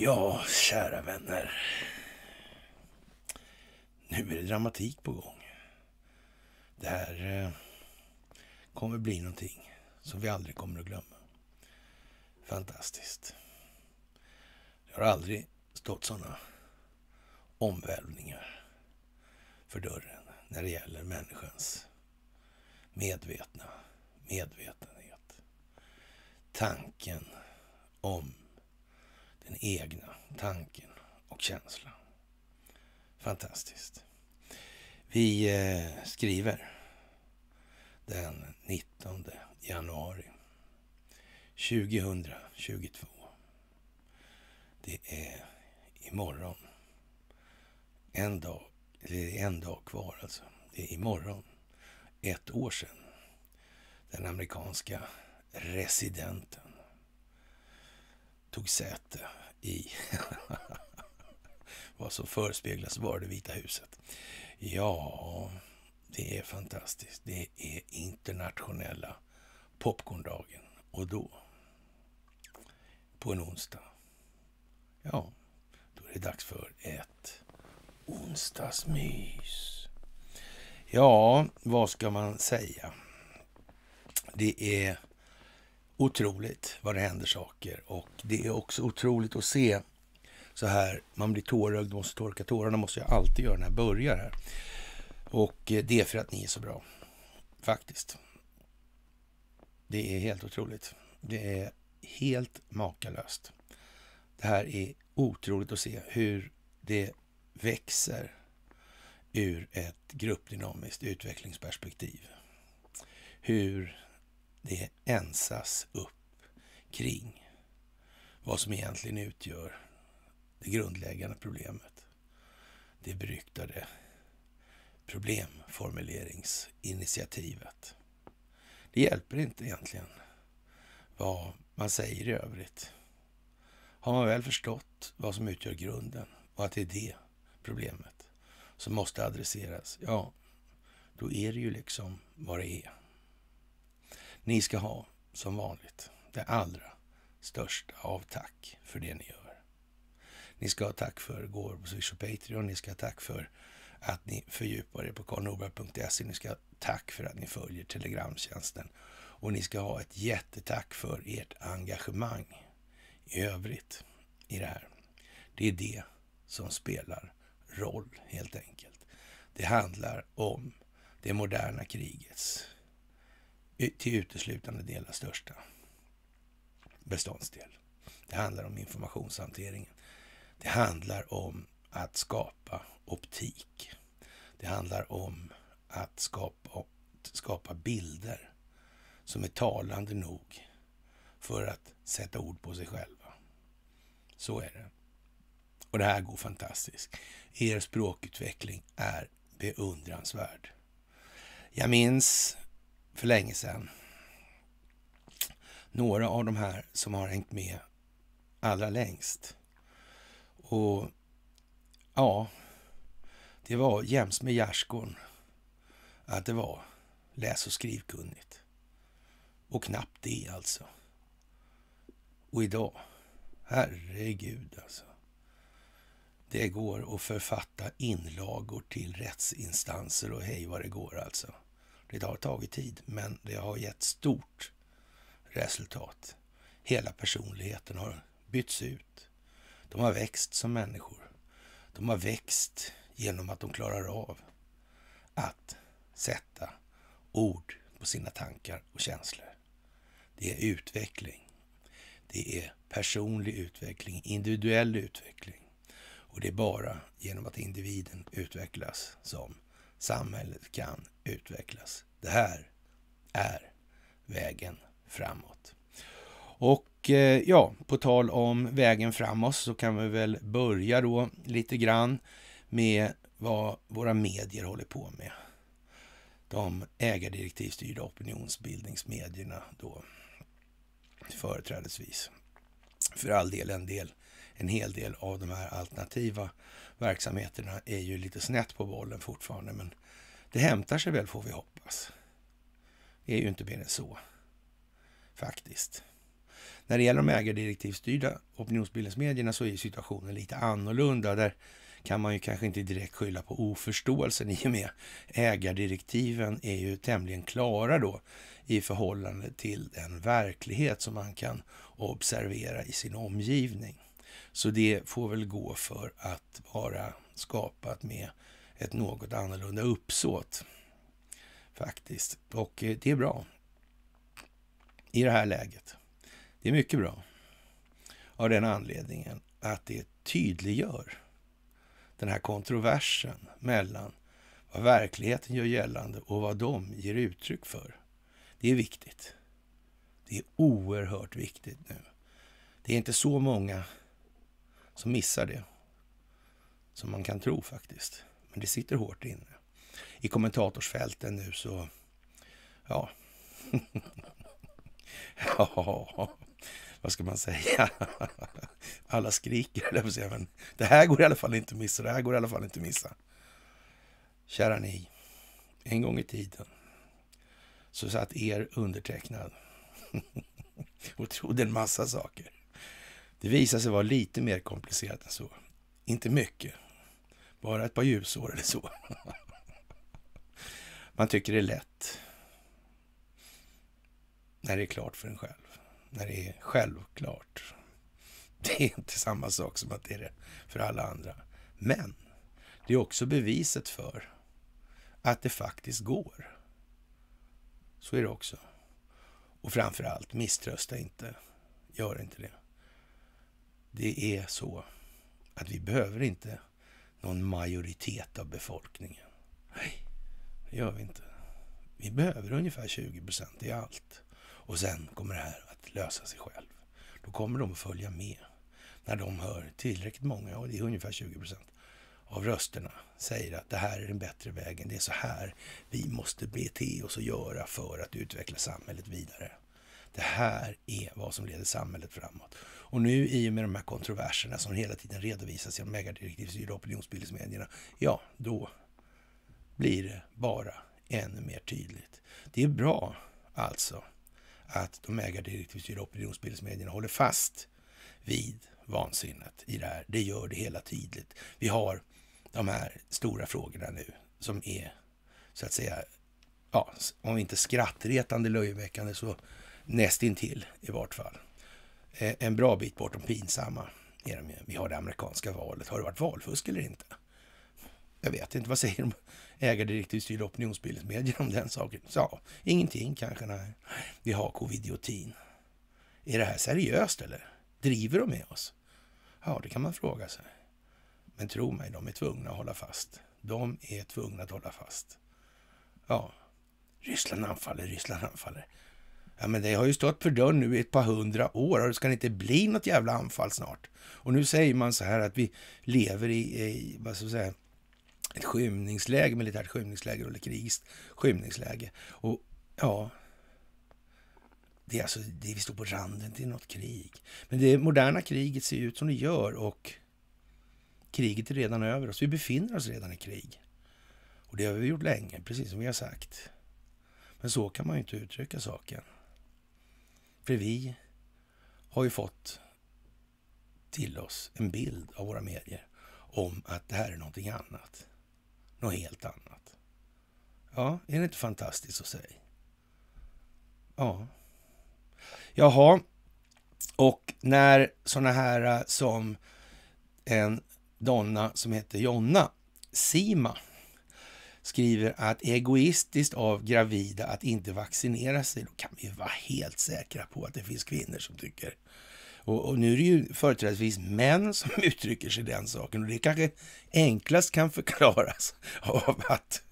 Ja, kära vänner. Nu är det dramatik på gång. Det här eh, kommer bli någonting som vi aldrig kommer att glömma. Fantastiskt. Det har aldrig stått sådana omvälvningar för dörren när det gäller människans medvetna medvetenhet. Tanken om den egna tanken och känslan. Fantastiskt. Vi eh, skriver den 19 januari 2022. Det är imorgon. En dag, är en dag kvar alltså. Det är imorgon, ett år sedan, den amerikanska residenten tog säte i vad som förespeglas vara det Vita huset. Ja, det är fantastiskt. Det är internationella popcorndagen. Och då, på en onsdag, ja, då är det dags för ett onsdagsmys. Ja, vad ska man säga? Det är otroligt vad det händer saker. Och det är också otroligt att se så här. Man blir tårögd, måste torka tårarna, måste jag alltid göra när jag börjar här. Och eh, det är för att ni är så bra, faktiskt. Det är helt otroligt. Det är helt makalöst. Det här är otroligt att se hur det växer ur ett gruppdynamiskt utvecklingsperspektiv. Hur det ensas upp kring vad som egentligen utgör det grundläggande problemet. Det beryktade problemformuleringsinitiativet. Det hjälper inte egentligen vad man säger i övrigt. Har man väl förstått vad som utgör grunden och att det är det problemet som måste adresseras, ja, då är det ju liksom vad det är. Ni ska ha, som vanligt, det allra största av tack för det ni gör. Ni ska ha tack för gåvor på Swish och Patreon. Ni ska ha tack för att ni fördjupar er på karlnorberg.se. Ni ska ha tack för att ni följer Telegramtjänsten. Och ni ska ha ett jättetack för ert engagemang i övrigt i det här. Det är det som spelar roll helt enkelt. Det handlar om det moderna krigets till uteslutande deras största beståndsdel. Det handlar om informationshanteringen. Det handlar om att skapa optik. Det handlar om att skapa, skapa bilder som är talande nog för att sätta ord på sig själva. Så är det. Och det här går fantastiskt. Er språkutveckling är beundransvärd. Jag minns för länge sedan. Några av de här som har hängt med allra längst. Och ja, det var jäms med gärdsgården att det var läs och skrivkunnigt. Och knappt det alltså. Och idag, herregud alltså. Det går att författa inlagor till rättsinstanser och hej vad det går alltså. Det har tagit tid, men det har gett stort resultat. Hela personligheten har bytts ut. De har växt som människor. De har växt genom att de klarar av att sätta ord på sina tankar och känslor. Det är utveckling. Det är personlig utveckling, individuell utveckling. Och det är bara genom att individen utvecklas som samhället kan utvecklas. Det här är vägen framåt. Och eh, ja, på tal om vägen framåt så kan vi väl börja då lite grann med vad våra medier håller på med. De ägardirektivstyrda opinionsbildningsmedierna då företrädesvis. För all del en del en hel del av de här alternativa verksamheterna är ju lite snett på bollen fortfarande. Men det hämtar sig väl får vi hoppas. Det är ju inte mer än så, faktiskt. När det gäller de ägardirektivstyrda opinionsbildningsmedierna så är situationen lite annorlunda. Där kan man ju kanske inte direkt skylla på oförståelsen i och med ägardirektiven är ju tämligen klara då i förhållande till den verklighet som man kan observera i sin omgivning. Så det får väl gå för att vara skapat med ett något annorlunda uppsåt faktiskt. Och eh, det är bra i det här läget. Det är mycket bra av den anledningen att det tydliggör den här kontroversen mellan vad verkligheten gör gällande och vad de ger uttryck för. Det är viktigt. Det är oerhört viktigt nu. Det är inte så många som missar det. Som man kan tro faktiskt. Men det sitter hårt inne. I kommentatorsfälten nu så, ja. ja, vad ska man säga? Alla skriker, men det här går i alla fall inte att missa. Det här går i alla fall inte att missa. Kära ni, en gång i tiden så satt er undertecknad och trodde en massa saker. Det visade sig vara lite mer komplicerat än så. Inte mycket, bara ett par ljusår eller så. Man tycker det är lätt. När det är klart för en själv. När det är självklart. Det är inte samma sak som att det är det för alla andra. Men det är också beviset för att det faktiskt går. Så är det också. Och framför allt, misströsta inte. Gör inte det. Det är så att vi behöver inte någon majoritet av befolkningen. Nej, det gör vi inte. Vi behöver ungefär 20 procent, det är allt. Och sen kommer det här att lösa sig själv. Då kommer de att följa med. När de hör tillräckligt många, och det är ungefär 20 procent av rösterna, säger att det här är den bättre vägen. Det är så här vi måste bete oss och göra för att utveckla samhället vidare. Det här är vad som leder samhället framåt. Och nu i och med de här kontroverserna som hela tiden redovisas genom ägardirektivstyrda opinionsbildningsmedierna, ja, då blir det bara ännu mer tydligt. Det är bra alltså att de ägardirektivstyrda opinionsbildningsmedierna håller fast vid vansinnet i det här. Det gör det hela tydligt. Vi har de här stora frågorna nu som är så att säga, ja, om inte skrattretande löjeväckande så nästintill i vart fall. Eh, en bra bit bort de pinsamma. Är de ju. Vi har det amerikanska valet. Har det varit valfusk eller inte? Jag vet inte. Vad säger de Ägardirektivstyrda styrda opinionsbildningsmedier om den saken? Ja, ingenting kanske. Nej. Vi har covidiotin. Är det här seriöst eller? Driver de med oss? Ja, det kan man fråga sig. Men tro mig, de är tvungna att hålla fast. De är tvungna att hålla fast. Ja, Ryssland anfaller, Ryssland anfaller. Ja, men det har ju stått för dörren nu i ett par hundra år och det ska inte bli något jävla anfall snart. Och nu säger man så här att vi lever i, i vad ska jag säga, ett skymningsläge, militärt skymningsläge eller krigiskt skymningsläge. Och ja, det är alltså, det, vi står på randen till något krig. Men det moderna kriget ser ut som det gör och kriget är redan över oss. Vi befinner oss redan i krig. Och det har vi gjort länge, precis som vi har sagt. Men så kan man ju inte uttrycka saken bredvid har ju fått till oss en bild av våra medier om att det här är någonting annat. Något helt annat. Ja, är det inte fantastiskt att säga? Ja. Jaha. Och när sådana här eh, som en donna som heter Jonna Sima skriver att egoistiskt av gravida att inte vaccinera sig, då kan vi vara helt säkra på att det finns kvinnor som tycker. Och, och nu är det ju företrädesvis män som uttrycker sig den saken och det kanske enklast kan förklaras av att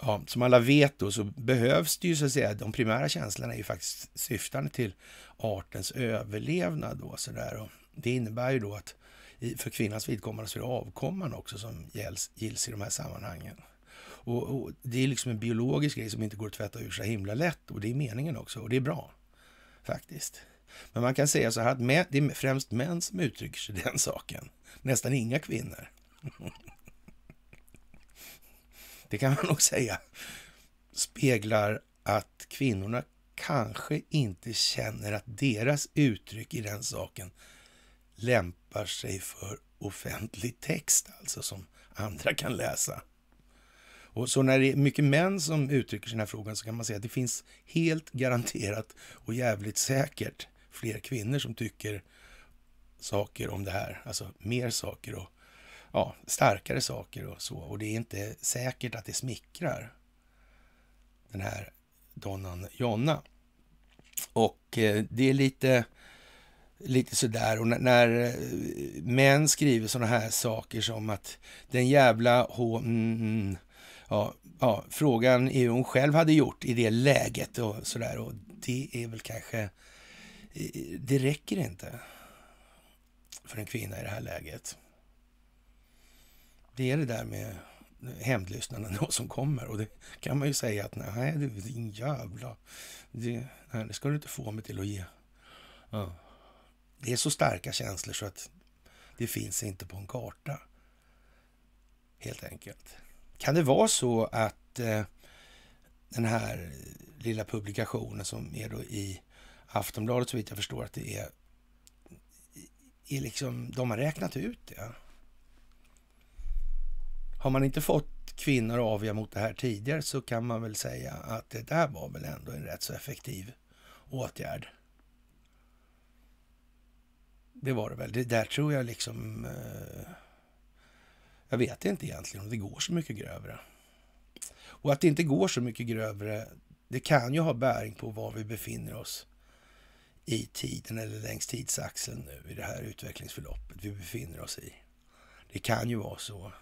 Ja, som alla vet då så behövs det ju så att säga, de primära känslorna är ju faktiskt syftande till artens överlevnad då sådär. Och det innebär ju då att för kvinnans vidkommande så är det avkomman också som gills, gills i de här sammanhangen. Och, och, det är liksom en biologisk grej som inte går att tvätta ur så himla lätt och det är meningen också och det är bra faktiskt. Men man kan säga så här att män, det är främst män som uttrycker sig den saken. Nästan inga kvinnor. Det kan man nog säga speglar att kvinnorna kanske inte känner att deras uttryck i den saken lämpar sig för offentlig text, alltså som andra kan läsa. Och så när det är mycket män som uttrycker sina frågor så kan man säga att det finns helt garanterat och jävligt säkert fler kvinnor som tycker saker om det här. Alltså mer saker och ja, starkare saker och så. Och det är inte säkert att det smickrar den här donnan Jonna. Och eh, det är lite, lite sådär. Och när, när eh, män skriver sådana här saker som att den jävla H... Mm, mm ja, ja, frågan är hur hon själv hade gjort i det läget och sådär. Och det är väl kanske, eh, det räcker inte för en kvinna i det här läget. Det är det där med hämndlystnaden som kommer. Och det kan man ju säga att nej, du din jävla... Det, nej, det ska du inte få mig till att ge. Ja. Det är så starka känslor så att det finns inte på en karta. Helt enkelt. Kan det vara så att eh, den här lilla publikationen som är då i Aftonbladet så vitt jag förstår att det är, är liksom, de har räknat ut det. Har man inte fått kvinnor aviga mot det här tidigare så kan man väl säga att det där var väl ändå en rätt så effektiv åtgärd. Det var det väl. Det där tror jag liksom eh, jag vet inte egentligen om det går så mycket grövre. Och att det inte går så mycket grövre, det kan ju ha bäring på var vi befinner oss i tiden eller längs tidsaxeln nu i det här utvecklingsförloppet vi befinner oss i. Det kan ju vara så.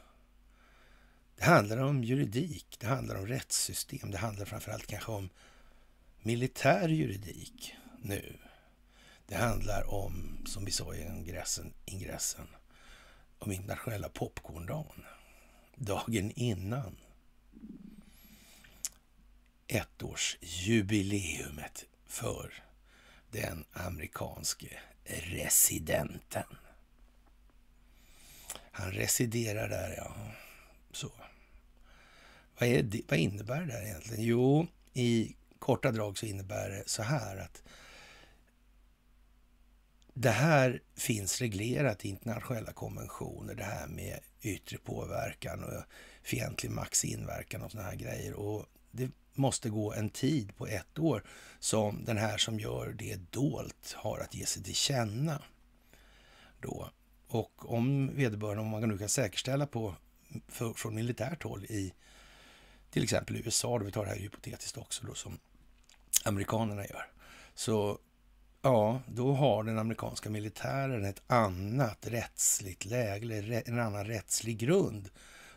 Det handlar om juridik, det handlar om rättssystem, det handlar framförallt kanske om militär juridik nu. Det handlar om, som vi sa i ingressen, ingressen om internationella popcorndagen. Dagen innan ettårsjubileumet för den amerikanske residenten. Han residerar där, ja. Så. Vad, är det, vad innebär det här egentligen? Jo, i korta drag så innebär det så här att det här finns reglerat i internationella konventioner, det här med yttre påverkan och fientlig maxinverkan och sådana här grejer. Och det måste gå en tid på ett år som den här som gör det dolt har att ge sig till känna. Då. Och om vederbörande, om man nu kan säkerställa på, för, från militärt håll i till exempel USA, då vi tar det här hypotetiskt också då som amerikanerna gör, så Ja, då har den amerikanska militären ett annat rättsligt läge, en annan rättslig grund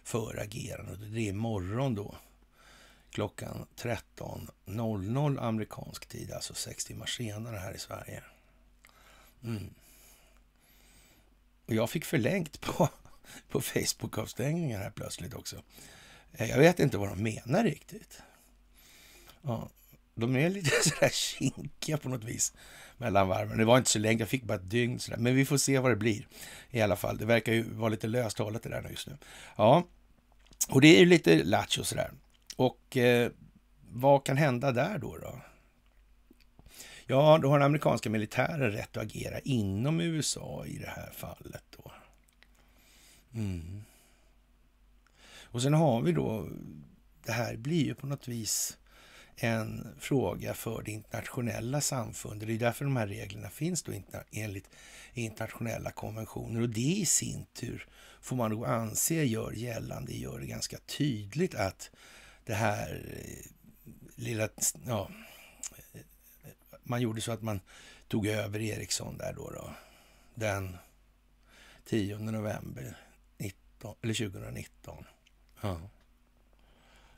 för agerandet. Det är imorgon då, klockan 13.00 amerikansk tid, alltså sex timmar senare här i Sverige. Mm. Och jag fick förlängt på, på Facebook-avstängningen här plötsligt också. Eh, jag vet inte vad de menar riktigt. Ja, de är lite sådär kinkiga på något vis mellan varven. Det var inte så länge, jag fick bara ett dygn. Sådär. Men vi får se vad det blir i alla fall. Det verkar ju vara lite löst hållet det där just nu. Ja, och det är ju lite lattjo sådär. Och eh, vad kan hända där då? då? Ja, då har den amerikanska militären rätt att agera inom USA i det här fallet. då. Mm. Och sen har vi då, det här blir ju på något vis en fråga för det internationella samfundet. Det är därför de här reglerna finns då enligt internationella konventioner och det i sin tur får man nog anse gör gällande, gör det ganska tydligt att det här eh, lilla, ja, man gjorde så att man tog över Ericsson där då, då den 10 november 19, eller 2019. Ja.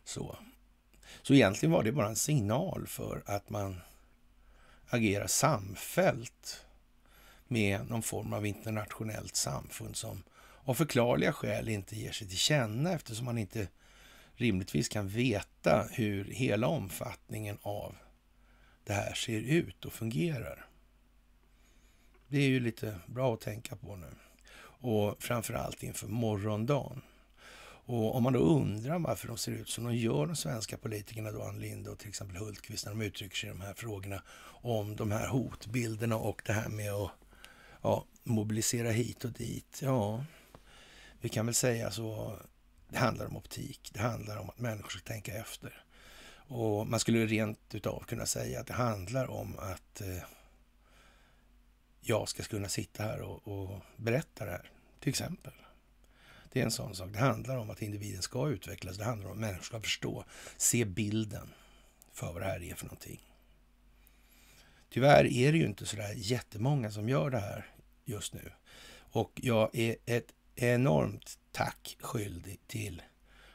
Så. Så egentligen var det bara en signal för att man agerar samfällt med någon form av internationellt samfund som av förklarliga skäl inte ger sig till känna eftersom man inte rimligtvis kan veta hur hela omfattningen av det här ser ut och fungerar. Det är ju lite bra att tänka på nu och framförallt inför morgondagen. Och om man då undrar varför de ser ut som de gör, de svenska politikerna, då Ann Linde och till exempel Hultqvist, när de uttrycker sig i de här frågorna om de här hotbilderna och det här med att ja, mobilisera hit och dit. Ja, vi kan väl säga så. Det handlar om optik. Det handlar om att människor ska tänka efter. Och man skulle rent utav kunna säga att det handlar om att eh, jag ska kunna sitta här och, och berätta det här, till exempel. Det är en sån sak. Det handlar om att individen ska utvecklas. Det handlar om att människor ska förstå, se bilden för vad det här är för någonting. Tyvärr är det ju inte sådär jättemånga som gör det här just nu. Och jag är ett enormt tack skyldig till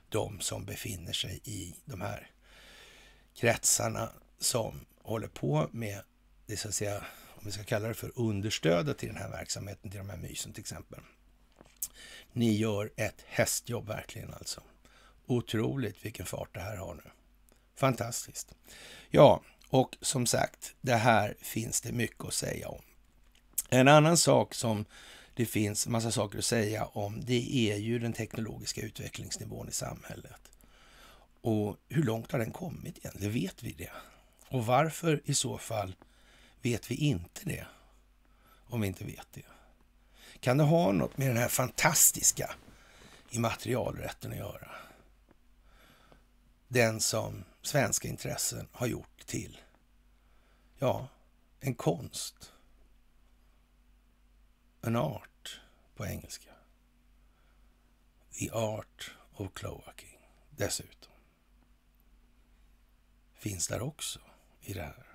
de som befinner sig i de här kretsarna som håller på med det så att säga, om vi ska kalla det för understödet till den här verksamheten, till de här mysen till exempel. Ni gör ett hästjobb verkligen alltså. Otroligt vilken fart det här har nu. Fantastiskt. Ja, och som sagt, det här finns det mycket att säga om. En annan sak som det finns massa saker att säga om, det är ju den teknologiska utvecklingsnivån i samhället. Och hur långt har den kommit egentligen? Vet vi det? Och varför i så fall vet vi inte det? Om vi inte vet det. Kan det ha något med den här fantastiska immaterialrätten att göra? Den som svenska intressen har gjort till, ja, en konst. En art på engelska. The Art of Cloaking dessutom. Finns där också i det här.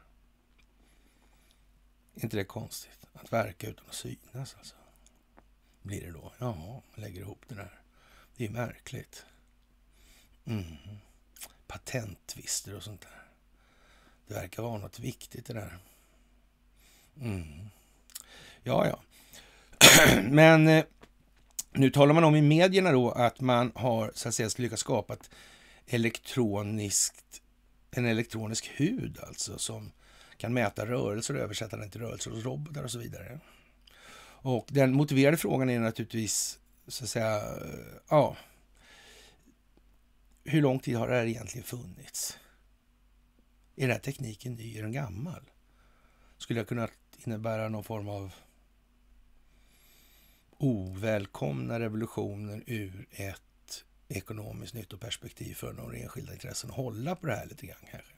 inte det konstigt? Att verka utan att synas alltså blir det då. Ja, lägger ihop det där. Det är märkligt. Mm. Patenttvister och sånt där. Det verkar vara något viktigt det där. Mm. Ja, ja. Men eh, nu talar man om i medierna då att man har så att säga lyckats skapa ett elektroniskt, en elektronisk hud alltså som kan mäta rörelser och översätta den till rörelser hos robotar och så vidare. Och den motiverade frågan är naturligtvis, så att säga, ja, hur lång tid har det här egentligen funnits? Är den här tekniken ny? Är den gammal? Skulle jag kunna innebära någon form av ovälkomna revolutioner ur ett ekonomiskt nyttoperspektiv för några enskilda intressen. Hålla på det här lite grann kanske.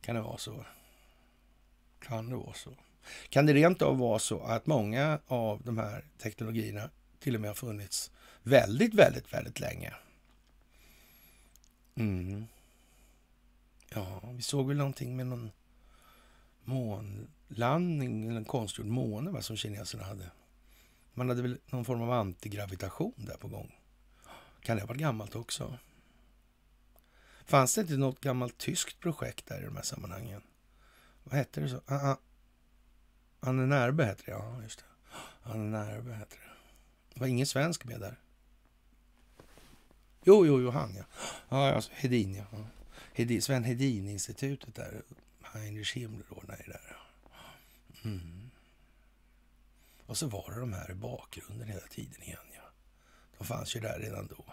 Kan det vara så? Kan det vara så? Kan det rent av vara så att många av de här teknologierna till och med har funnits väldigt, väldigt, väldigt länge? Mm. Ja, vi såg väl någonting med någon månlandning, en konstgjord måne va, som kineserna hade. Man hade väl någon form av antigravitation där på gång. Kan det ha varit gammalt också? Fanns det inte något gammalt tyskt projekt där i de här sammanhangen? Vad hette det? så? Uh -uh. Anne Närbe heter det, ja. Just det. Anne Närbe heter det. Det var ingen svensk med där. Jo, jo, jo, han ja. ja alltså, Hedin ja. Hedin, Sven Hedin-institutet där. Heinrich Himmler ordnade det där. Mm. Och så var det de här i bakgrunden hela tiden igen ja. De fanns ju där redan då.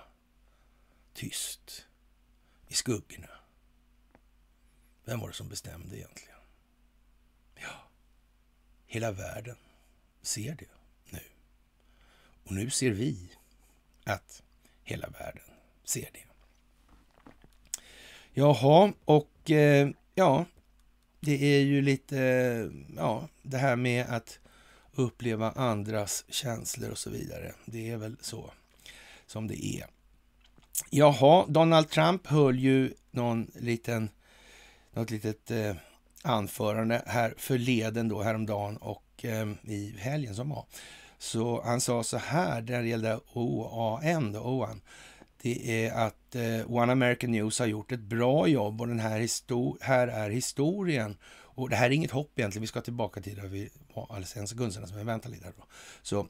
Tyst. I skuggorna. Vem var det som bestämde egentligen? Hela världen ser det nu. Och nu ser vi att hela världen ser det. Jaha, och eh, ja, det är ju lite, ja, det här med att uppleva andras känslor och så vidare. Det är väl så som det är. Jaha, Donald Trump höll ju någon liten, något litet eh, anförande här förleden då häromdagen och eh, i helgen som var. Så han sa så här, när det gällde OAN då, OAN. Det är att eh, One American News har gjort ett bra jobb och den här, här är historien och det här är inget hopp egentligen, vi ska tillbaka till där vi var alldeles en sekund sedan, men vänta lite. Här då. Så,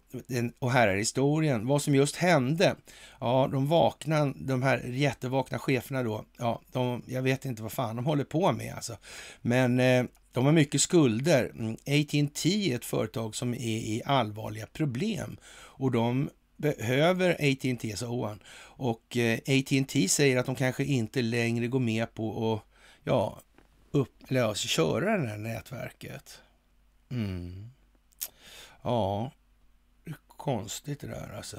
och här är historien, vad som just hände. Ja, de vakna, de här jättevakna cheferna då, ja, de, jag vet inte vad fan de håller på med alltså. Men eh, de har mycket skulder. Mm, AT&T är ett företag som är i allvarliga problem och de behöver AT&T sa Owen. Och eh, AT&T säger att de kanske inte längre går med på att ja, upp, eller alltså, köra det här nätverket. Mm. Ja, det är konstigt det där alltså.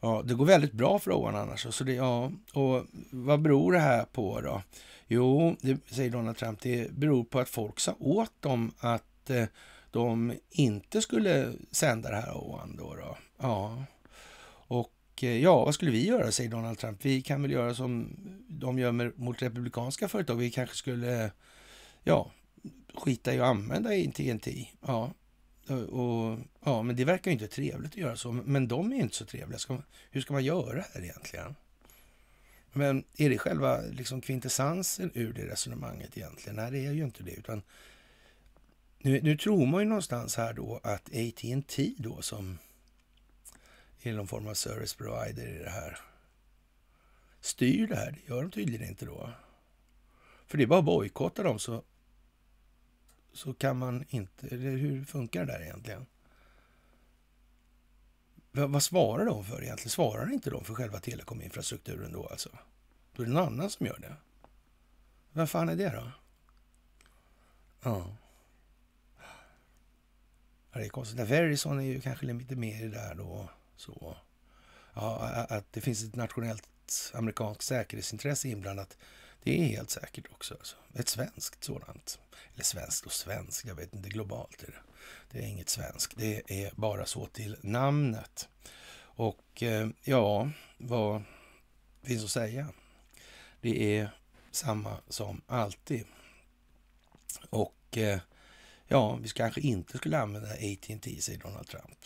Ja, det går väldigt bra för Owen annars. Så det, ja. Och vad beror det här på då? Jo, det säger Donald Trump, det beror på att folk sa åt dem att eh, de inte skulle sända det här Owen då, då. Ja. Och eh, ja, vad skulle vi göra, säger Donald Trump. Vi kan väl göra som de gör med, mot republikanska företag. Vi kanske skulle ja, skita i att använda i TNT. Ja, och, ja, men det verkar ju inte trevligt att göra så. Men de är ju inte så trevliga. Ska man, hur ska man göra här egentligen? Men är det själva liksom kvintessensen ur det resonemanget egentligen? Nej, det är ju inte det. Utan nu, nu tror man ju någonstans här då att AT&T då som är någon form av service provider i det här styr det här. Det gör de tydligen inte då. För det är bara att bojkotta dem så så kan man inte... hur funkar det där egentligen? Vad svarar de för egentligen? Svarar inte de för själva telekominfrastrukturen då alltså? Då är det någon annan som gör det. Vem fan är det då? Ja. ja det är konstigt. Verizon är ju kanske lite mer i det där då. Så. Ja, att det finns ett nationellt amerikanskt säkerhetsintresse inblandat det är helt säkert också. Alltså. Ett svenskt sådant. Eller svenskt och svenskt, jag vet inte. Globalt är det. Det är inget svenskt. Det är bara så till namnet. Och eh, ja, vad finns att säga? Det är samma som alltid. Och eh, ja, vi kanske inte skulle använda AT&T, säger Donald Trump.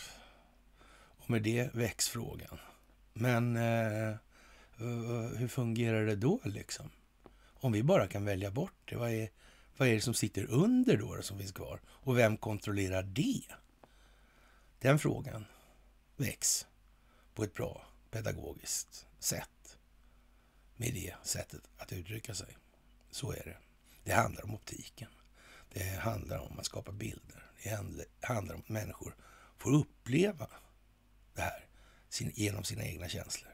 Och med det väcks frågan. Men eh, hur fungerar det då liksom? Om vi bara kan välja bort det, vad är, vad är det som sitter under då, som finns kvar? Och vem kontrollerar det? Den frågan väcks på ett bra pedagogiskt sätt med det sättet att uttrycka sig. Så är det. Det handlar om optiken. Det handlar om att skapa bilder. Det handlar om att människor får uppleva det här genom sina egna känslor.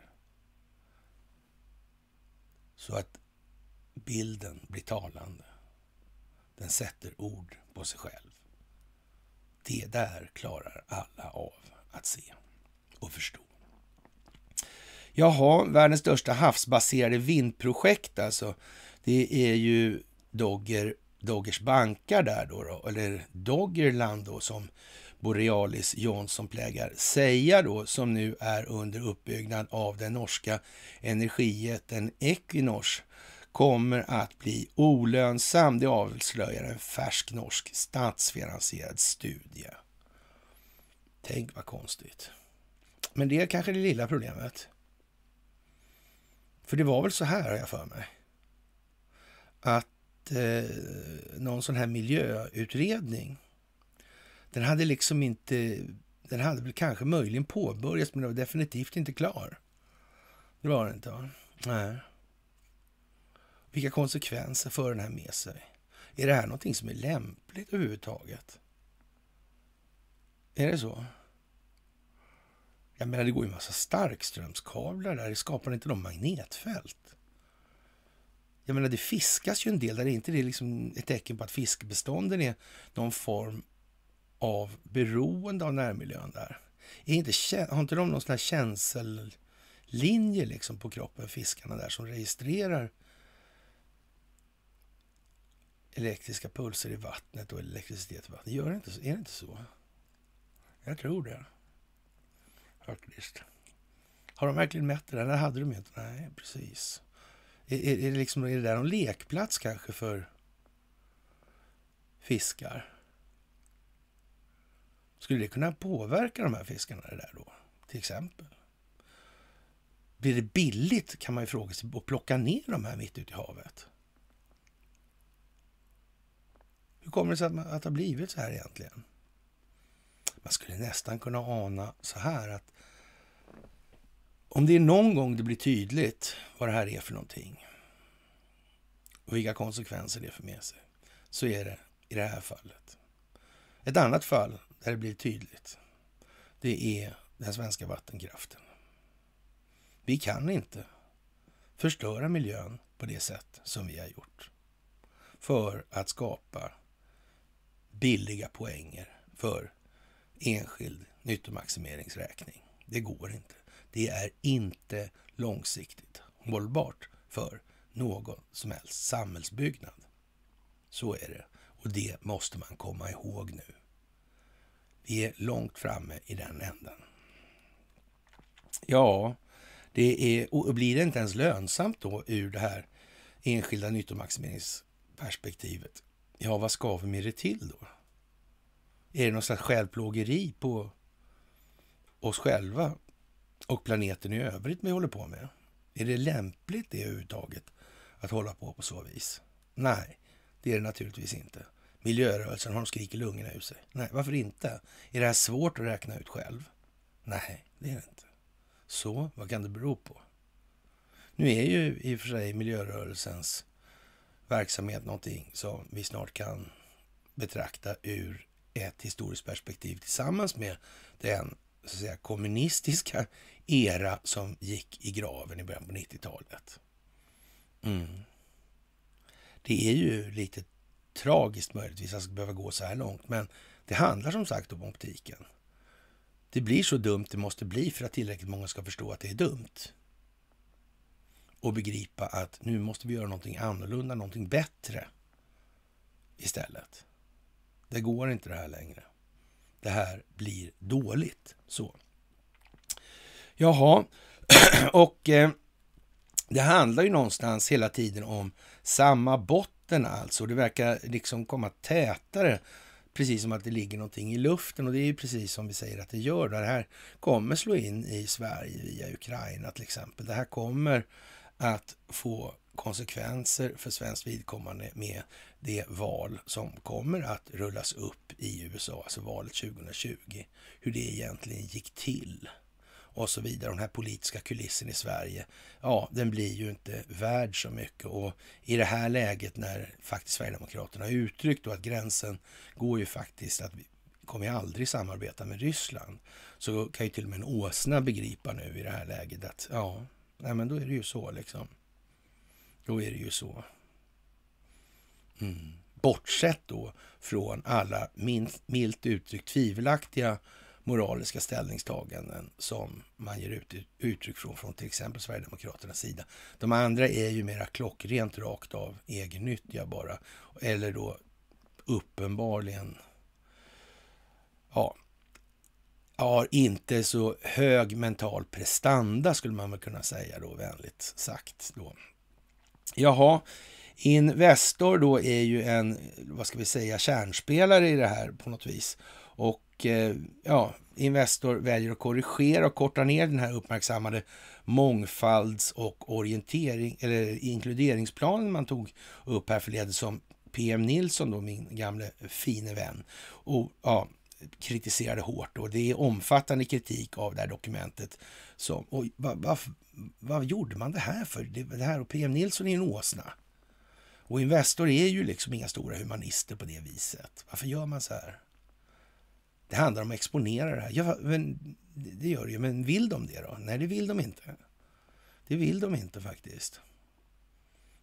Så att Bilden blir talande. Den sätter ord på sig själv. Det där klarar alla av att se och förstå. Jaha, världens största havsbaserade vindprojekt alltså. Det är ju Dogger, Doggers bankar där då, då eller Doggerland då som Borealis Johnson plägar säga då, som nu är under uppbyggnad av den norska energijätten Equinors kommer att bli olönsam. Det avslöjar en färsk norsk statsfinansierad studie. Tänk vad konstigt. Men det är kanske det lilla problemet. För det var väl så här, har jag för mig. Att eh, någon sån här miljöutredning, den hade liksom inte... Den hade väl kanske möjligen påbörjats, men den var definitivt inte klar. Det var den inte, va? Nej vilka konsekvenser för den här med sig? Är det här någonting som är lämpligt överhuvudtaget? Är det så? Jag menar, det går ju en massa starkströmskablar där. Det skapar inte de magnetfält? Jag menar, det fiskas ju en del där. Är inte det liksom ett tecken på att fiskbestånden är någon form av beroende av närmiljön där? Är inte, har inte de någon sån här känsellinje liksom på kroppen, fiskarna där, som registrerar elektriska pulser i vattnet och elektricitet i vattnet. Gör det inte, är det inte så? Jag tror det. Faktiskt. Har de verkligen mätt det där? Nej, hade de inte. Nej, precis. Är, är, är, det liksom, är det där någon lekplats kanske för fiskar? Skulle det kunna påverka de här fiskarna det där då? Till exempel. Blir det billigt kan man ju fråga sig att plocka ner de här mitt ute i havet? Hur kommer det sig att, man, att det har blivit så här egentligen? Man skulle nästan kunna ana så här att om det är någon gång det blir tydligt vad det här är för någonting och vilka konsekvenser det för med sig, så är det i det här fallet. Ett annat fall där det blir tydligt, det är den svenska vattenkraften. Vi kan inte förstöra miljön på det sätt som vi har gjort för att skapa billiga poänger för enskild nyttomaximeringsräkning. Det går inte. Det är inte långsiktigt hållbart för någon som helst samhällsbyggnad. Så är det. Och det måste man komma ihåg nu. Vi är långt framme i den änden. Ja, det är, och blir det inte ens lönsamt då ur det här enskilda nyttomaximeringsperspektivet Ja, vad skaver med det till då? Är det någon slags självplågeri på oss själva och planeten i övrigt vi håller på med? Är det lämpligt det överhuvudtaget att hålla på på så vis? Nej, det är det naturligtvis inte. Miljörörelsen, har de skriker lungorna ur sig? Nej, varför inte? Är det här svårt att räkna ut själv? Nej, det är det inte. Så, vad kan det bero på? Nu är ju i och för sig miljörörelsens verksamhet, någonting som vi snart kan betrakta ur ett historiskt perspektiv tillsammans med den så att säga, kommunistiska era som gick i graven i början på 90-talet. Mm. Det är ju lite tragiskt möjligtvis att ska behöva gå så här långt, men det handlar som sagt om optiken. Det blir så dumt det måste bli för att tillräckligt många ska förstå att det är dumt och begripa att nu måste vi göra någonting annorlunda, någonting bättre istället. Det går inte det här längre. Det här blir dåligt. Så. Jaha, och eh, det handlar ju någonstans hela tiden om samma botten alltså. Det verkar liksom komma tätare, precis som att det ligger någonting i luften. Och det är ju precis som vi säger att det gör. Det här kommer slå in i Sverige via Ukraina till exempel. Det här kommer att få konsekvenser för svenskt vidkommande med det val som kommer att rullas upp i USA, alltså valet 2020. Hur det egentligen gick till och så vidare. Den här politiska kulissen i Sverige, ja, den blir ju inte värd så mycket. Och i det här läget när faktiskt Sverigedemokraterna uttryckt då att gränsen går ju faktiskt att vi kommer aldrig samarbeta med Ryssland, så kan ju till och med en åsna begripa nu i det här läget att ja, Nej, men då är det ju så liksom. Då är det ju så. Mm. Bortsett då från alla minst, milt uttryckt tvivelaktiga moraliska ställningstaganden som man ger ut, uttryck från, från till exempel Sverigedemokraternas sida. De andra är ju mera klockrent rakt av egennyttiga bara, eller då uppenbarligen ja, har inte så hög mental prestanda skulle man väl kunna säga då, vänligt sagt. Då. Jaha, Investor då är ju en, vad ska vi säga, kärnspelare i det här på något vis. Och eh, ja, Investor väljer att korrigera och korta ner den här uppmärksammade mångfalds och orientering eller inkluderingsplanen man tog upp här förleden som PM Nilsson då, min gamle fine vän. Och ja, kritiserade hårt och det är omfattande kritik av det här dokumentet. Som, och vad, vad, vad gjorde man det här för? Det, det här och PM Nilsson är en åsna. Och Investor är ju liksom inga stora humanister på det viset. Varför gör man så här? Det handlar om att exponera det här. Ja, men det gör det ju, men vill de det då? Nej, det vill de inte. Det vill de inte faktiskt.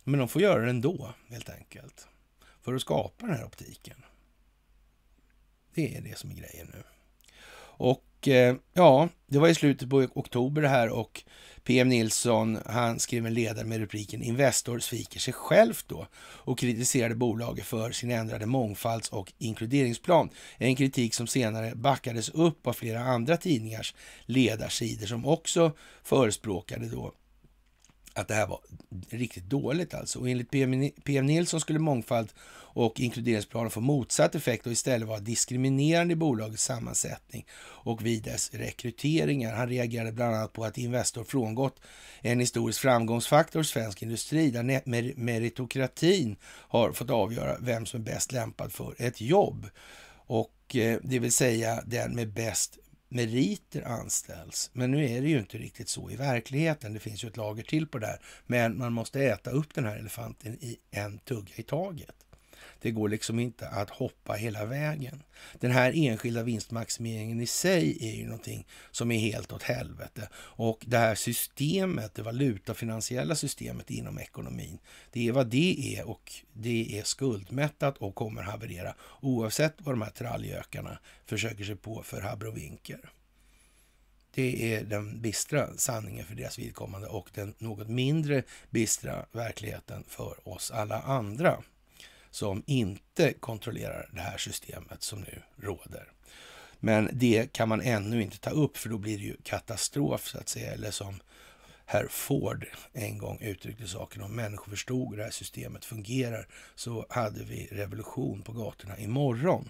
Men de får göra det ändå, helt enkelt. För att skapa den här optiken. Det är det som är grejen nu. Och eh, ja, det var i slutet på oktober det här och PM Nilsson han skrev en ledare med rubriken Investor sviker sig själv då och kritiserade bolaget för sin ändrade mångfalds och inkluderingsplan. En kritik som senare backades upp av flera andra tidningars ledarsidor som också förespråkade då att det här var riktigt dåligt alltså. Och enligt PM, PM Nilsson skulle mångfald och inkluderingsplanen får motsatt effekt och istället vara diskriminerande i bolagets sammansättning och vid dess rekryteringar. Han reagerade bland annat på att Investor frångått en historisk framgångsfaktor i svensk industri där meritokratin har fått avgöra vem som är bäst lämpad för ett jobb. Och eh, det vill säga den med bäst meriter anställs. Men nu är det ju inte riktigt så i verkligheten. Det finns ju ett lager till på det här. Men man måste äta upp den här elefanten i en tugga i taget. Det går liksom inte att hoppa hela vägen. Den här enskilda vinstmaximeringen i sig är ju någonting som är helt åt helvete. Och det här systemet, det valutafinansiella systemet inom ekonomin, det är vad det är och det är skuldmättat och kommer haverera oavsett vad de här tralljökarna försöker sig på för habrovinker. Det är den bistra sanningen för deras vidkommande och den något mindre bistra verkligheten för oss alla andra som inte kontrollerar det här systemet som nu råder. Men det kan man ännu inte ta upp för då blir det ju katastrof så att säga. Eller som herr Ford en gång uttryckte saken, om människor förstod hur det här systemet fungerar så hade vi revolution på gatorna imorgon.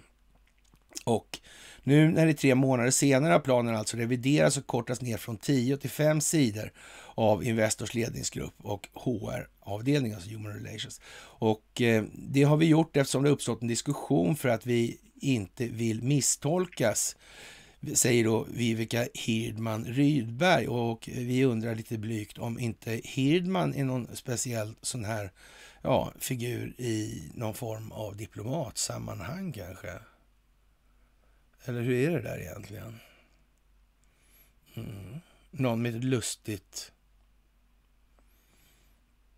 Och nu när det är tre månader senare har planen alltså reviderats och kortats ner från 10 till 5 sidor av Investors ledningsgrupp och HR-avdelningen, alltså Human Relations. Och eh, det har vi gjort eftersom det uppstått en diskussion för att vi inte vill misstolkas säger då Vivica Hirdman Rydberg och vi undrar lite blygt om inte Hirdman är någon speciell sån här ja, figur i någon form av diplomatsammanhang kanske? Eller hur är det där egentligen? Mm. Någon med ett lustigt...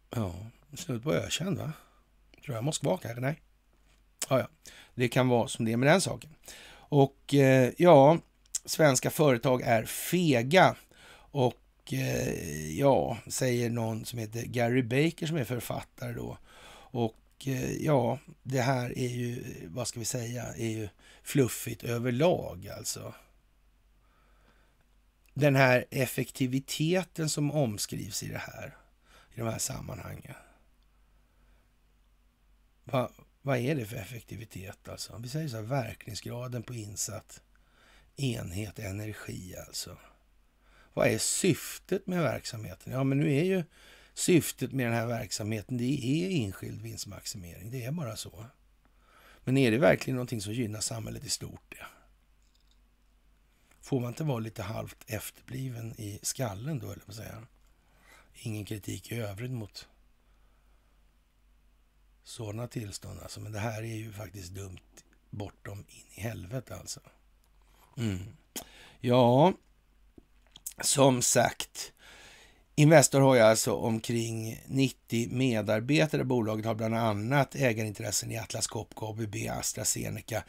Ja, snudd på ökänd va? Tror jag. Moskva kanske? Nej. Ja, ja. Det kan vara som det är med den saken. Och eh, ja, svenska företag är fega. Och eh, ja, säger någon som heter Gary Baker som är författare då. Och Eh, ja, det här är ju, vad ska vi säga, är ju fluffigt överlag alltså. Den här effektiviteten som omskrivs i det här, i de här sammanhangen. Va, vad är det för effektivitet alltså? Vi säger så här, verkningsgraden på insatt enhet energi alltså. Vad är syftet med verksamheten? Ja, men nu är ju syftet med den här verksamheten det är enskild vinstmaximering. Det är bara så. Men är det verkligen någonting som gynnar samhället i stort? Det? Får man inte vara lite halvt efterbliven i skallen då, eller vad säga? Ingen kritik i övrigt mot sådana tillstånd alltså. Men det här är ju faktiskt dumt bortom in i helvete alltså. Mm. Ja, som sagt. Investor har ju alltså omkring 90 medarbetare. Bolaget har bland annat ägarintressen i Atlas Copco, ABB, AstraZeneca,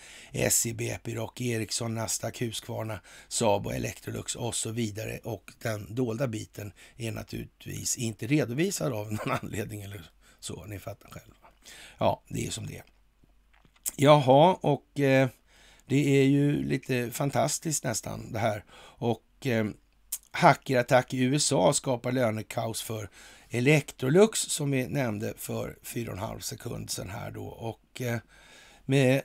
SEB, Epiroc, Ericsson, Nasdaq, Husqvarna, Saab och Electrolux och så vidare. Och den dolda biten är naturligtvis inte redovisad av någon anledning eller så. Ni fattar själva. Ja, det är som det är. Jaha, och eh, det är ju lite fantastiskt nästan det här. Och eh, hackerattack i USA skapar lönekaos för Electrolux som vi nämnde för 4,5 sekund sedan här då. Och eh, med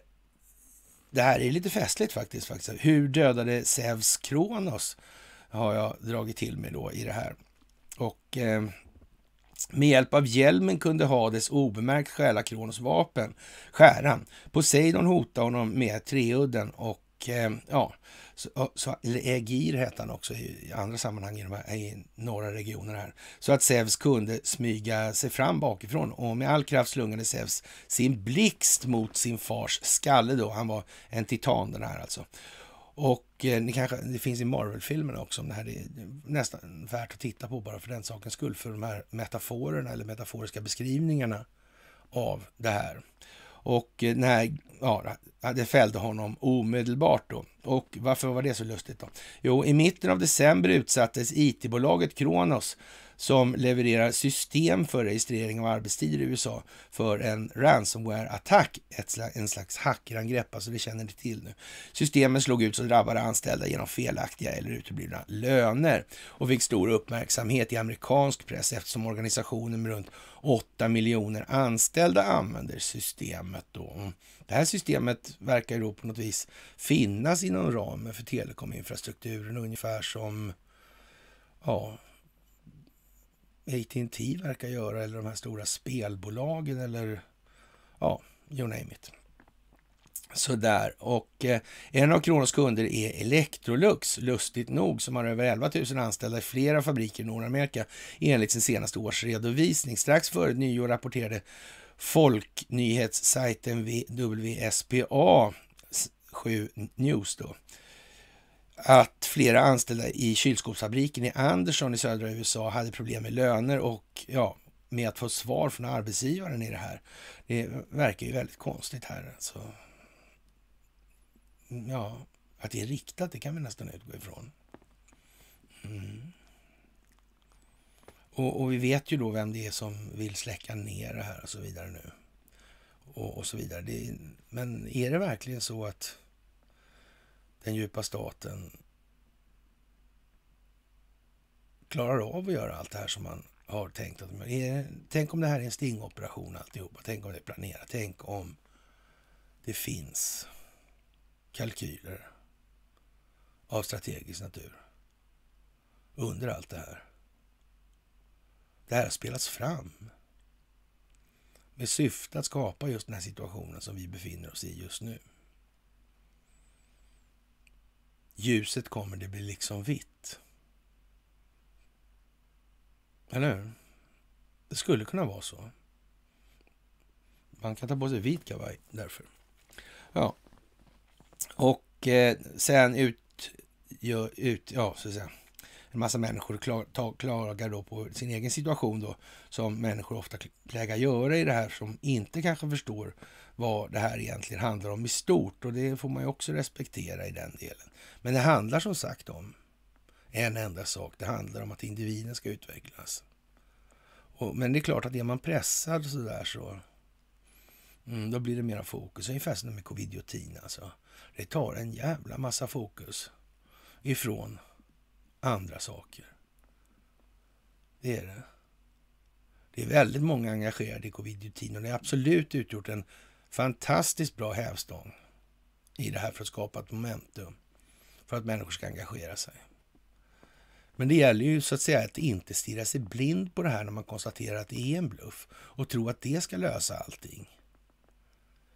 det här är lite festligt faktiskt. faktiskt. Hur dödade Zeus Kronos? Har jag dragit till med då i det här. Och eh, med hjälp av hjälmen kunde Hades obemärkt stjäla Kronos vapen, skäran. Poseidon hotade honom med treudden och eh, ja, så, så, eller Egir hette han också i andra sammanhang i, de här, i några regioner här. Så att Zeus kunde smyga sig fram bakifrån och med all kraft slungade Zeus sin blixt mot sin fars skalle då. Han var en titan den här alltså. Och eh, det, kanske, det finns i Marvel-filmerna också det här. är nästan värt att titta på bara för den sakens skull. För de här metaforerna eller metaforiska beskrivningarna av det här. Och eh, den här ja, det fällde honom omedelbart då. Och varför var det så lustigt då? Jo, i mitten av december utsattes IT-bolaget Kronos som levererar system för registrering av arbetstider i USA för en ransomware-attack, en slags hackerangrepp, alltså det känner ni till nu. Systemen slog ut så drabbade anställda genom felaktiga eller uteblivna löner och fick stor uppmärksamhet i amerikansk press eftersom organisationen med runt 8 miljoner anställda använder systemet. Då. Det här systemet verkar ju då på något vis finnas inom ramen för telekominfrastrukturen ungefär som ja, AT&T verkar göra eller de här stora spelbolagen eller ja, you name it. Sådär, och eh, en av Kronos kunder är Electrolux, lustigt nog, som har över 11 000 anställda i flera fabriker i Nordamerika enligt sin senaste årsredovisning. Strax före nyår rapporterade folknyhetssajten WSPA 7 News då, att flera anställda i kylskåpsfabriken i Anderson i södra USA hade problem med löner och ja, med att få svar från arbetsgivaren i det här. Det verkar ju väldigt konstigt här. Alltså. Ja, att det är riktat, det kan vi nästan utgå ifrån. Mm. Och, och, vi vet ju då vem det är som vill släcka ner det här och så vidare nu. Och, och så vidare. Det, men är det verkligen så att den djupa staten klarar av att göra allt det här som man har tänkt. Att, eh, tänk om det här är en stingoperation alltihopa. Tänk om det är planerat. Tänk om det finns kalkyler av strategisk natur under allt det här. Det här har spelats fram med syfte att skapa just den här situationen som vi befinner oss i just nu. ljuset kommer, det blir liksom vitt. Eller hur? Det skulle kunna vara så. Man kan ta på sig vit kavaj därför. Ja. Och eh, sen ut, ja, ut, ja så att säga. En massa människor klar, ta, klagar då på sin egen situation då, som människor ofta plägar göra i det här som inte kanske förstår vad det här egentligen handlar om i stort och det får man ju också respektera i den delen. Men det handlar som sagt om en enda sak. Det handlar om att individen ska utvecklas. Och, men det är klart att är man pressad så där så mm, då blir det mera fokus. Ungefär som med covidiotin alltså. Det tar en jävla massa fokus ifrån andra saker. Det är det. Det är väldigt många engagerade i covid-19 och det har absolut utgjort en Fantastiskt bra hävstång i det här för att skapa ett momentum för att människor ska engagera sig. Men det gäller ju så att säga att inte stirra sig blind på det här när man konstaterar att det är en bluff och tro att det ska lösa allting.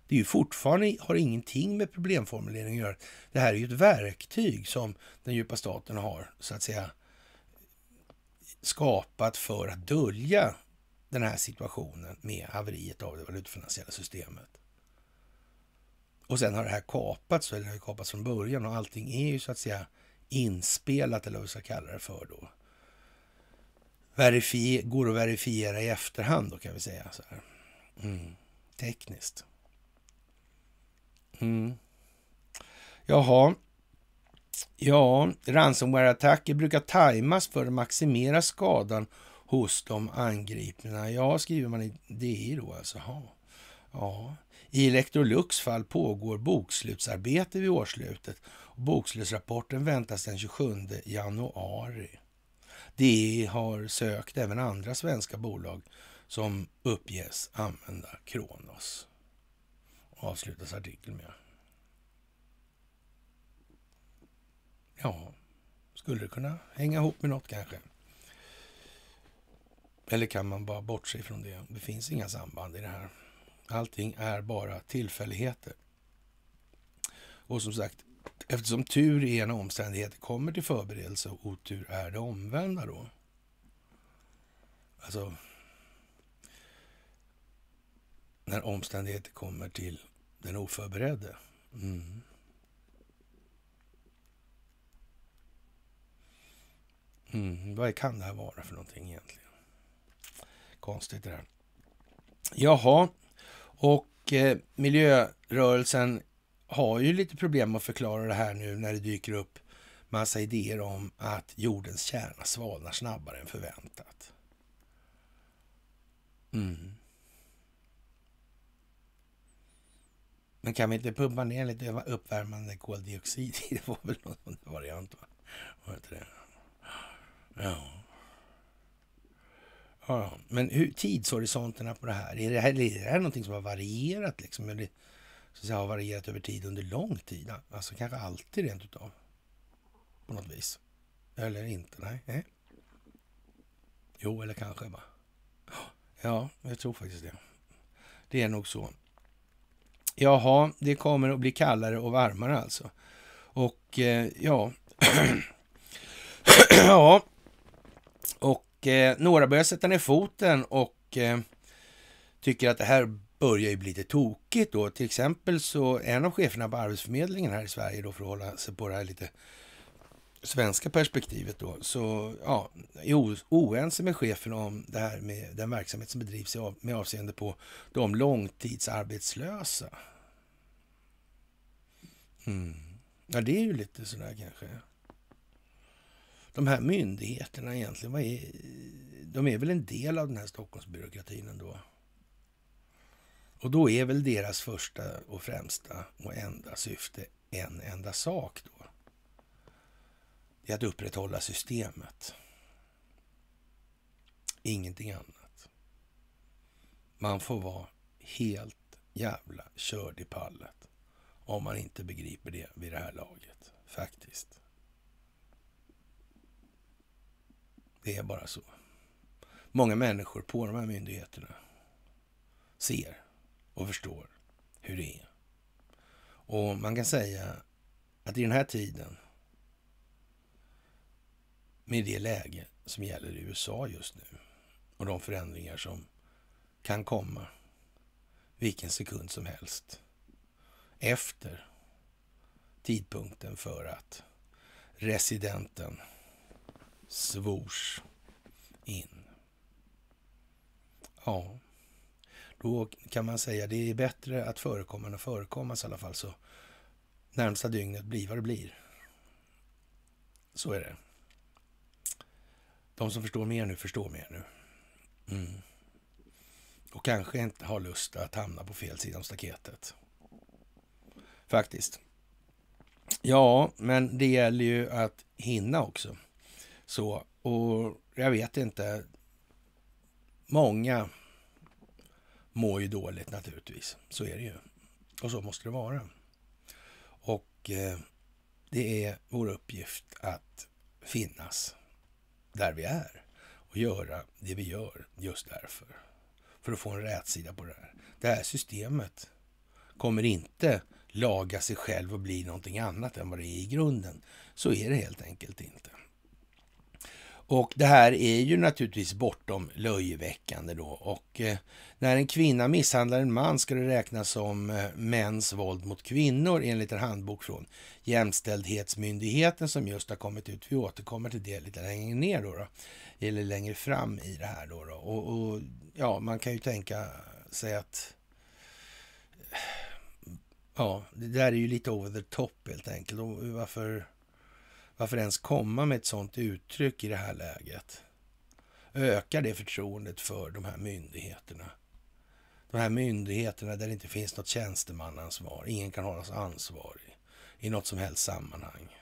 Det är ju fortfarande, har ingenting med problemformulering att göra. Det här är ju ett verktyg som den djupa staten har, så att säga, skapat för att dölja den här situationen med haveriet av det valutafinansiella systemet. Och sen har det här kapats, eller har kapats från början och allting är ju så att säga inspelat eller vad vi ska kalla det för då. Verifi går att verifiera i efterhand då kan vi säga. Så här. Mm. Tekniskt. Mm. Jaha. Ja, ransomware-attacker brukar tajmas för att maximera skadan hos de angripna. Ja, skriver man i DI då alltså. ja. I Electrolux fall pågår bokslutsarbete vid årslutet och bokslutsrapporten väntas den 27 januari. Det har sökt även andra svenska bolag som uppges använda Kronos. Avslutas artikeln med. Ja, skulle det kunna hänga ihop med något kanske? Eller kan man bara bortse från det? Det finns inga samband i det här. Allting är bara tillfälligheter. Och som sagt, eftersom tur är en omständigheter kommer till förberedelse och otur är det omvända då. Alltså, när omständigheter kommer till den oförberedde. Mm. Mm. Vad kan det här vara för någonting egentligen? Konstigt det där. Jaha, och eh, miljörörelsen har ju lite problem att förklara det här nu när det dyker upp massa idéer om att jordens kärna svalnar snabbare än förväntat. Mm. Men kan vi inte pumpa ner lite uppvärmande koldioxid? Det var väl någon variant? Va? Var det? Ja. Ja, men hur, tidshorisonterna på det här, är det här, är det här någonting som har varierat liksom? Eller så att säga, har varierat över tid under lång tid? Alltså kanske alltid rent utav? På något vis? Eller inte? Nej. nej. Eh? Jo, eller kanske va? Ja, jag tror faktiskt det. Det är nog så. Jaha, det kommer att bli kallare och varmare alltså. Och eh, ja... ja, och eh, några börjar sätta ner foten och eh, tycker att det här börjar ju bli lite tokigt då. Till exempel så en av cheferna på Arbetsförmedlingen här i Sverige då för att hålla sig på det här lite svenska perspektivet då, så ja, är oense med chefen om det här med den verksamhet som bedrivs med avseende på de långtidsarbetslösa. Mm. Ja, det är ju lite sådär kanske de här myndigheterna egentligen, vad är, de är väl en del av den här Stockholmsbyråkratin ändå? Och då är väl deras första och främsta och enda syfte en enda sak då? Det är att upprätthålla systemet. Ingenting annat. Man får vara helt jävla körd i pallet om man inte begriper det vid det här laget, faktiskt. Det är bara så. Många människor på de här myndigheterna ser och förstår hur det är. Och man kan säga att i den här tiden, med det läge som gäller i USA just nu och de förändringar som kan komma vilken sekund som helst efter tidpunkten för att residenten svors in. Ja, då kan man säga det är bättre att förekomma än att förekommas i alla fall. Så närmsta dygnet blir vad det blir. Så är det. De som förstår mer nu förstår mer nu. Mm. Och kanske inte har lust att hamna på fel sida om staketet. Faktiskt. Ja, men det gäller ju att hinna också. Så, och jag vet inte. Många mår ju dåligt naturligtvis. Så är det ju. Och så måste det vara. Och eh, det är vår uppgift att finnas där vi är och göra det vi gör just därför. För att få en rätsida på det här. Det här systemet kommer inte laga sig själv och bli någonting annat än vad det är i grunden. Så är det helt enkelt inte. Och det här är ju naturligtvis bortom löjeväckande då. Och eh, när en kvinna misshandlar en man ska det räknas som eh, mäns våld mot kvinnor enligt en handbok från Jämställdhetsmyndigheten som just har kommit ut. Vi återkommer till det lite längre ner då, då eller längre fram i det här då. då. Och, och, ja, man kan ju tänka sig att ja, det där är ju lite over the top helt enkelt. Och varför varför ens komma med ett sådant uttryck i det här läget? Ökar det förtroendet för de här myndigheterna? De här myndigheterna där det inte finns något tjänstemannaansvar. Ingen kan hållas ansvarig i något som helst sammanhang.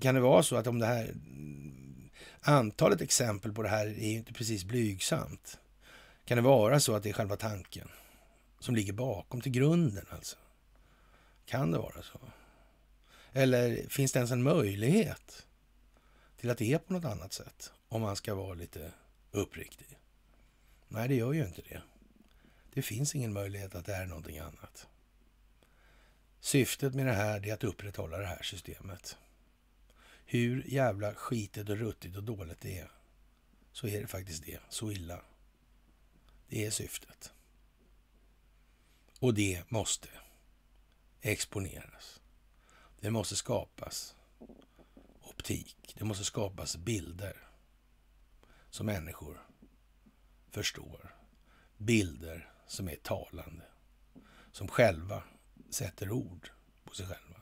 Kan det vara så att om det här antalet exempel på det här är ju inte precis blygsamt. Kan det vara så att det är själva tanken som ligger bakom till grunden alltså? Kan det vara så? Eller finns det ens en möjlighet till att det är på något annat sätt? Om man ska vara lite uppriktig. Nej, det gör ju inte det. Det finns ingen möjlighet att det är någonting annat. Syftet med det här är att upprätthålla det här systemet. Hur jävla skitet och ruttigt och dåligt det är, så är det faktiskt det. Så illa. Det är syftet. Och det måste exponeras. Det måste skapas optik. Det måste skapas bilder som människor förstår. Bilder som är talande. Som själva sätter ord på sig själva.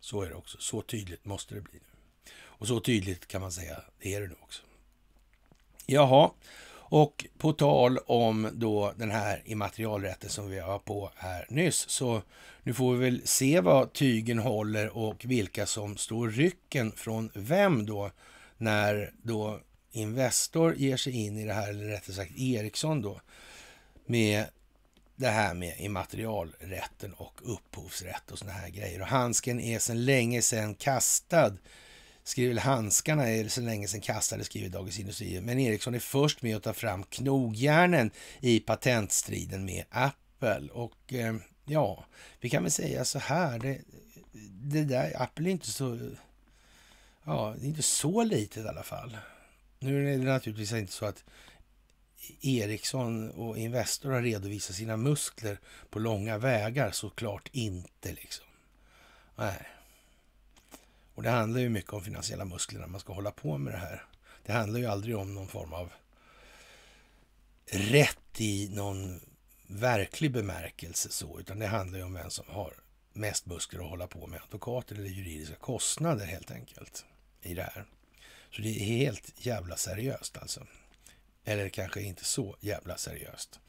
Så är det också. Så tydligt måste det bli nu. Och så tydligt kan man säga, det är det nu också. Jaha, och på tal om då den här immaterialrätten som vi var på här nyss, så nu får vi väl se vad tygen håller och vilka som står rycken från vem då, när då Investor ger sig in i det här, eller rättare sagt Ericsson då, med det här med immaterialrätten och upphovsrätt och såna här grejer. Och handsken är sedan länge sedan kastad skriver handskarna är så länge sedan kastade, skriver Dagens Industri. Men Ericsson är först med att ta fram knogjärnen i patentstriden med Apple. Och eh, ja, vi kan väl säga så här. Det, det där, Apple är inte så... Ja, det är inte så litet i alla fall. Nu är det naturligtvis inte så att Ericsson och Investor har redovisat sina muskler på långa vägar. Såklart inte liksom. Nej. Och det handlar ju mycket om finansiella muskler när man ska hålla på med det här. Det handlar ju aldrig om någon form av rätt i någon verklig bemärkelse så, utan det handlar ju om vem som har mest muskler att hålla på med, advokater eller juridiska kostnader helt enkelt i det här. Så det är helt jävla seriöst alltså. Eller kanske inte så jävla seriöst.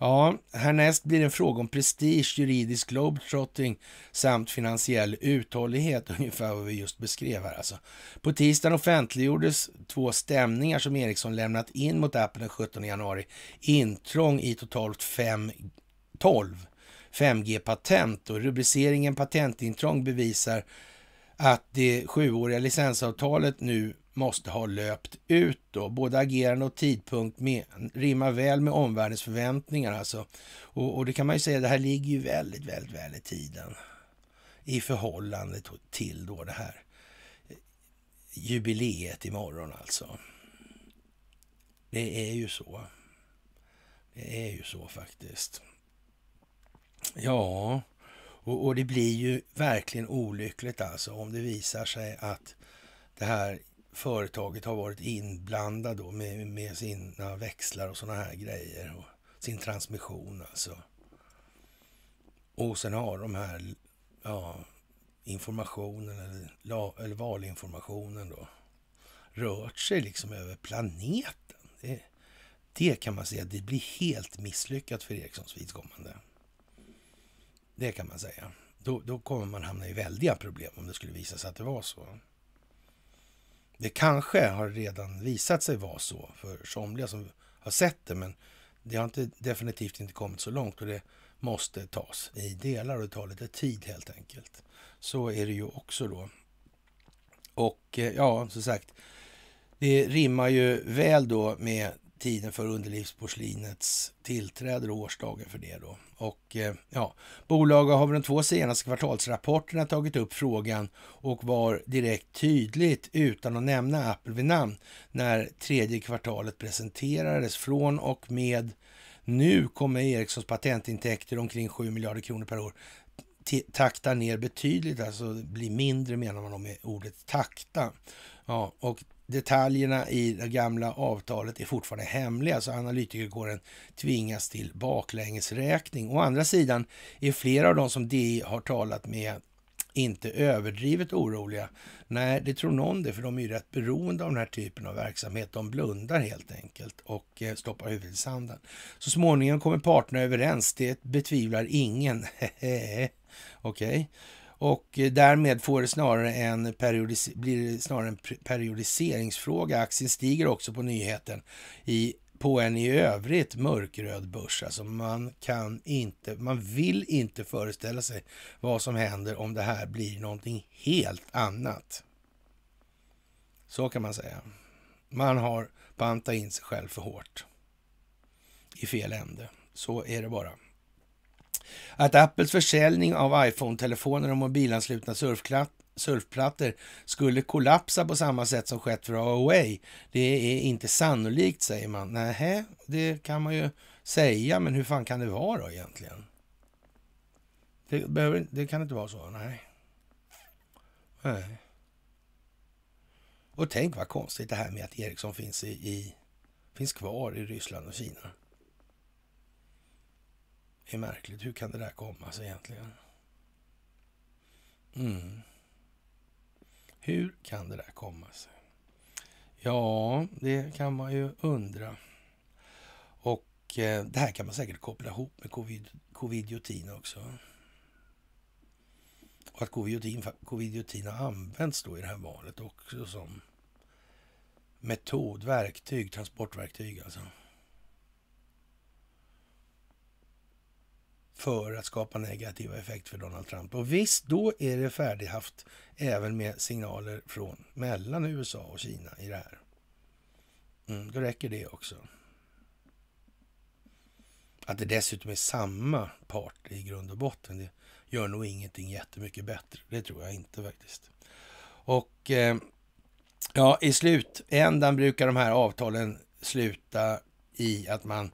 Ja, härnäst blir det en fråga om prestige, juridisk globetrotting samt finansiell uthållighet, ungefär vad vi just beskrev här alltså. På tisdagen offentliggjordes två stämningar som Ericsson lämnat in mot Apple den 17 januari. Intrång i totalt 5, 12 5G-patent och rubriceringen patentintrång bevisar att det sjuåriga licensavtalet nu måste ha löpt ut då. Både agerande och tidpunkt med, rimmar väl med omvärldens förväntningar alltså. Och, och, det kan man ju säga, det här ligger ju väldigt, väldigt, väl i tiden i förhållande till då det här eh, jubileet imorgon alltså. Det är ju så. Det är ju så faktiskt. Ja, och, och det blir ju verkligen olyckligt alltså om det visar sig att det här företaget har varit inblandad då med, med sina växlar och såna här grejer. Och sin transmission alltså. Och sen har de här ja, informationen eller, eller valinformationen då rört sig liksom över planeten. Det, det, kan man säga, det blir helt misslyckat för Ericssons vidkommande. Det kan man säga. Då, då kommer man hamna i väldiga problem om det skulle visa sig att det var så. Det kanske har redan visat sig vara så för somliga som har sett det, men det har inte, definitivt inte kommit så långt och det måste tas i delar och det tar lite tid helt enkelt. Så är det ju också då. Och eh, ja, som sagt, det rimmar ju väl då med tiden för underlivsporslinets tillträde och årsdagen för det. Då. Och, eh, ja, bolaget har vid de två senaste kvartalsrapporterna tagit upp frågan och var direkt tydligt utan att nämna Apple vid namn när tredje kvartalet presenterades. Från och med nu kommer Ericssons patentintäkter omkring 7 miljarder kronor per år takta ner betydligt, alltså bli mindre menar man med ordet takta. Ja, och detaljerna i det gamla avtalet är fortfarande hemliga, så analytikerkåren tvingas till baklängesräkning. Å andra sidan är flera av de som DI har talat med inte överdrivet oroliga. Nej, det tror någon det, för de är ju rätt beroende av den här typen av verksamhet. De blundar helt enkelt och eh, stoppar huvudet i sanden. Så småningom kommer parterna överens, det betvivlar ingen. Okej. Okay. Och eh, därmed får det snarare en blir det snarare en periodiseringsfråga. Aktien stiger också på nyheten i, på en i övrigt mörkröd börs. Alltså man kan inte, man vill inte föreställa sig vad som händer om det här blir någonting helt annat. Så kan man säga. Man har bantat in sig själv för hårt i fel ände. Så är det bara att Apples försäljning av iPhone-telefoner och mobilanslutna surfplattor skulle kollapsa på samma sätt som skett för Huawei. Det är inte sannolikt, säger man. Nähä, det kan man ju säga, men hur fan kan det vara då egentligen? Det, behöver, det kan inte vara så, nej. nej. Och tänk vad konstigt det här med att Ericsson finns, i, i finns kvar i Ryssland och Kina. Det är märkligt. Hur kan det där komma sig egentligen? Mm. Hur kan det där komma sig? Ja, det kan man ju undra. Och eh, det här kan man säkert koppla ihop med covid, covidiotin också. Och att covidiotin, covidiotin har använts då i det här valet också som metod, verktyg, transportverktyg alltså. för att skapa negativa effekter för Donald Trump. Och visst, då är det färdighaft även med signaler från mellan USA och Kina i det här. Mm, då räcker det också. Att det dessutom är samma part i grund och botten, det gör nog ingenting jättemycket bättre. Det tror jag inte faktiskt. Och eh, ja, i slutändan brukar de här avtalen sluta i att man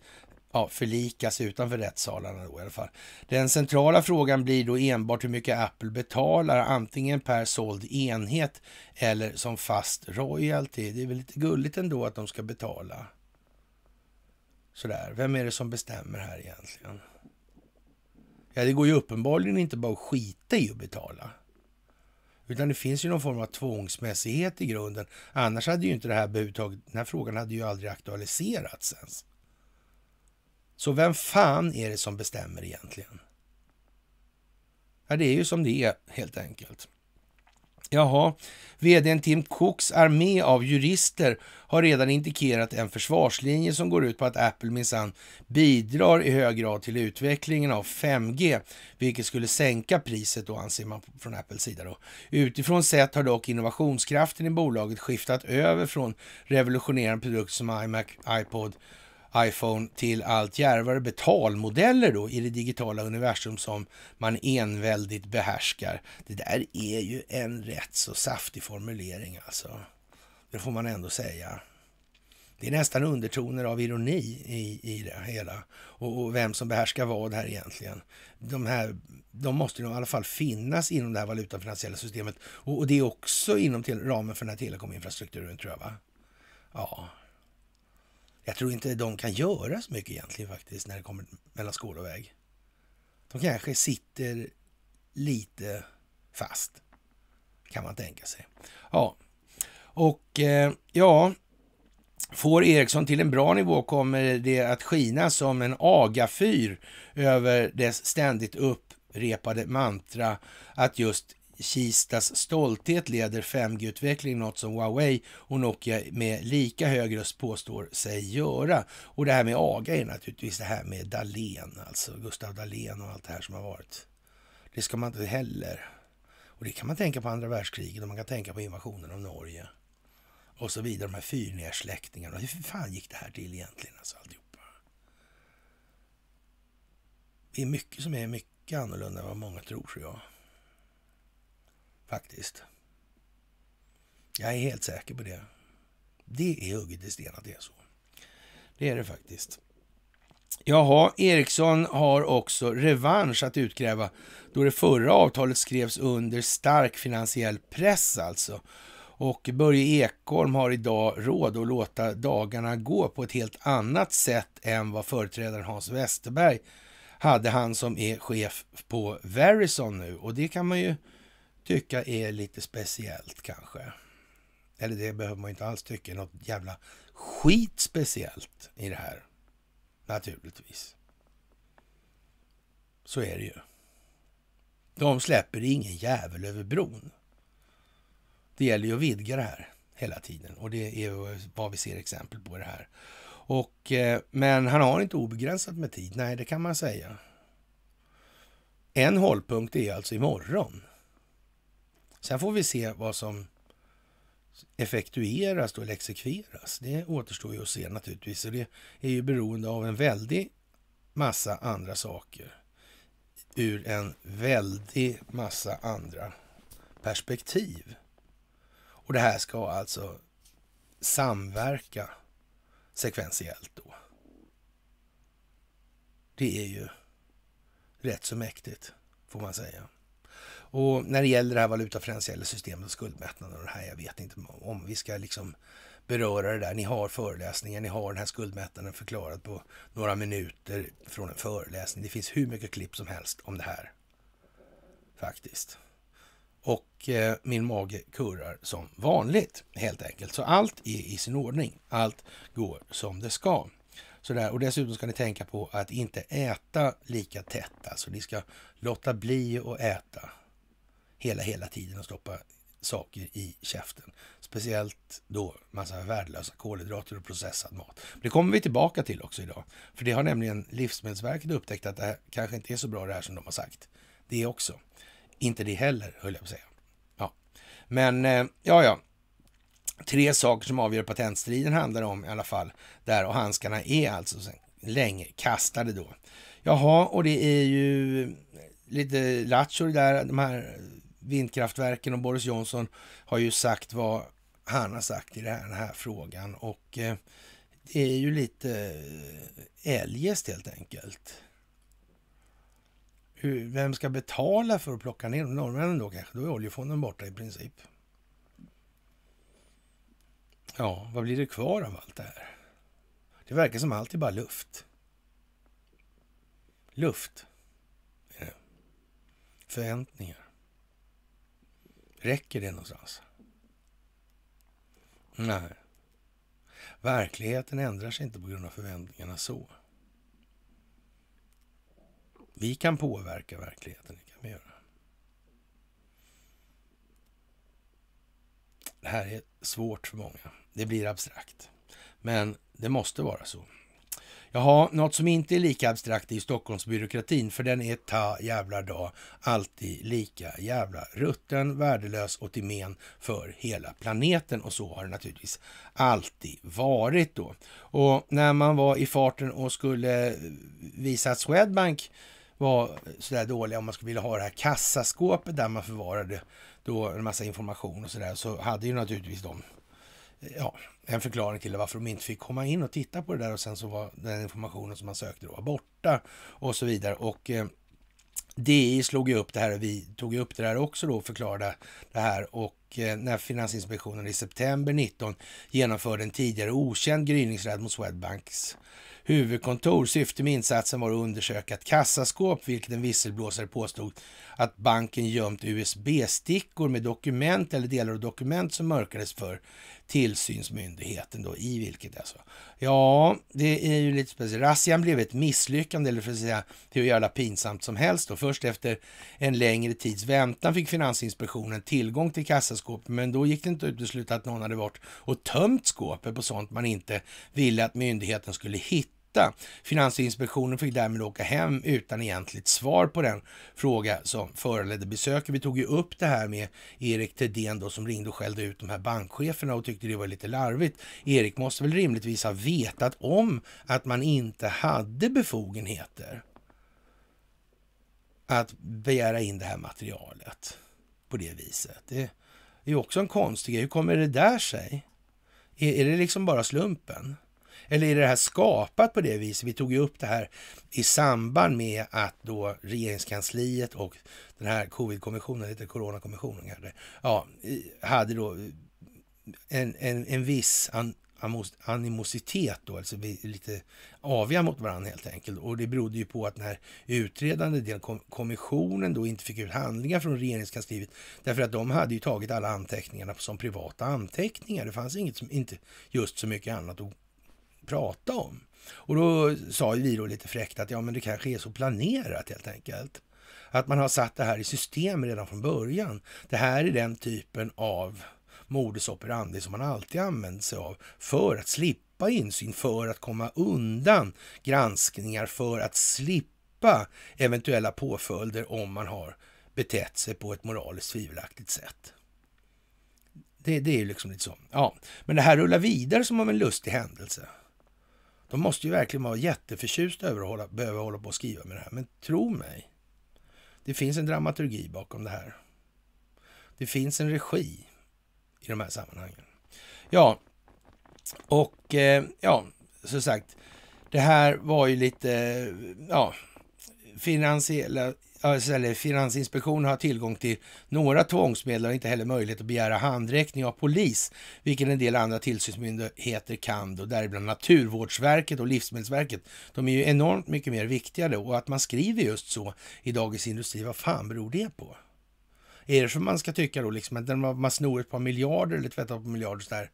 ja, förlikas utanför rättssalarna då i alla fall. Den centrala frågan blir då enbart hur mycket Apple betalar, antingen per såld enhet eller som fast royalty. Det är väl lite gulligt ändå att de ska betala. Sådär, vem är det som bestämmer här egentligen? Ja, det går ju uppenbarligen inte bara att skita i att betala. Utan det finns ju någon form av tvångsmässighet i grunden. Annars hade ju inte det här överhuvudtaget, den här frågan hade ju aldrig aktualiserats ens. Så vem fan är det som bestämmer egentligen? Ja, det är ju som det är helt enkelt. Jaha, vdn Tim Cooks armé av jurister har redan indikerat en försvarslinje som går ut på att Apple minsann bidrar i hög grad till utvecklingen av 5G, vilket skulle sänka priset då anser man från Apples sida. Då. Utifrån sett har dock innovationskraften i bolaget skiftat över från revolutionerande produkter som iMac, iPod iPhone till allt djärvare betalmodeller då i det digitala universum som man enväldigt behärskar. Det där är ju en rätt så saftig formulering alltså. Det får man ändå säga. Det är nästan undertoner av ironi i, i det hela. Och, och vem som behärskar vad här egentligen. De, här, de måste ju i alla fall finnas inom det här valutafinansiella systemet. Och, och det är också inom till, ramen för den här telekominfrastrukturen tror jag. Va? Ja, jag tror inte de kan göra så mycket egentligen faktiskt när det kommer mellan skål och väg. De kanske sitter lite fast, kan man tänka sig. Ja, och eh, ja, Får Ericsson till en bra nivå kommer det att skina som en agafyr över dess ständigt upprepade mantra att just Kistas stolthet leder 5G-utvecklingen, något som Huawei och Nokia med lika hög röst påstår sig göra. Och det här med AGA är naturligtvis det här med Dalen, alltså Gustav Dalen och allt det här som har varit. Det ska man inte heller. Och det kan man tänka på andra världskriget och man kan tänka på invasionen av Norge. Och så vidare, de här fyrnedsläckningarna. Hur fan gick det här till egentligen? Alltså, alltihopa. Det är mycket som är mycket annorlunda än vad många tror, tror jag faktiskt. Jag är helt säker på det. Det är hugget i sten att det är så. Det är det faktiskt. Jaha, Ericsson har också revansch att utkräva då det förra avtalet skrevs under stark finansiell press alltså. Och Börje Ekholm har idag råd att låta dagarna gå på ett helt annat sätt än vad företrädaren Hans Westerberg hade han som är chef på Verizon nu. Och det kan man ju tycka är lite speciellt kanske. Eller det behöver man inte alls tycka något jävla skit speciellt i det här. Naturligtvis. Så är det ju. De släpper ingen jävel över bron. Det gäller ju att vidga det här hela tiden och det är vad vi ser exempel på det här. Och, eh, men han har inte obegränsat med tid, nej det kan man säga. En hållpunkt är alltså imorgon. Sen får vi se vad som effektueras då, eller exekveras. Det återstår ju att se naturligtvis. Och det är ju beroende av en väldig massa andra saker. Ur en väldig massa andra perspektiv. Och det här ska alltså samverka sekventiellt då. Det är ju rätt så mäktigt, får man säga. Och när det gäller det här valutafinansiella systemet och skuldmättnaden och det här, jag vet inte om vi ska liksom beröra det där. Ni har föreläsningar, ni har den här skuldmättnaden förklarad på några minuter från en föreläsning. Det finns hur mycket klipp som helst om det här. Faktiskt. Och eh, min mage kurrar som vanligt helt enkelt. Så allt är i sin ordning. Allt går som det ska. Sådär. Och dessutom ska ni tänka på att inte äta lika tätt. Alltså ni ska låta bli att äta hela, hela tiden och stoppa saker i käften. Speciellt då massa värdelösa kolhydrater och processad mat. Det kommer vi tillbaka till också idag. För det har nämligen Livsmedelsverket upptäckt att det kanske inte är så bra det här som de har sagt. Det också. Inte det heller, höll jag på att säga. Ja. Men, eh, ja, ja. Tre saker som avgör patentstriden handlar om i alla fall där och handskarna är alltså sedan länge kastade då. Jaha, och det är ju lite lattjo där, de här vindkraftverken och Boris Johnson har ju sagt vad han har sagt i den här, den här frågan och eh, det är ju lite eh, eljest helt enkelt. Hur, vem ska betala för att plocka ner dem? Norrmännen då kanske? Då är oljefonden borta i princip. Ja, vad blir det kvar av allt det här? Det verkar som allt är bara luft. Luft. Förväntningar. Räcker det någonstans? Nej. Verkligheten ändrar sig inte på grund av förväntningarna så. Vi kan påverka verkligheten, det kan vi göra. Det här är svårt för många. Det blir abstrakt. Men det måste vara så. Jaha, något som inte är lika abstrakt i Stockholmsbyråkratin, för den är ta jävla dag alltid lika jävla rutten, värdelös och till men för hela planeten. Och så har det naturligtvis alltid varit då. Och när man var i farten och skulle visa att Swedbank var sådär dåliga om man skulle vilja ha det här kassaskåpet där man förvarade då en massa information och sådär, så hade ju naturligtvis de ja, en förklaring till varför de inte fick komma in och titta på det där och sen så var den informationen som man sökte då var borta och så vidare. Och eh, DI slog ju upp det här och vi tog ju upp det här också då och förklarade det här och eh, när Finansinspektionen i september 19 genomförde en tidigare okänd gryningsräd mot Swedbanks huvudkontor. Syftet med insatsen var att undersöka ett kassaskåp, vilket en visselblåsare påstod att banken gömt USB-stickor med dokument eller delar av dokument som mörkades för tillsynsmyndigheten då i vilket alltså. Ja, det är ju lite speciellt. Razzian blev ett misslyckande, eller för att säga hur jävla pinsamt som helst. då. först efter en längre tids väntan fick Finansinspektionen tillgång till kassaskåpet, men då gick det inte att utesluta att någon hade varit och tömt skåpet på sånt man inte ville att myndigheten skulle hitta Finansinspektionen fick därmed åka hem utan egentligt svar på den fråga som föranledde besöket. Vi tog ju upp det här med Erik Thedéen då som ringde och skällde ut de här bankcheferna och tyckte det var lite larvigt. Erik måste väl rimligtvis ha vetat om att man inte hade befogenheter att begära in det här materialet på det viset. Det är också en konstig grej. Hur kommer det där sig? är det liksom bara slumpen? Eller är det här skapat på det viset? Vi tog ju upp det här i samband med att då regeringskansliet och den här covid-kommissionen, heter coronakommissionen kanske, ja, hade då en, en, en viss animositet då, alltså lite aviga mot varandra helt enkelt. Och det berodde ju på att den här utredande delen, kommissionen då inte fick ut handlingar från regeringskansliet därför att de hade ju tagit alla anteckningarna som privata anteckningar. Det fanns inget som, inte just så mycket annat att prata om. Och då sa vi då lite fräckt att ja, men det kanske är så planerat helt enkelt. Att man har satt det här i system redan från början. Det här är den typen av modus operandi som man alltid använder sig av för att slippa insyn, för att komma undan granskningar, för att slippa eventuella påföljder om man har betett sig på ett moraliskt tvivelaktigt sätt. Det, det är ju liksom lite så. Ja, men det här rullar vidare som av en lustig händelse. De måste ju verkligen vara jätteförtjusta över att hålla, behöva hålla på och skriva med det här. Men tro mig, det finns en dramaturgi bakom det här. Det finns en regi i de här sammanhangen. Ja, och eh, ja, som sagt, det här var ju lite, ja, finansiella eller Finansinspektionen har tillgång till några tvångsmedel och inte heller möjlighet att begära handräckning av polis, vilket en del andra tillsynsmyndigheter kan, då, däribland Naturvårdsverket och Livsmedelsverket. De är ju enormt mycket mer viktiga då, och att man skriver just så i Dagens Industri, vad fan beror det på? Är det som man ska tycka då, liksom, att när man snor ett par miljarder eller tvättar på miljarder så där,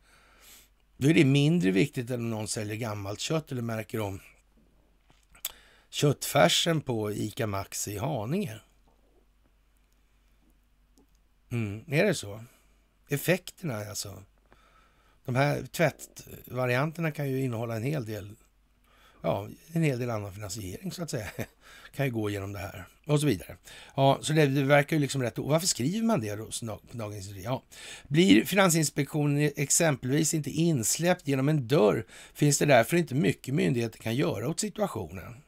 då är det mindre viktigt än om någon säljer gammalt kött eller märker om köttfärsen på ICA Maxi i Haninge. Mm, är det så? Effekterna alltså. De här tvättvarianterna kan ju innehålla en hel del ja, en hel del annan finansiering så att säga. Kan ju gå genom det här och så vidare. Ja, så det, det verkar ju liksom rätt. Varför skriver man det då på Dagens Industri? Ja. Blir Finansinspektionen exempelvis inte insläppt genom en dörr finns det därför inte mycket myndigheter kan göra åt situationen.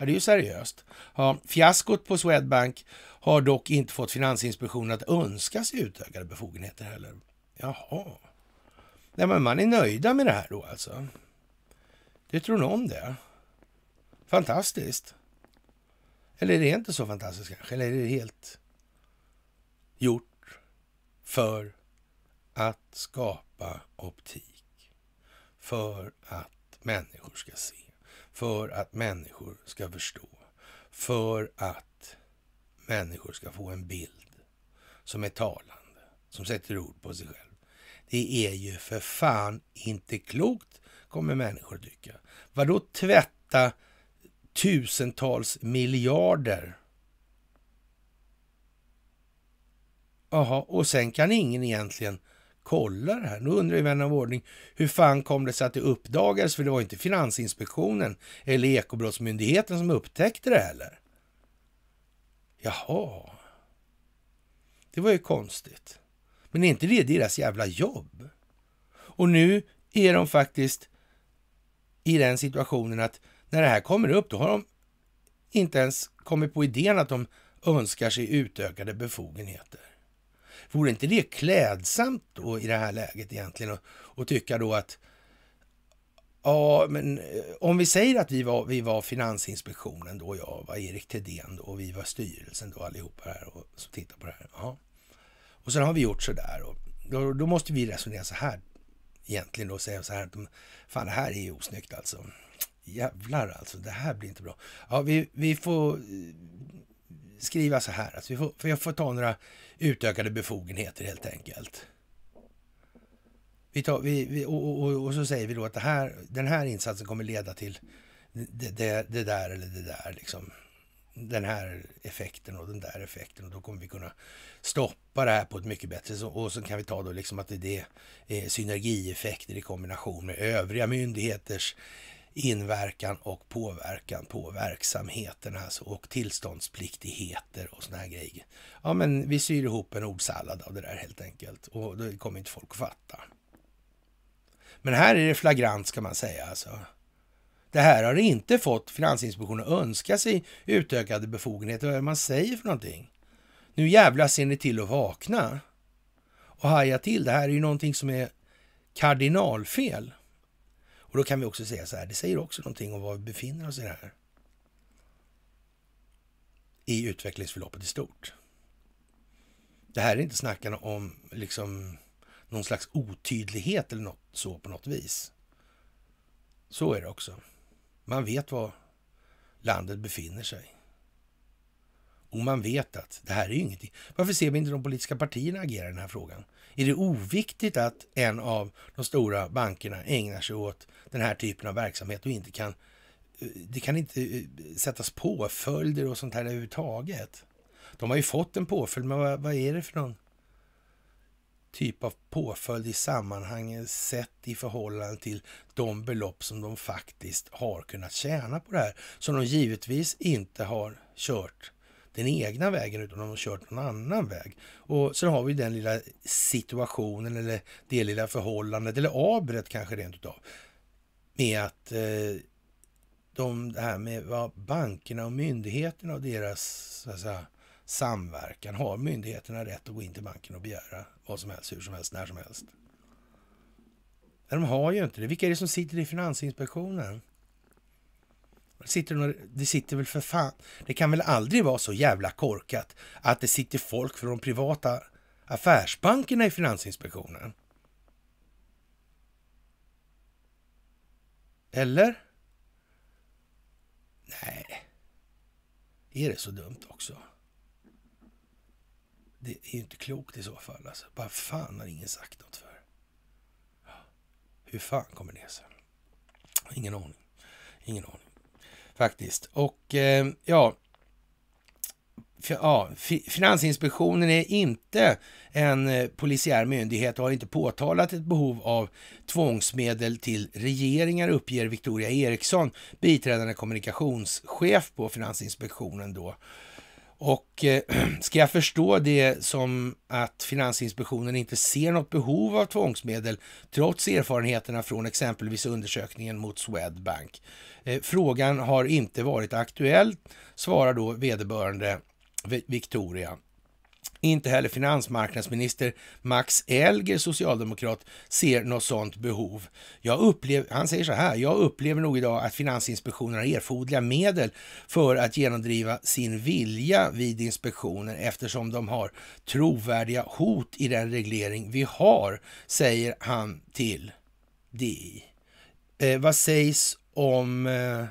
Ja, det är ju seriöst. Ja, fiaskot på Swedbank har dock inte fått Finansinspektionen att önska sig utökade befogenheter heller. Jaha. Nej, men man är nöjda med det här då alltså. Det tror någon det. Fantastiskt. Eller är det inte så fantastiskt kanske? Eller är det helt gjort för att skapa optik? För att människor ska se? för att människor ska förstå. För att människor ska få en bild som är talande, som sätter ord på sig själv. Det är ju för fan inte klokt, kommer människor tycka. Vadå tvätta tusentals miljarder? Jaha, och sen kan ingen egentligen kolla det här. Nu undrar ju vän av ordning, hur fan kom det sig att det uppdagades? För det var inte Finansinspektionen eller Ekobrottsmyndigheten som upptäckte det heller. Jaha. Det var ju konstigt. Men är inte det deras jävla jobb? Och nu är de faktiskt i den situationen att när det här kommer upp, då har de inte ens kommit på idén att de önskar sig utökade befogenheter. Vore inte det klädsamt då i det här läget egentligen? Och, och tycka då att Ja, men eh, om vi säger att vi var, vi var Finansinspektionen då, jag var Erik Thedéen då, och vi var styrelsen då allihopa här och så tittar på det här. Ja. Och sen har vi gjort så där och då, då, måste vi resonera så här egentligen då, säga så här att fan det här är ju osnyggt alltså. Jävlar alltså, det här blir inte bra. Ja, vi, vi får eh, skriva så här. Alltså vi får, för jag får ta några utökade befogenheter helt enkelt. Vi tar, vi, vi och, och, och, så säger vi då att här, den här insatsen kommer leda till det, det, det, där eller det där. Liksom. Den här effekten och den där effekten. Och då kommer vi kunna stoppa det här på ett mycket bättre sätt. Och så kan vi ta då liksom att det är synergieffekter i kombination med övriga myndigheters inverkan och påverkan på verksamheten alltså, och tillståndspliktigheter och såna här grejer. Ja, men vi syr ihop en ordsallad av det där helt enkelt och det kommer inte folk att fatta. Men här är det flagrant ska man säga alltså. Det här har inte fått Finansinspektionen att önska sig utökade befogenheter. Vad är det man säger för någonting? Nu jävla ser ni till att vakna och haja till. Det här är ju någonting som är kardinalfel. Och då kan vi också säga så här, det säger också någonting om var vi befinner oss i det här. I utvecklingsförloppet i stort. Det här är inte snackarna om liksom någon slags otydlighet eller något så på något vis. Så är det också. Man vet var landet befinner sig. Och man vet att det här är ju ingenting. Varför ser vi inte de politiska partierna agera i den här frågan? Är det oviktigt att en av de stora bankerna ägnar sig åt den här typen av verksamhet och inte kan, eh, det kan inte eh, sättas påföljder och sånt här överhuvudtaget. De har ju fått en påföljd, men vad, vad är det för någon typ av påföljd i sammanhanget sett i förhållande till de belopp som de faktiskt har kunnat tjäna på det här. Som de givetvis inte har kört den egna vägen utan de har kört någon annan väg. Och så har vi den lilla situationen eller det lilla förhållandet eller abret kanske rent utav med att eh, de, det här med vad bankerna och myndigheterna och deras så samverkan. Har myndigheterna rätt att gå in till banken och begära vad som helst, hur som helst, när som helst? Men de har ju inte det. Vilka är det som sitter i Finansinspektionen? Det sitter, det sitter väl för fan... Det kan väl aldrig vara så jävla korkat att det sitter folk från de privata affärsbankerna i Finansinspektionen? Eller? Nej. Är det så dumt också? Det är ju inte klokt i så fall. Alltså. Bara fan har ingen sagt något för? Hur fan kommer det sig? Ingen aning. Ingen aning. Faktiskt. Och eh, ja, ja, Finansinspektionen är inte en eh, polisiär myndighet och har inte påtalat ett behov av tvångsmedel till regeringar, uppger Victoria Eriksson, biträdande kommunikationschef på Finansinspektionen då. Och eh, ska jag förstå det som att Finansinspektionen inte ser något behov av tvångsmedel trots erfarenheterna från exempelvis undersökningen mot Swedbank? Eh, frågan har inte varit aktuell, svarar då vederbörande Victoria. Inte heller finansmarknadsminister Max Elger, socialdemokrat, ser något sådant behov. Upplev, han säger så här, jag upplever nog idag att Finansinspektionen har erforderliga medel för att genomdriva sin vilja vid inspektionen eftersom de har trovärdiga hot i den reglering vi har, säger han till DI. Eh, vad sägs om eh,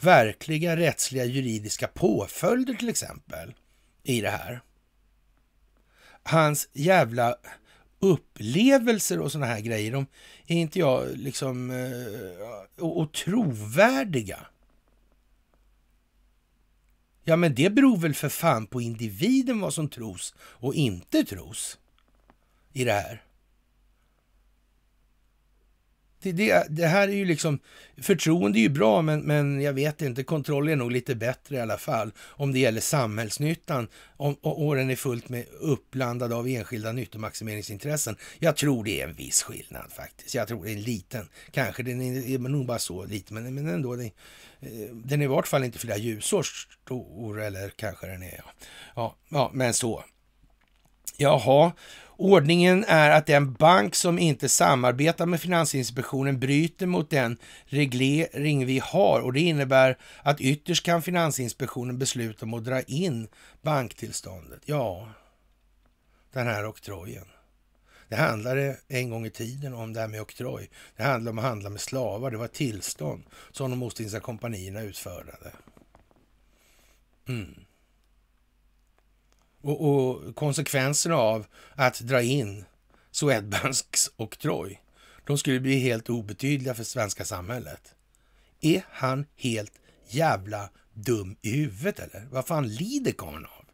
verkliga rättsliga juridiska påföljder till exempel i det här. Hans jävla upplevelser och såna här grejer, de är inte jag liksom... Och, eh, och trovärdiga. Ja, men det beror väl för fan på individen vad som tros och inte tros i det här det, det, det, här är ju liksom, förtroende är ju bra, men, men jag vet inte, kontroll är nog lite bättre i alla fall, om det gäller samhällsnyttan om, åren är fullt med uppblandade av enskilda nyttomaximeringsintressen. Jag tror det är en viss skillnad faktiskt. Jag tror det är en liten, kanske den är, är nog bara så liten, men, men ändå, den, eh, den är i vart fall inte flera ljusår stor, eller kanske den är, ja, ja, ja men så. Jaha, Ordningen är att den bank som inte samarbetar med Finansinspektionen bryter mot den reglering vi har och det innebär att ytterst kan Finansinspektionen besluta om att dra in banktillståndet. Ja, den här oktrojen. Det handlade en gång i tiden om det här med oktroj. Det handlade om att handla med slavar. Det var tillstånd som de ostindiska kompanierna utförde. Mm och, och konsekvenserna av att dra in Swedbanks och Troy. de skulle bli helt obetydliga för svenska samhället. Är han helt jävla dum i huvudet eller? Vad fan lider karln av?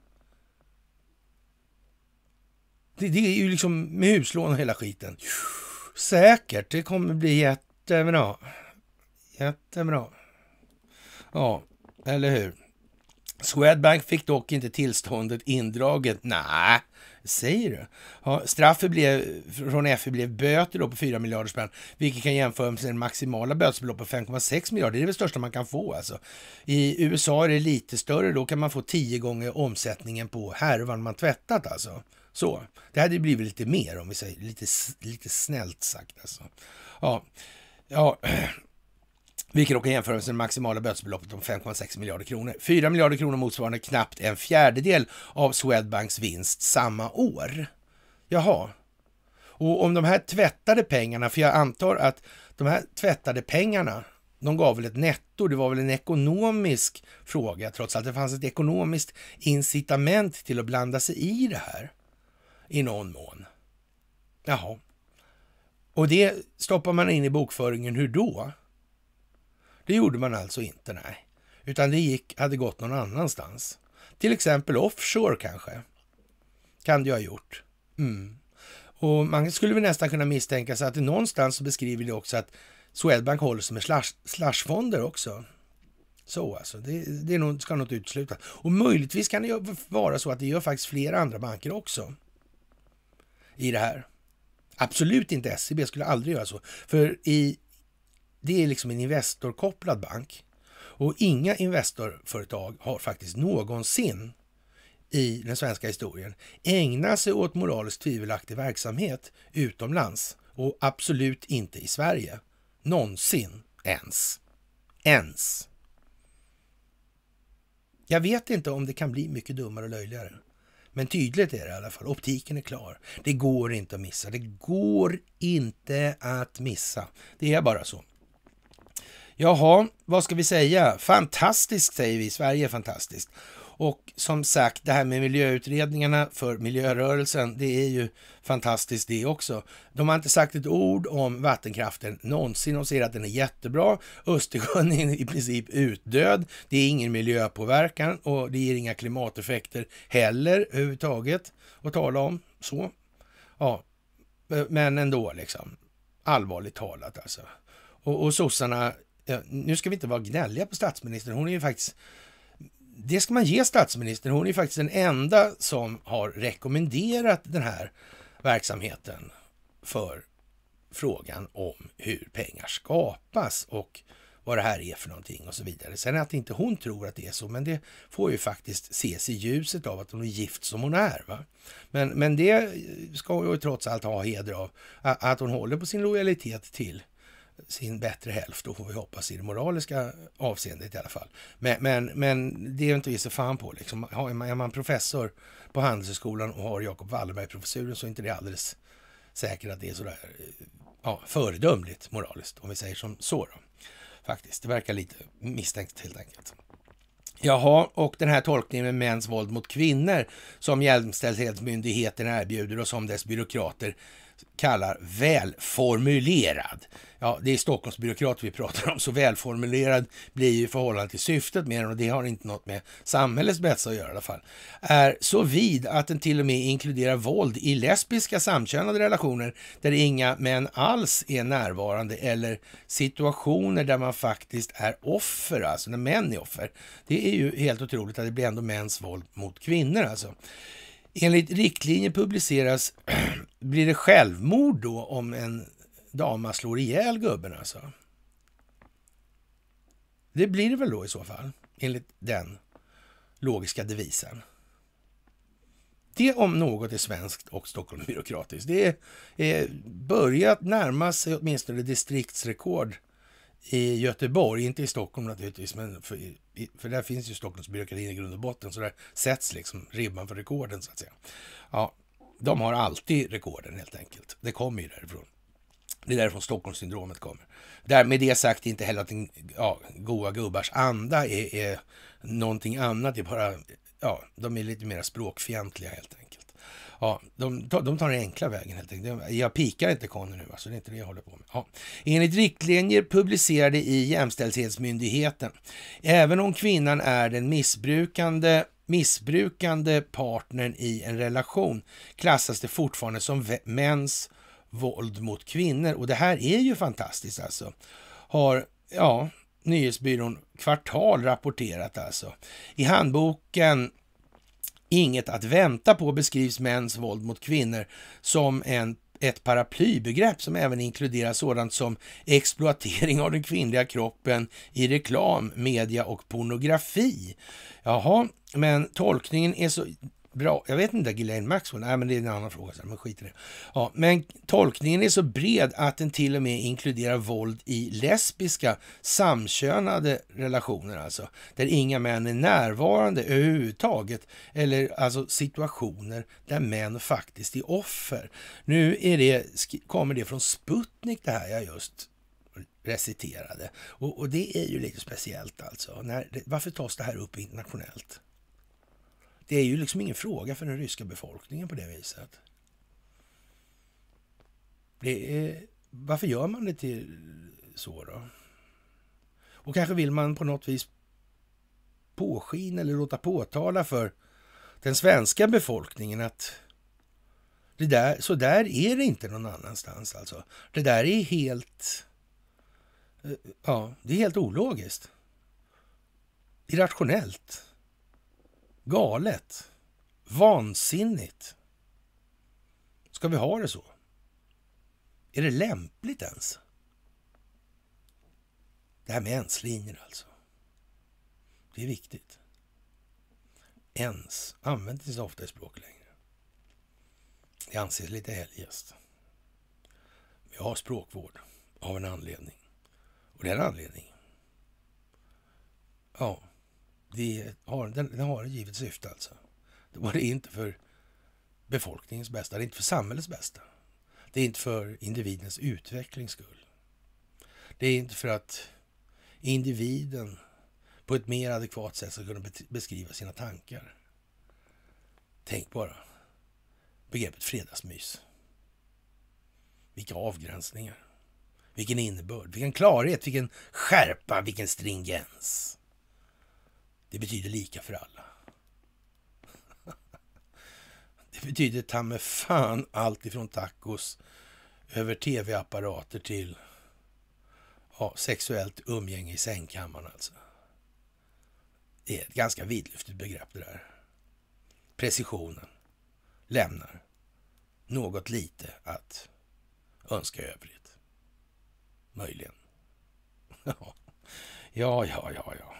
Det, det, är ju liksom med huslån och hela skiten. Säkert, det kommer bli jättebra. Jättebra. Ja, eller hur? Swedbank fick dock inte tillståndet indraget. Nej, säger du? Ja, straffet blev, från FI blev böter då på 4 miljarder spänn, vilket kan jämföras med det maximala bötesbelopp på 5,6 miljarder. Det är det största man kan få alltså. I USA är det lite större, då kan man få tio gånger omsättningen på härvan man tvättat alltså. Så, det hade blivit lite mer om vi säger lite, lite snällt sagt alltså. Ja, ja Vilket kan jämföras med det maximala bötesbeloppet om 5,6 miljarder kronor. 4 miljarder kronor motsvarande knappt en fjärdedel av Swedbanks vinst samma år. Jaha. Och om de här tvättade pengarna, för jag antar att de här tvättade pengarna, de gav väl ett netto, det var väl en ekonomisk fråga trots allt. Det fanns ett ekonomiskt incitament till att blanda sig i det här i någon mån. Jaha. Och det stoppar man in i bokföringen, hur då? Det gjorde man alltså inte, nej. Utan det gick, hade gått någon annanstans. Till exempel offshore kanske. Kan det ju ha gjort. Mm. Och man skulle väl nästan kunna misstänka sig att det någonstans så beskriver det också att Swedbank håller sig med slash, slashfonder också. Så alltså, det, det nog, ska nog inte uteslutas. Och möjligtvis kan det vara så att det gör faktiskt flera andra banker också i det här. Absolut inte SEB, skulle aldrig göra så. För i det är liksom en investorkopplad bank. Och inga Investorföretag har faktiskt någonsin i den svenska historien ägnat sig åt moraliskt tvivelaktig verksamhet utomlands och absolut inte i Sverige. Någonsin ens. Ens. Jag vet inte om det kan bli mycket dummare och löjligare. Men tydligt är det i alla fall. Optiken är klar. Det går inte att missa. Det går inte att missa. Det är bara så. Jaha, vad ska vi säga? Fantastiskt säger vi, Sverige är fantastiskt. Och som sagt, det här med miljöutredningarna för miljörörelsen, det är ju fantastiskt det också. De har inte sagt ett ord om vattenkraften någonsin. De säger att den är jättebra. Östersjön är i princip utdöd. Det är ingen miljöpåverkan och det ger inga klimateffekter heller överhuvudtaget att tala om. Så. Ja, men ändå liksom. Allvarligt talat alltså. Och, och sossarna nu ska vi inte vara gnälliga på statsministern. Hon är ju faktiskt det ska man ge statsministern. Hon är faktiskt den enda som har rekommenderat den här verksamheten för frågan om hur pengar skapas och vad det här är för någonting och så vidare. Sen att inte hon tror att det är så, men det får ju faktiskt ses i ljuset av att hon är gift som hon är. Va? Men, men det ska hon ju trots allt ha heder av, att hon håller på sin lojalitet till sin bättre hälft, och får vi hoppas i det moraliska avseendet i alla fall. Men, men, men det är inte att ge sig fan på. Liksom. Är man, är man professor på Handelshögskolan och har Jacob Wallenberg-professuren så är inte det alldeles säkert att det är sådär ja, föredömligt moraliskt, om vi säger som så. Då. Faktiskt, det verkar lite misstänkt helt enkelt. Jaha, och den här tolkningen med mäns våld mot kvinnor som Jämställdhetsmyndigheten erbjuder och som dess byråkrater kallar välformulerad. Ja, det är Stockholmsbyråkrater vi pratar om, så välformulerad blir ju i förhållande till syftet med den och det har inte något med samhällets bästa att göra i alla fall, är så vid att den till och med inkluderar våld i lesbiska samkönade relationer där inga män alls är närvarande eller situationer där man faktiskt är offer, alltså när män är offer. Det är ju helt otroligt att det blir ändå mäns våld mot kvinnor alltså. Enligt riktlinjer publiceras blir det självmord då om en dama slår ihjäl gubben alltså. Det blir det väl då i så fall, enligt den logiska devisen. Det om något är svenskt och Stockholmbyråkratiskt. Det är börjat närma sig åtminstone distriktsrekord i Göteborg, inte i Stockholm naturligtvis, men för där finns ju Stockholms byråkrati i grund och botten, så där sätts liksom ribban för rekorden så att säga. Ja, de har alltid rekorden helt enkelt. Det kommer ju därifrån. Det är därifrån Stockholmssyndromet kommer. Där, med det sagt inte heller att den ja, goa gubbars anda är, är någonting annat. Det är bara, ja, de är lite mer språkfientliga helt enkelt. Ja, de, de tar den enkla vägen helt enkelt. Jag pikar inte Conny nu, alltså. Det är inte det jag håller på med. Ja. Enligt riktlinjer publicerade i Jämställdhetsmyndigheten, även om kvinnan är den missbrukande missbrukande partnern i en relation klassas det fortfarande som mäns våld mot kvinnor. Och det här är ju fantastiskt alltså. Har, ja, nyhetsbyrån Kvartal rapporterat alltså. I handboken inget att vänta på beskrivs mäns våld mot kvinnor som en ett paraplybegrepp som även inkluderar sådant som exploatering av den kvinnliga kroppen i reklam, media och pornografi. Jaha, men tolkningen är så bra. Jag vet inte, Ghislaine Maxwell, nej men det är en annan fråga men skit i det. Ja, men tolkningen är så bred att den till och med inkluderar våld i lesbiska samkönade relationer alltså, där inga män är närvarande överhuvudtaget, eller alltså situationer där män faktiskt är offer. Nu är det, kommer det från Sputnik det här jag just reciterade. Och, och, det är ju lite speciellt alltså. När, varför tas det här upp internationellt? Det är ju liksom ingen fråga för den ryska befolkningen på det viset. Det är, varför gör man det till så då? Och kanske vill man på något vis påskina eller låta påtala för den svenska befolkningen att det där, så där är det inte någon annanstans alltså. Det där är helt... Eh, ja, det är helt ologiskt. Irrationellt. Galet. Vansinnigt. Ska vi ha det så? Är det lämpligt ens? Det här med ens-linjer alltså. Det är viktigt. Ens används inte ofta i språk längre. Det anses lite helgest. Vi har språkvård av en anledning. Och det är en anledning. Ja, det har, den, den har ett givet syfte alltså. Det var det inte för befolkningens bästa, det är inte för samhällets bästa. Det är inte för individens utvecklings skull. Det är inte för att individen på ett mer adekvat sätt ska kunna beskriva sina tankar. Tänk bara begreppet fredagsmys. Vilka avgränsningar, vilken innebörd, vilken klarhet, vilken skärpa, vilken stringens. Det betyder lika för alla. Det betyder ta med fan allt ifrån tacos över tv-apparater till ja, sexuellt umgänge i sängkammaren alltså. Det är ett ganska vidlyftigt begrepp det där. Precisionen lämnar något lite att önska övrigt. Möjligen. ja, ja, ja, ja.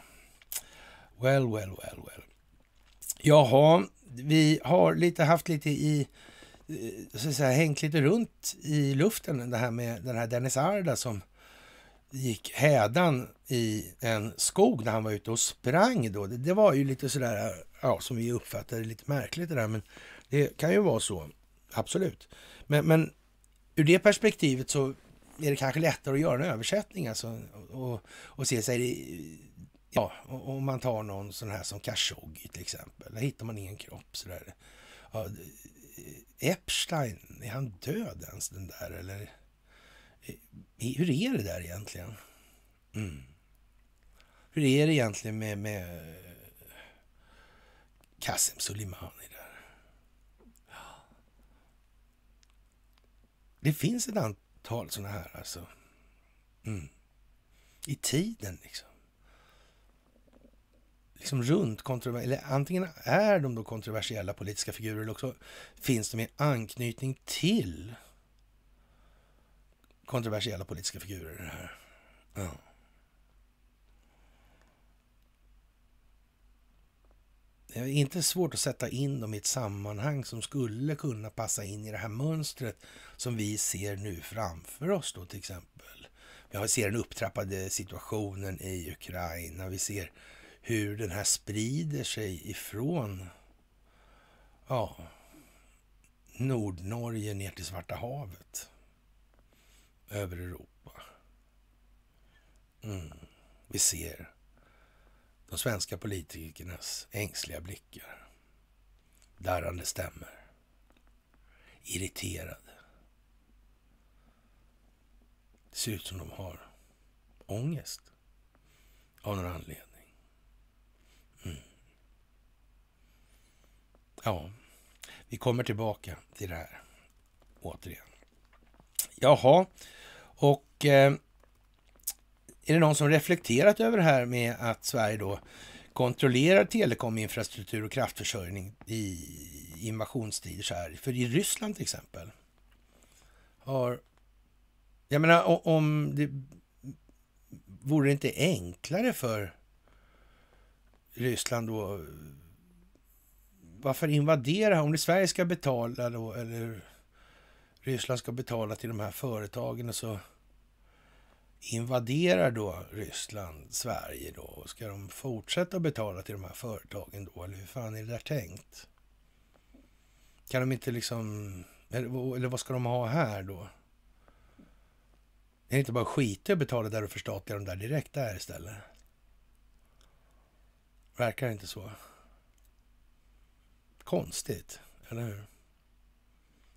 Well, well, well, well. Jaha, vi har lite, haft lite i, eh, så att säga, hängt lite runt i luften det här med den här Dennis Arda som gick hädan i en skog när han var ute och sprang då. Det, det var ju lite sådär, ja, som vi uppfattade lite märkligt det där, men det kan ju vara så, absolut. Men, men ur det perspektivet så är det kanske lättare att göra en översättning alltså, och, och se sig Ja, om man tar någon sån här som Khashoggi till exempel. Där hittar man ingen kropp. Sådär. Ja, eh, Epstein, är han död ens den där eller? Eh, hur är det där egentligen? Mm. Hur är det egentligen med, med eh, Qasem Soleimani där? Det finns ett antal sådana här alltså. Mm. I tiden liksom liksom runt kontroversiella, eller antingen är de då kontroversiella politiska figurer eller också finns de i anknytning till kontroversiella politiska figurer. Det här. Ja. Det är inte svårt att sätta in dem i ett sammanhang som skulle kunna passa in i det här mönstret som vi ser nu framför oss då till exempel. Vi ser den upptrappade situationen i Ukraina. Vi ser hur den här sprider sig ifrån ja, Nordnorge ner till Svarta havet. Över Europa. Mm. Vi ser de svenska politikernas ängsliga blickar. Darrande stämmer. Irriterade. Det ser ut som de har ångest av någon anledning. Ja, vi kommer tillbaka till det här återigen. Jaha, och eh, är det någon som reflekterat över det här med att Sverige då kontrollerar telekominfrastruktur och kraftförsörjning i invasionstider så här? För i Ryssland till exempel har... Jag menar om det... Vore det inte enklare för Ryssland då... Varför invadera? Om det Sverige ska betala då, eller Ryssland ska betala till de här företagen och så invaderar då Ryssland Sverige då? Och ska de fortsätta betala till de här företagen då? Eller hur fan är det där tänkt? Kan de inte liksom... Eller vad ska de ha här då? Är Det inte bara skit att betala där och förstatliga dem där direkt där istället? Verkar inte så. Konstigt, eller hur?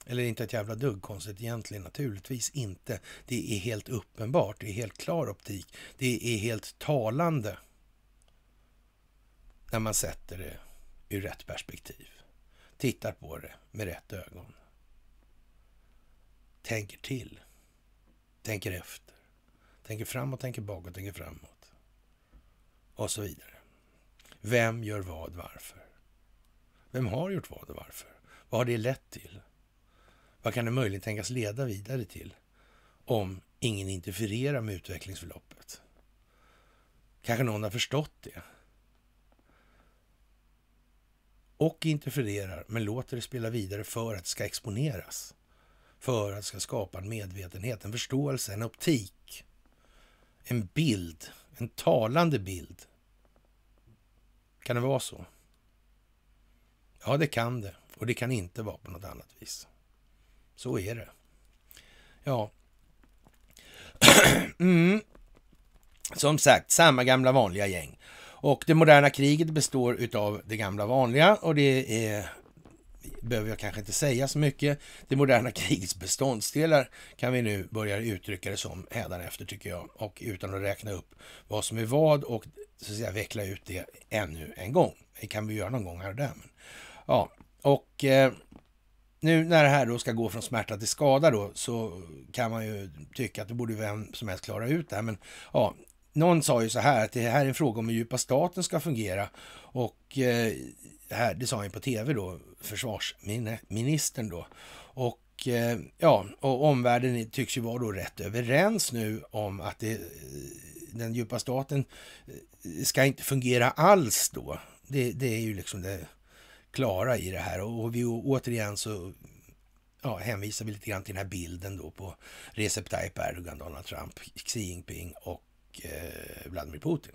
Eller inte ett jävla dugg konstigt egentligen, naturligtvis inte. Det är helt uppenbart, det är helt klar optik, det är helt talande. När man sätter det ur rätt perspektiv, tittar på det med rätt ögon. Tänker till, tänker efter, tänker framåt, tänker bakåt, tänker framåt och så vidare. Vem gör vad varför? Vem har gjort vad och varför? Vad har det lett till? Vad kan det möjligen tänkas leda vidare till om ingen interfererar med utvecklingsförloppet? Kanske någon har förstått det och interfererar men låter det spela vidare för att det ska exponeras. För att det ska skapa en medvetenhet, en förståelse, en optik. En bild, en talande bild kan det vara så? Ja, det kan det. Och det kan inte vara på något annat vis. Så är det. Ja. Mm. Som sagt, samma gamla vanliga gäng. Och det moderna kriget består utav det gamla vanliga och det är behöver jag kanske inte säga så mycket. Det moderna krigets beståndsdelar kan vi nu börja uttrycka det som efter tycker jag. Och utan att räkna upp vad som är vad och så att säga, veckla ut det ännu en gång. Det kan vi göra någon gång här och där. Men, ja, och eh, nu när det här då ska gå från smärta till skada då så kan man ju tycka att det borde vem som helst klara ut det här. Men ja, någon sa ju så här att det här är en fråga om hur djupa staten ska fungera och eh, det här, det sa han ju på tv då, försvarsministern då. Och eh, ja, och omvärlden tycks ju vara då rätt överens nu om att det, eh, den djupa staten eh, ska inte fungera alls då. Det, det är ju liksom det klara i det här och vi återigen så ja, hänvisar vi lite grann till den här bilden då på Recep Tayyip Erdogan, Donald Trump, Xi Jinping och eh, Vladimir Putin.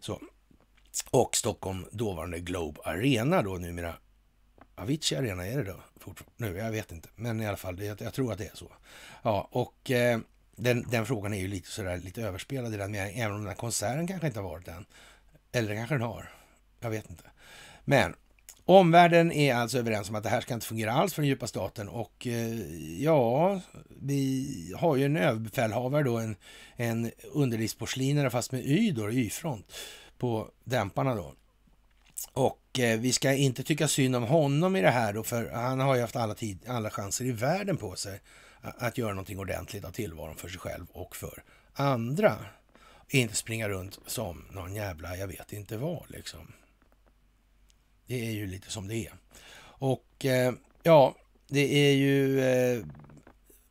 Så och Stockholm, dåvarande Globe Arena då, numera Avicii Arena är det då nu, jag vet inte. Men i alla fall, jag, jag tror att det är så. Ja, och eh, den, den, frågan är ju lite sådär lite överspelad i den meningen, även om den här konserten kanske inte har varit den. Eller kanske den har. Jag vet inte. Men omvärlden är alltså överens om att det här ska inte fungera alls för den djupa staten och eh, ja, vi har ju en överbefälhavare då, en, en underlivsporslinare fast med Y då, Y-front på dämparna då. Och eh, vi ska inte tycka synd om honom i det här då, för han har ju haft alla, tid, alla chanser i världen på sig att, att göra någonting ordentligt av tillvaron för sig själv och för andra. Inte springa runt som någon jävla, jag vet inte vad liksom. Det är ju lite som det är. Och eh, ja, det är ju eh,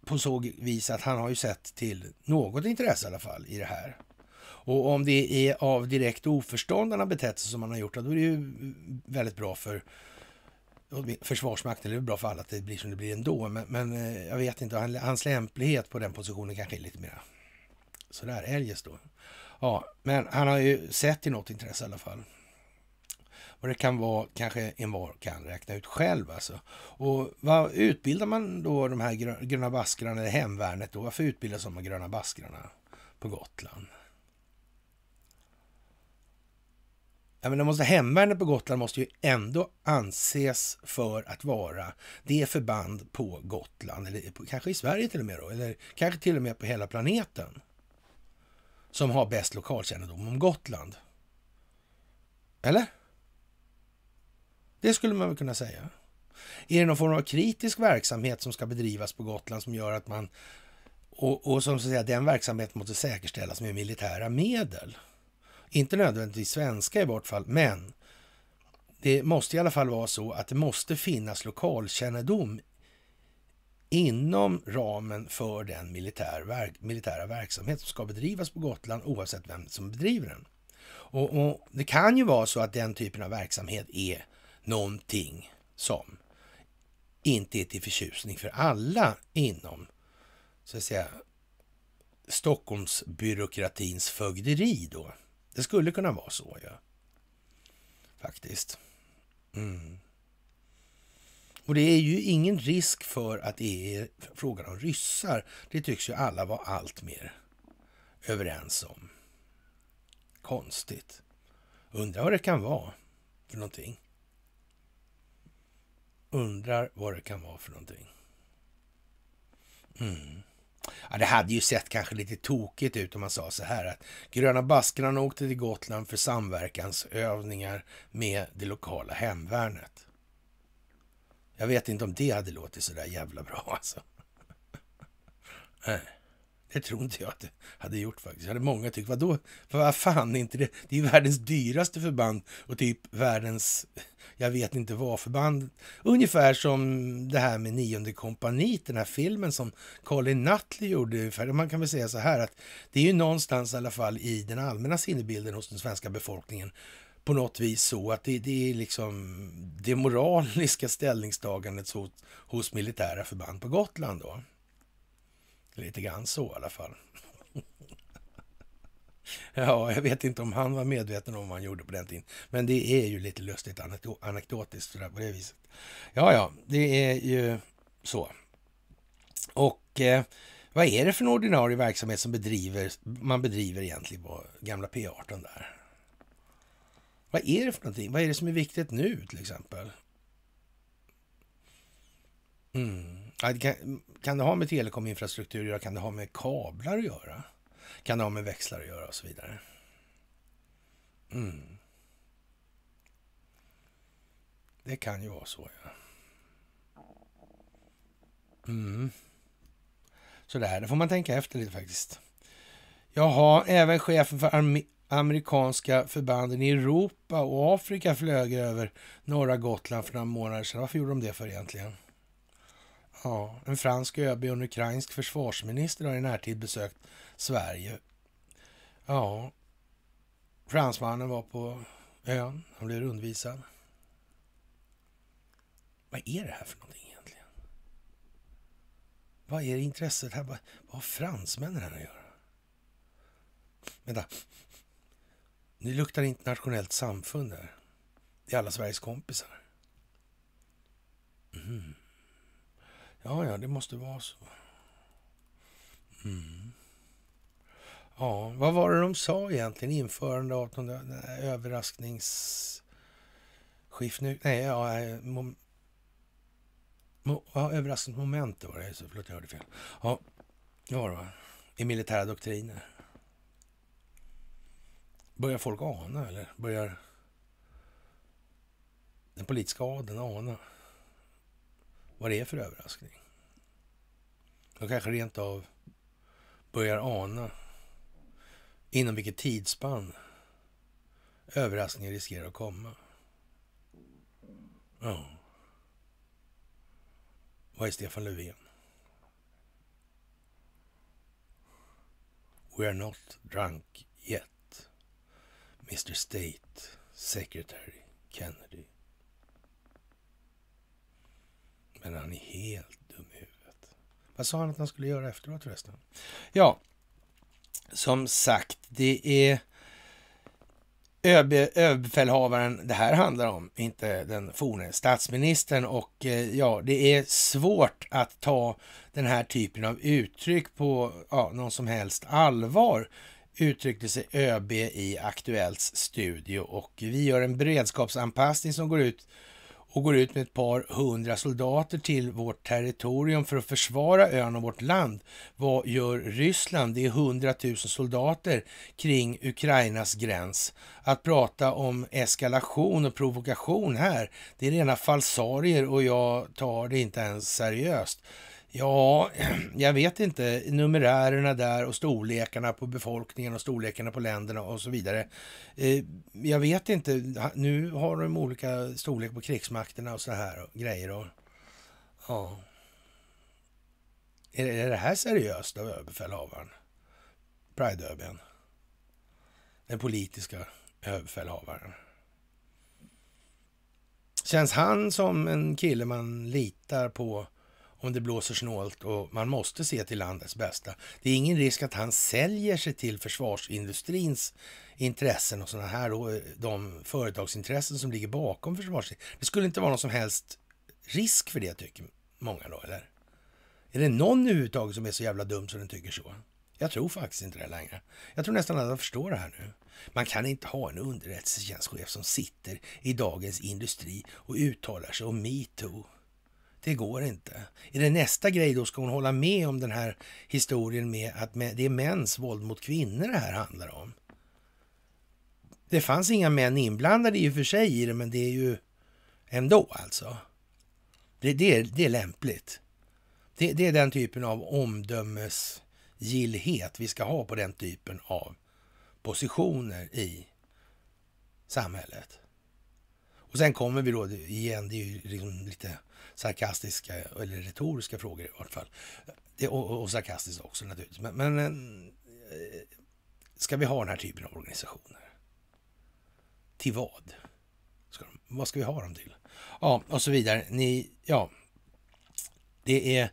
på så vis att han har ju sett till något intresse i alla fall i det här. Och om det är av direkt oförstånd han har betett sig som han har gjort, då är det ju väldigt bra för Försvarsmakten, det är bra för alla att det blir som det blir ändå, men, men eh, jag vet inte, hans lämplighet på den positionen kanske är lite mer sådär eljest då. Ja, men han har ju sett i något intresse i alla fall. Och det kan vara kanske envar kan räkna ut själv alltså. Och vad utbildar man då de här gröna baskrarna eller hemvärnet då? Varför utbildas de gröna baskrarna på Gotland? Jag menar, måste, hemvärnet på Gotland måste ju ändå anses för att vara det förband på Gotland, eller på, kanske i Sverige till och med då, eller kanske till och med på hela planeten, som har bäst lokalkännedom om Gotland. Eller? Det skulle man väl kunna säga. Är det någon form av kritisk verksamhet som ska bedrivas på Gotland som gör att man... Och, och som så att säga, den verksamheten måste säkerställas med militära medel? Inte nödvändigtvis svenska i vart fall, men det måste i alla fall vara så att det måste finnas lokalkännedom inom ramen för den militär, militära verksamhet som ska bedrivas på Gotland oavsett vem som bedriver den. Och, och, Det kan ju vara så att den typen av verksamhet är någonting som inte är till förtjusning för alla inom så att säga Stockholmsbyråkratins fögderi då. Det skulle kunna vara så, ja. Faktiskt. Mm. Och det är ju ingen risk för att det är frågan om ryssar. Det tycks ju alla vara allt mer överens om. Konstigt. Undrar vad det kan vara för någonting. Undrar vad det kan vara för någonting. Mm. Ja, det hade ju sett kanske lite tokigt ut om man sa så här att gröna baskrarna åkte till Gotland för samverkansövningar med det lokala hemvärnet. Jag vet inte om det hade låtit så där jävla bra alltså. Det tror inte jag att det hade gjort faktiskt. hade många tyckt, vadå, vad fan inte det? Det är ju världens dyraste förband och typ världens, jag vet inte vad förband. Ungefär som det här med nionde kompaniet, den här filmen som Colin Nutley gjorde. Man kan väl säga så här att det är ju någonstans i alla fall i den allmänna sinnebilden hos den svenska befolkningen på något vis så att det, det är liksom det moraliska ställningstagandet hos, hos militära förband på Gotland då. Lite grann så i alla fall. Ja, jag vet inte om han var medveten om vad han gjorde på den tiden. Men det är ju lite lustigt anekdotiskt på det viset. Ja, ja, det är ju så. Och eh, vad är det för en ordinarie verksamhet som bedriver, man bedriver egentligen på gamla P18 där? Vad är det för någonting? Vad är det som är viktigt nu till exempel? Mm kan, det ha med telekominfrastruktur att göra? Kan det ha med kablar att göra? Kan det ha med växlar att göra och så vidare? Mm. Det kan ju vara så, ja. Mm. Så där, här, det får man tänka efter lite faktiskt. Jaha, även chefen för amerikanska förbanden i Europa och Afrika flög över norra Gotland för några månader sedan. Varför gjorde de det för egentligen? Ja, en fransk ÖB och en ukrainsk försvarsminister har i närtid besökt Sverige. Ja, fransmannen var på ön. Han blev rundvisad. Vad är det här för någonting egentligen? Vad är intresset här? Vad har fransmännen här att göra? Vänta. Nu luktar internationellt samfund här. Det är alla Sveriges kompisar. Mm. Ja, ja, det måste vara så. Mm. Ja, vad var det de sa egentligen? Införande av den där överraskningsskift... Nej, ja, eh, mom, ja, överraskningsmoment var det. förlåt, jag hörde fel. Ja, det var det va? I militära doktriner. Börjar folk ana eller? Börjar den politiska adeln ana? vad det är för överraskning. De kanske rent av börjar ana inom vilket tidsspann överraskningen riskerar att komma. Ja. Vad är Stefan Löfven? We are not drunk yet. Mr State Secretary Kennedy. Men han är helt dum i huvudet. Vad sa han att han skulle göra efteråt förresten? Ja, som sagt, det är ÖB, överbefälhavaren det här handlar om, inte den forne statsministern. Och eh, ja, det är svårt att ta den här typen av uttryck på ja, någon som helst allvar uttryckte sig ÖB i Aktuellts studio och vi gör en beredskapsanpassning som går ut och går ut med ett par hundra soldater till vårt territorium för att försvara ön och vårt land. Vad gör Ryssland? Det är hundratusen soldater kring Ukrainas gräns. Att prata om eskalation och provokation här, det är rena falsarier och jag tar det inte ens seriöst. Ja, jag vet inte. Numerärerna där och storlekarna på befolkningen och storlekarna på länderna och så vidare. Eh, jag vet inte. Nu har de olika storlek på krigsmakterna och så här och grejer. Och, ja. Är det här seriöst av överbefälhavaren? Prideöben. Den politiska överbefälhavaren. Känns han som en kille man litar på om det blåser snålt och man måste se till landets bästa. Det är ingen risk att han säljer sig till försvarsindustrins intressen och sådana här då, de företagsintressen som ligger bakom försvarsindustrin. Det skulle inte vara någon som helst risk för det tycker många då, eller? Är det någon överhuvudtaget som är så jävla dum så den tycker så? Jag tror faktiskt inte det längre. Jag tror nästan alla förstår det här nu. Man kan inte ha en underrättelsetjänstchef som sitter i Dagens Industri och uttalar sig om metoo. Det går inte. I den nästa grej då ska hon hålla med om den här historien med att det är mäns våld mot kvinnor det här handlar om. Det fanns inga män inblandade i och för sig i det, men det är ju ändå alltså. Det, det, är, det är lämpligt. Det, det är den typen av omdömesgillhet vi ska ha på den typen av positioner i samhället. Och sen kommer vi då igen, det är ju liksom lite sarkastiska eller retoriska frågor i vart fall. Det, och, och sarkastiskt också naturligtvis. Men, men eh, ska vi ha den här typen av organisationer? Till vad? Ska de, vad ska vi ha dem till? Ja, och så vidare. Ni, ja, det är...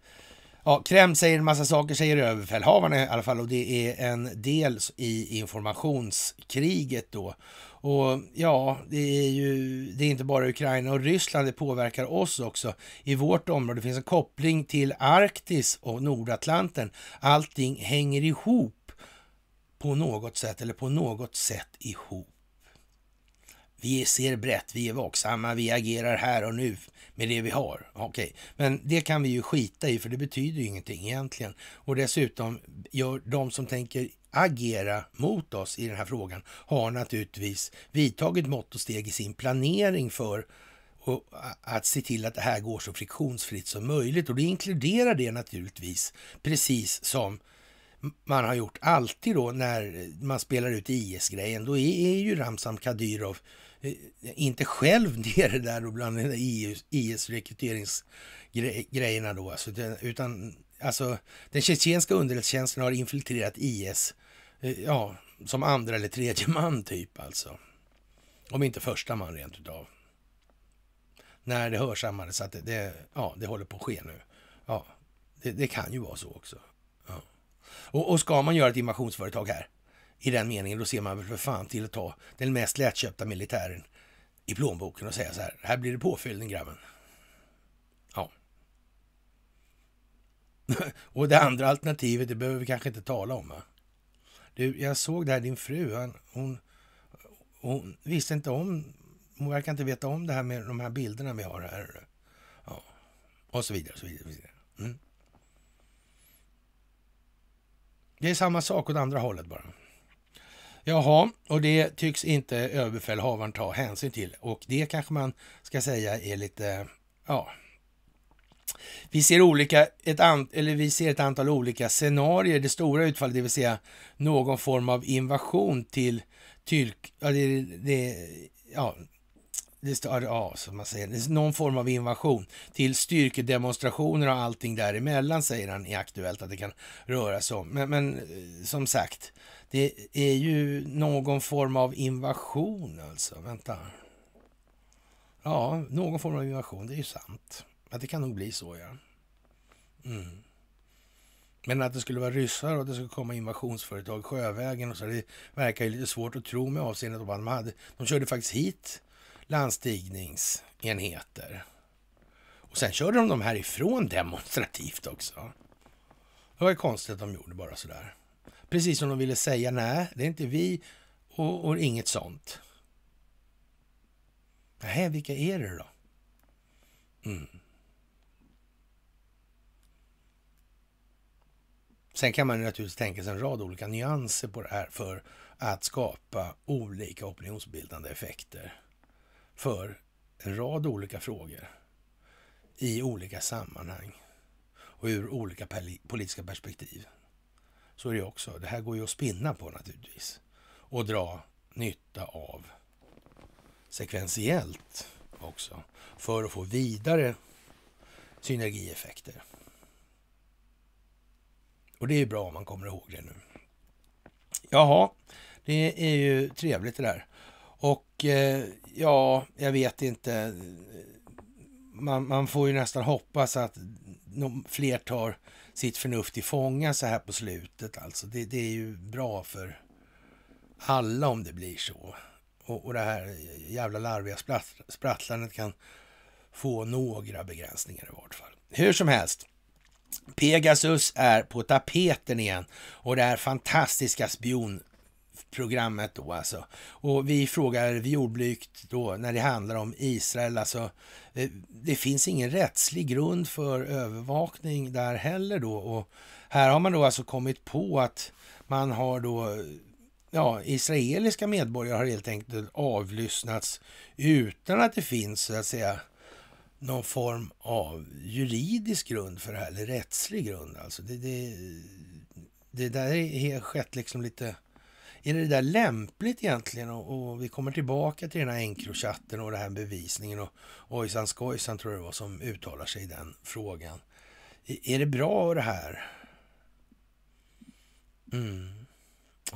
Ja, Kreml säger en massa saker, säger överbefälhavarna i alla fall, och det är en del i informationskriget då och ja, det är ju det är inte bara Ukraina och Ryssland, det påverkar oss också. I vårt område finns en koppling till Arktis och Nordatlanten. Allting hänger ihop på något sätt eller på något sätt ihop. Vi ser brett, vi är vaksamma, vi agerar här och nu med det vi har. Okej, men det kan vi ju skita i för det betyder ju ingenting egentligen. Och dessutom gör de som tänker agera mot oss i den här frågan har naturligtvis vidtagit mått och steg i sin planering för att se till att det här går så friktionsfritt som möjligt. Och det inkluderar det naturligtvis, precis som man har gjort alltid då när man spelar ut IS-grejen. Då är ju Ramzan Kadyrov eh, inte själv nere där och bland IS-rekryteringsgrejerna då, alltså, utan alltså den tjetjenska underrättelsetjänsten har infiltrerat IS Eh, ja, som andra eller tredje man typ alltså. Om inte första man rent utav. När det hörsammades att det, det, ja, det håller på att ske nu. Ja, det, det kan ju vara så också. Ja. Och, och ska man göra ett invasionsföretag här, i den meningen, då ser man väl för fan till att ta den mest lättköpta militären i plånboken och säga så här, här blir det påfyllning grabben. Ja. och det andra alternativet, det behöver vi kanske inte tala om va? Du, jag såg det här, din fru, han, hon, hon visste inte om, hon verkar inte veta om det här med de här bilderna vi har här. Ja, och så vidare, och så vidare. Och så vidare. Mm. Det är samma sak åt andra hållet bara. Jaha, och det tycks inte överbefälhavaren ta hänsyn till och det kanske man ska säga är lite, ja, vi ser, olika, ett an, eller vi ser ett antal olika scenarier. Det stora utfallet, det vill säga någon form av invasion till Tyrk... Ja, det, det, ja, det står, ja, som man säger, någon form av invasion till styrkedemonstrationer och allting däremellan, säger han i Aktuellt att det kan röra sig om. Men, men eh, som sagt, det är ju någon form av invasion alltså. Vänta. Ja, någon form av invasion, det är ju sant. Att det kan nog bli så, ja. Mm. Men att det skulle vara ryssar och att det skulle komma invasionsföretag sjövägen och så, det verkar ju lite svårt att tro med avseende på vad de hade. De körde faktiskt hit landstigningsenheter. Och sen körde de dem härifrån demonstrativt också. Det var ju konstigt att de gjorde bara sådär. Precis som de ville säga, nej, det är inte vi och, och inget sånt. Nej, vilka är det då? Mm. Sen kan man naturligtvis tänka sig en rad olika nyanser på det här för att skapa olika opinionsbildande effekter för en rad olika frågor i olika sammanhang och ur olika politiska perspektiv. Så är det också. Det här går ju att spinna på naturligtvis och dra nytta av sekventiellt också för att få vidare synergieffekter. Och det är bra om man kommer ihåg det nu. Jaha, det är ju trevligt det där. Och eh, ja, jag vet inte. Man, man, får ju nästan hoppas att fler tar sitt förnuft i fånga så här på slutet. Alltså, det, det är ju bra för alla om det blir så. Och, och det här jävla larviga sprattlandet kan få några begränsningar i vart fall. Hur som helst. Pegasus är på tapeten igen och det här fantastiska spionprogrammet då alltså. Och vi frågar jordblygt då när det handlar om Israel, alltså eh, det finns ingen rättslig grund för övervakning där heller då och här har man då alltså kommit på att man har då ja, israeliska medborgare har helt enkelt avlyssnats utan att det finns så att säga någon form av juridisk grund för det här, eller rättslig grund. Alltså det, det, det där är skett liksom lite... Är det där lämpligt egentligen? Och, och vi kommer tillbaka till den här Encrochatten och den här bevisningen och ojsan skojsan tror jag det var som uttalar sig i den frågan. Är det bra det här? Mm.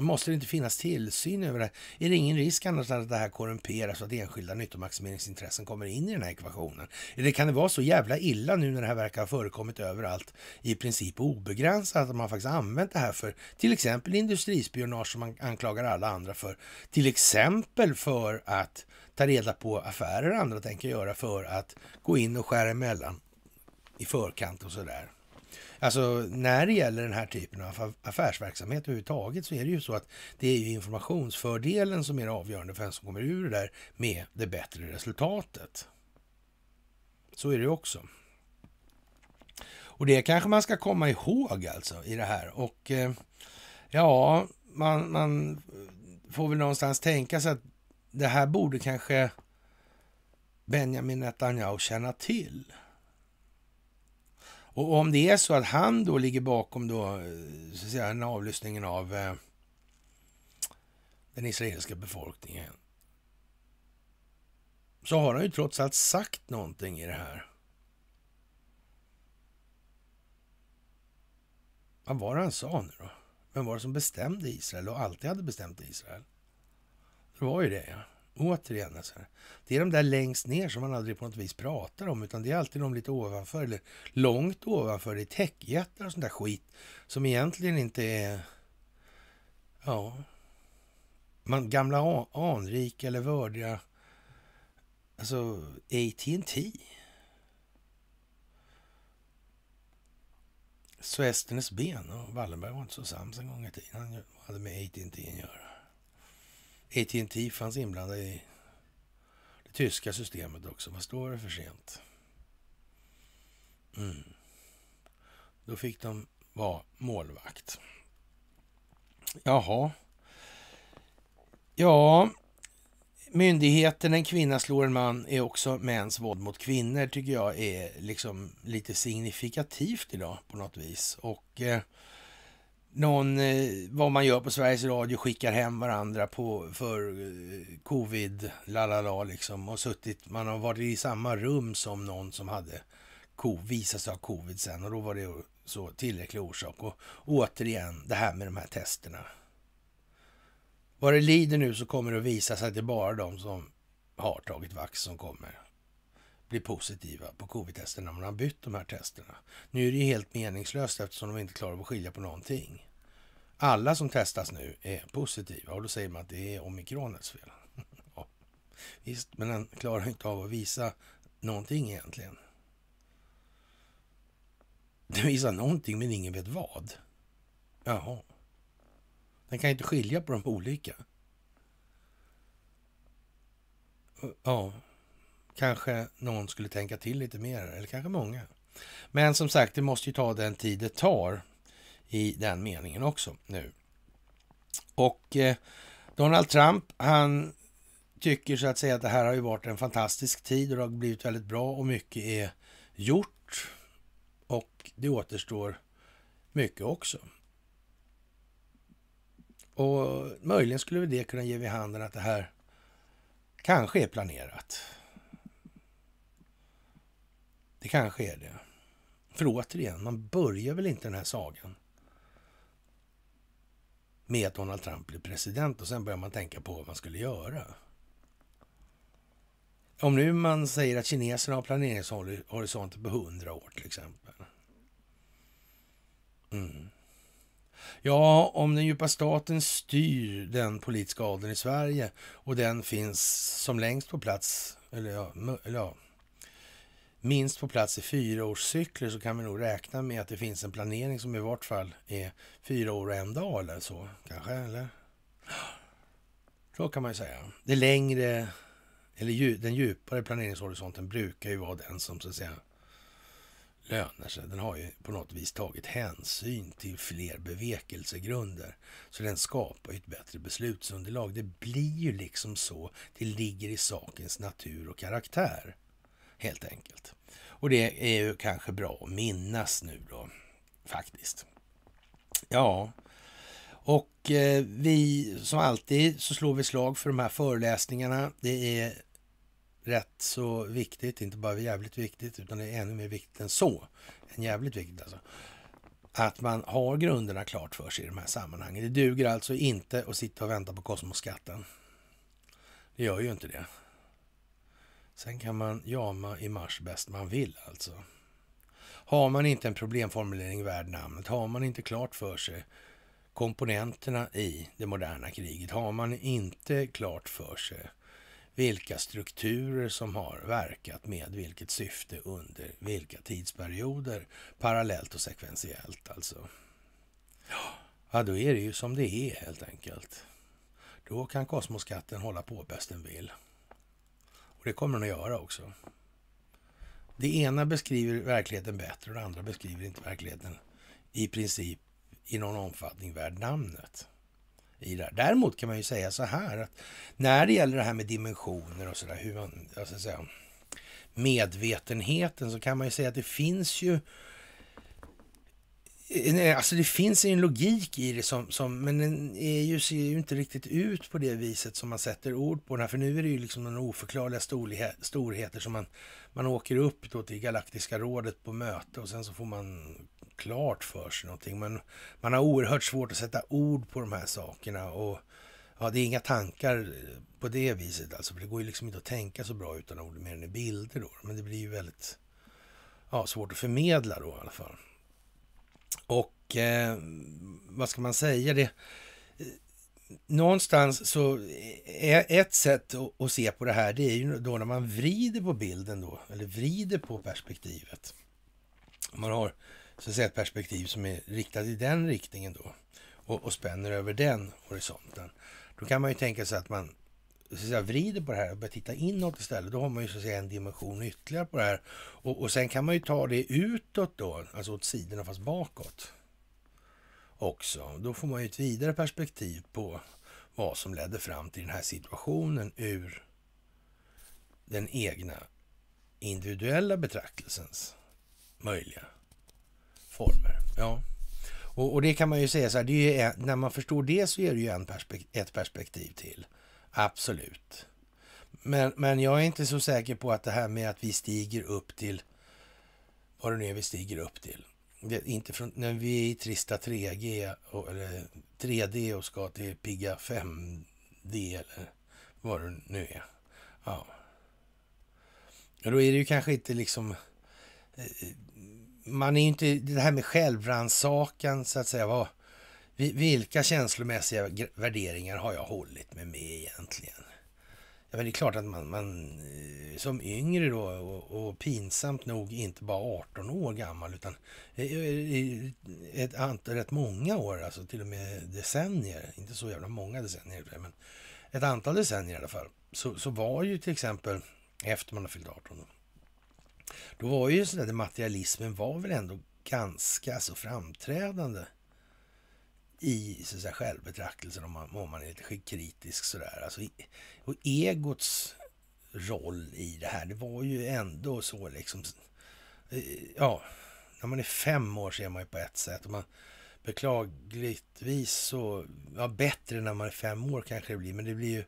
Måste det inte finnas tillsyn över det? Är det ingen risk annars att det här korrumperas och att enskilda nyttomaximeringsintressen kommer in i den här ekvationen? Eller kan det vara så jävla illa nu när det här verkar ha förekommit överallt i princip obegränsat att man faktiskt använt det här för till exempel industrispionage som man anklagar alla andra för. Till exempel för att ta reda på affärer andra tänker göra för att gå in och skära emellan i förkant och sådär. Alltså när det gäller den här typen av affärsverksamhet överhuvudtaget så är det ju så att det är ju informationsfördelen som är avgörande för vem som kommer ur det där med det bättre resultatet. Så är det ju också. Och det kanske man ska komma ihåg alltså i det här. Och eh, ja, man, man får väl någonstans tänka sig att det här borde kanske Benjamin Netanyahu känna till. Och om det är så att han då ligger bakom då, eh, så att säga, den avlyssningen av eh, den israeliska befolkningen så har han ju trots allt sagt någonting i det här. Vad var det han sa nu då? Vem var det som bestämde Israel och alltid hade bestämt Israel? Det var ju det, ja återigen, alltså, det är de där längst ner som man aldrig på något vis pratar om, utan det är alltid de lite ovanför, eller långt ovanför. Det techjättar och sånt där skit som egentligen inte är... Ja... Man, gamla anrika eller vördiga... Alltså, AT&T. Så ben och Wallenberg var inte så sams en gång i tiden. Han hade med AT&T att göra. AT&T fanns inblandade i det tyska systemet också. Fast står det för sent. Mm. Då fick de vara målvakt. Jaha. Ja, myndigheten En kvinna slår en man är också mäns våld mot kvinnor tycker jag är liksom lite signifikativt idag på något vis. Och eh, någon, eh, vad man gör på Sveriges Radio, skickar hem varandra på, för eh, covid, la la la liksom. Och suttit, man har varit i samma rum som någon som hade visat sig ha covid sen. Och då var det så tillräcklig orsak. Och återigen, det här med de här testerna. Vad det lider nu så kommer det att visa sig att det är bara de som har tagit vax som kommer blir positiva på covid-testen när man har bytt de här testerna. Nu är det ju helt meningslöst eftersom de inte klarar av att skilja på någonting. Alla som testas nu är positiva och då säger man att det är omikronets fel. ja, visst, men den klarar inte av att visa någonting egentligen. Den visar någonting men ingen vet vad. Jaha. Den kan inte skilja på de olika. Ja, kanske någon skulle tänka till lite mer, eller kanske många. Men som sagt, det måste ju ta den tid det tar i den meningen också nu. Och eh, Donald Trump, han tycker så att säga att det här har ju varit en fantastisk tid och det har blivit väldigt bra och mycket är gjort. Och det återstår mycket också. Och möjligen skulle det kunna ge vid handen att det här kanske är planerat. Det kanske är det. För återigen, man börjar väl inte den här sagan med att Donald Trump blir president och sen börjar man tänka på vad man skulle göra. Om nu man säger att kineserna har planeringshorisonter på hundra år till exempel. Mm. Ja, om den djupa staten styr den politiska adeln i Sverige och den finns som längst på plats, eller ja, eller ja minst på plats i fyraårscykler så kan vi nog räkna med att det finns en planering som i vart fall är fyra år och en dag eller så kanske, eller? Så kan man ju säga. Det längre, eller den djupare planeringshorisonten brukar ju vara den som så att säga lönar sig. Den har ju på något vis tagit hänsyn till fler bevekelsegrunder. Så den skapar ju ett bättre beslutsunderlag. Det blir ju liksom så. Det ligger i sakens natur och karaktär helt enkelt. Och det är ju kanske bra att minnas nu då, faktiskt. Ja, och eh, vi som alltid så slår vi slag för de här föreläsningarna. Det är rätt så viktigt, inte bara jävligt viktigt, utan det är ännu mer viktigt än så. Än jävligt viktigt alltså. Att man har grunderna klart för sig i de här sammanhangen. Det duger alltså inte att sitta och vänta på kosmoskatten. Det gör ju inte det. Sen kan man jama i mars bäst man vill alltså. Har man inte en problemformulering värd namnet, har man inte klart för sig komponenterna i det moderna kriget, har man inte klart för sig vilka strukturer som har verkat med vilket syfte under vilka tidsperioder, parallellt och sekventiellt alltså. Ja, då är det ju som det är helt enkelt. Då kan kosmoskatten hålla på bäst den vill. Och det kommer den att göra också. Det ena beskriver verkligheten bättre och det andra beskriver inte verkligheten i princip i någon omfattning värd namnet. I det här. Däremot kan man ju säga så här att när det gäller det här med dimensioner och sådär, hur man, alltså så medvetenheten, så kan man ju säga att det finns ju Eh, alltså det finns en logik i det, som, som, men den är ju, ser ju inte riktigt ut på det viset som man sätter ord på den. Här, för nu är det ju liksom några oförklarliga storhe, storheter som man, man åker upp då till Galaktiska rådet på möte och sen så får man klart för sig någonting. Men man har oerhört svårt att sätta ord på de här sakerna och ja, det är inga tankar på det viset alltså. För det går ju liksom inte att tänka så bra utan ord mer än i bilder då. Men det blir ju väldigt ja, svårt att förmedla då i alla fall. Och eh, vad ska man säga? Det, någonstans så är ett sätt att se på det här, det är ju då när man vrider på bilden då, eller vrider på perspektivet. Man har så att säga ett perspektiv som är riktat i den riktningen då och, och spänner över den horisonten. Då kan man ju tänka sig att man så säga, vrider på det här och börjar titta inåt istället, då har man ju så att säga en dimension ytterligare på det här. Och, och sen kan man ju ta det utåt då, alltså åt sidorna fast bakåt också. Då får man ju ett vidare perspektiv på vad som ledde fram till den här situationen ur den egna individuella betraktelsens möjliga former. Ja. Och, och det kan man ju säga så här, är, när man förstår det så är det ju en perspekt ett perspektiv till. Absolut. Men, men jag är inte så säker på att det här med att vi stiger upp till vad det nu är vi stiger upp till. Det, inte från, när vi är i trista 3G, och, eller 3D och ska till pigga 5D eller vad det nu är. Ja. Och då är det ju kanske inte liksom... Eh, eh, man är ju inte... Det här med självrannsakan, så att säga. Vad, vilka känslomässiga värderingar har jag hållit mig med egentligen? Ja, men det är klart att man, man eh, som yngre då och, och, pinsamt nog inte bara 18 år gammal utan eh, eh, ett antal, rätt många år, alltså till och med decennier, inte så jävla många decennier, men ett antal decennier i alla fall, så, så var ju till exempel efter man har fyllt 18 då, då var ju sådär materialismen var väl ändå ganska så alltså, framträdande i så säga, självbetraktelsen om man, om man är lite kritisk sådär. Alltså, och egots roll i det här, det var ju ändå så liksom... Eh, ja, när man är fem år så är man ju på ett sätt. Och man, beklagligtvis så... Ja, bättre när man är fem år kanske det blir, men det blir ju...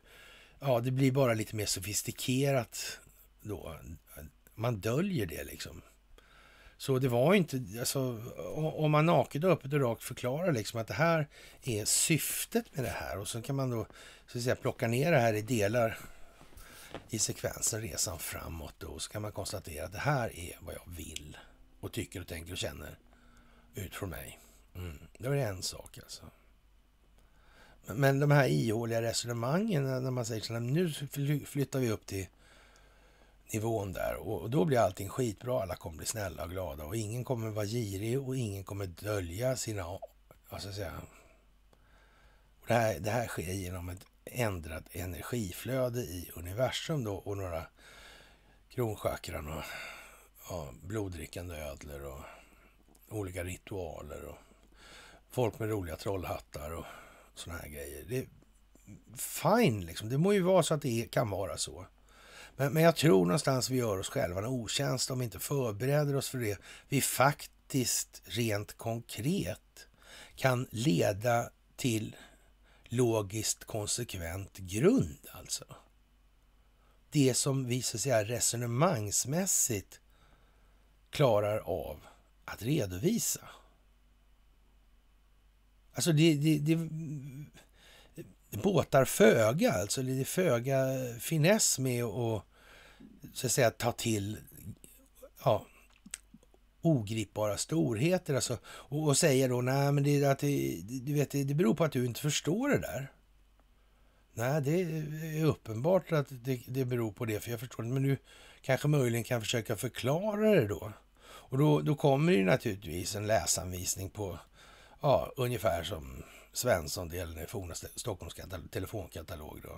Ja, det blir bara lite mer sofistikerat då. Man döljer det liksom. Så det var inte, alltså, om man naket och öppet och rakt förklarar liksom att det här är syftet med det här och så kan man då så att säga, plocka ner det här i delar i sekvensen resan framåt och så kan man konstatera att det här är vad jag vill och tycker och tänker och känner utifrån mig. Mm. Det var en sak alltså. Men de här ihåliga resonemangen när man säger så här, nu flyttar vi upp till nivån där och då blir allting skitbra. Alla kommer bli snälla och glada och ingen kommer vara girig och ingen kommer dölja sina... Vad ska jag säga? Och det, här, det här sker genom ett ändrat energiflöde i universum då och några kronchakran och ja, bloddrickande ödlor och olika ritualer och folk med roliga trollhattar och sådana här grejer. Det är fine, liksom. Det må ju vara så att det kan vara så. Men, men jag tror någonstans vi gör oss själva en otjänst om vi inte förbereder oss för det vi faktiskt rent konkret kan leda till logiskt konsekvent grund alltså. Det som vi så att säga resonemangsmässigt klarar av att redovisa. Alltså det, det, det båtar föga, alltså det är föga finess med att, så att säga, ta till ja, ogripbara storheter. Alltså, och, och säger då, nej men det, att det, du vet, det, beror på att du inte förstår det där. Nej, det är uppenbart att det, det beror på det, för jag förstår inte. Men du kanske möjligen kan försöka förklara det då. Och då, då kommer ju naturligtvis en läsanvisning på ja, ungefär som Svensson delen den forna Stockholms telefonkatalog då.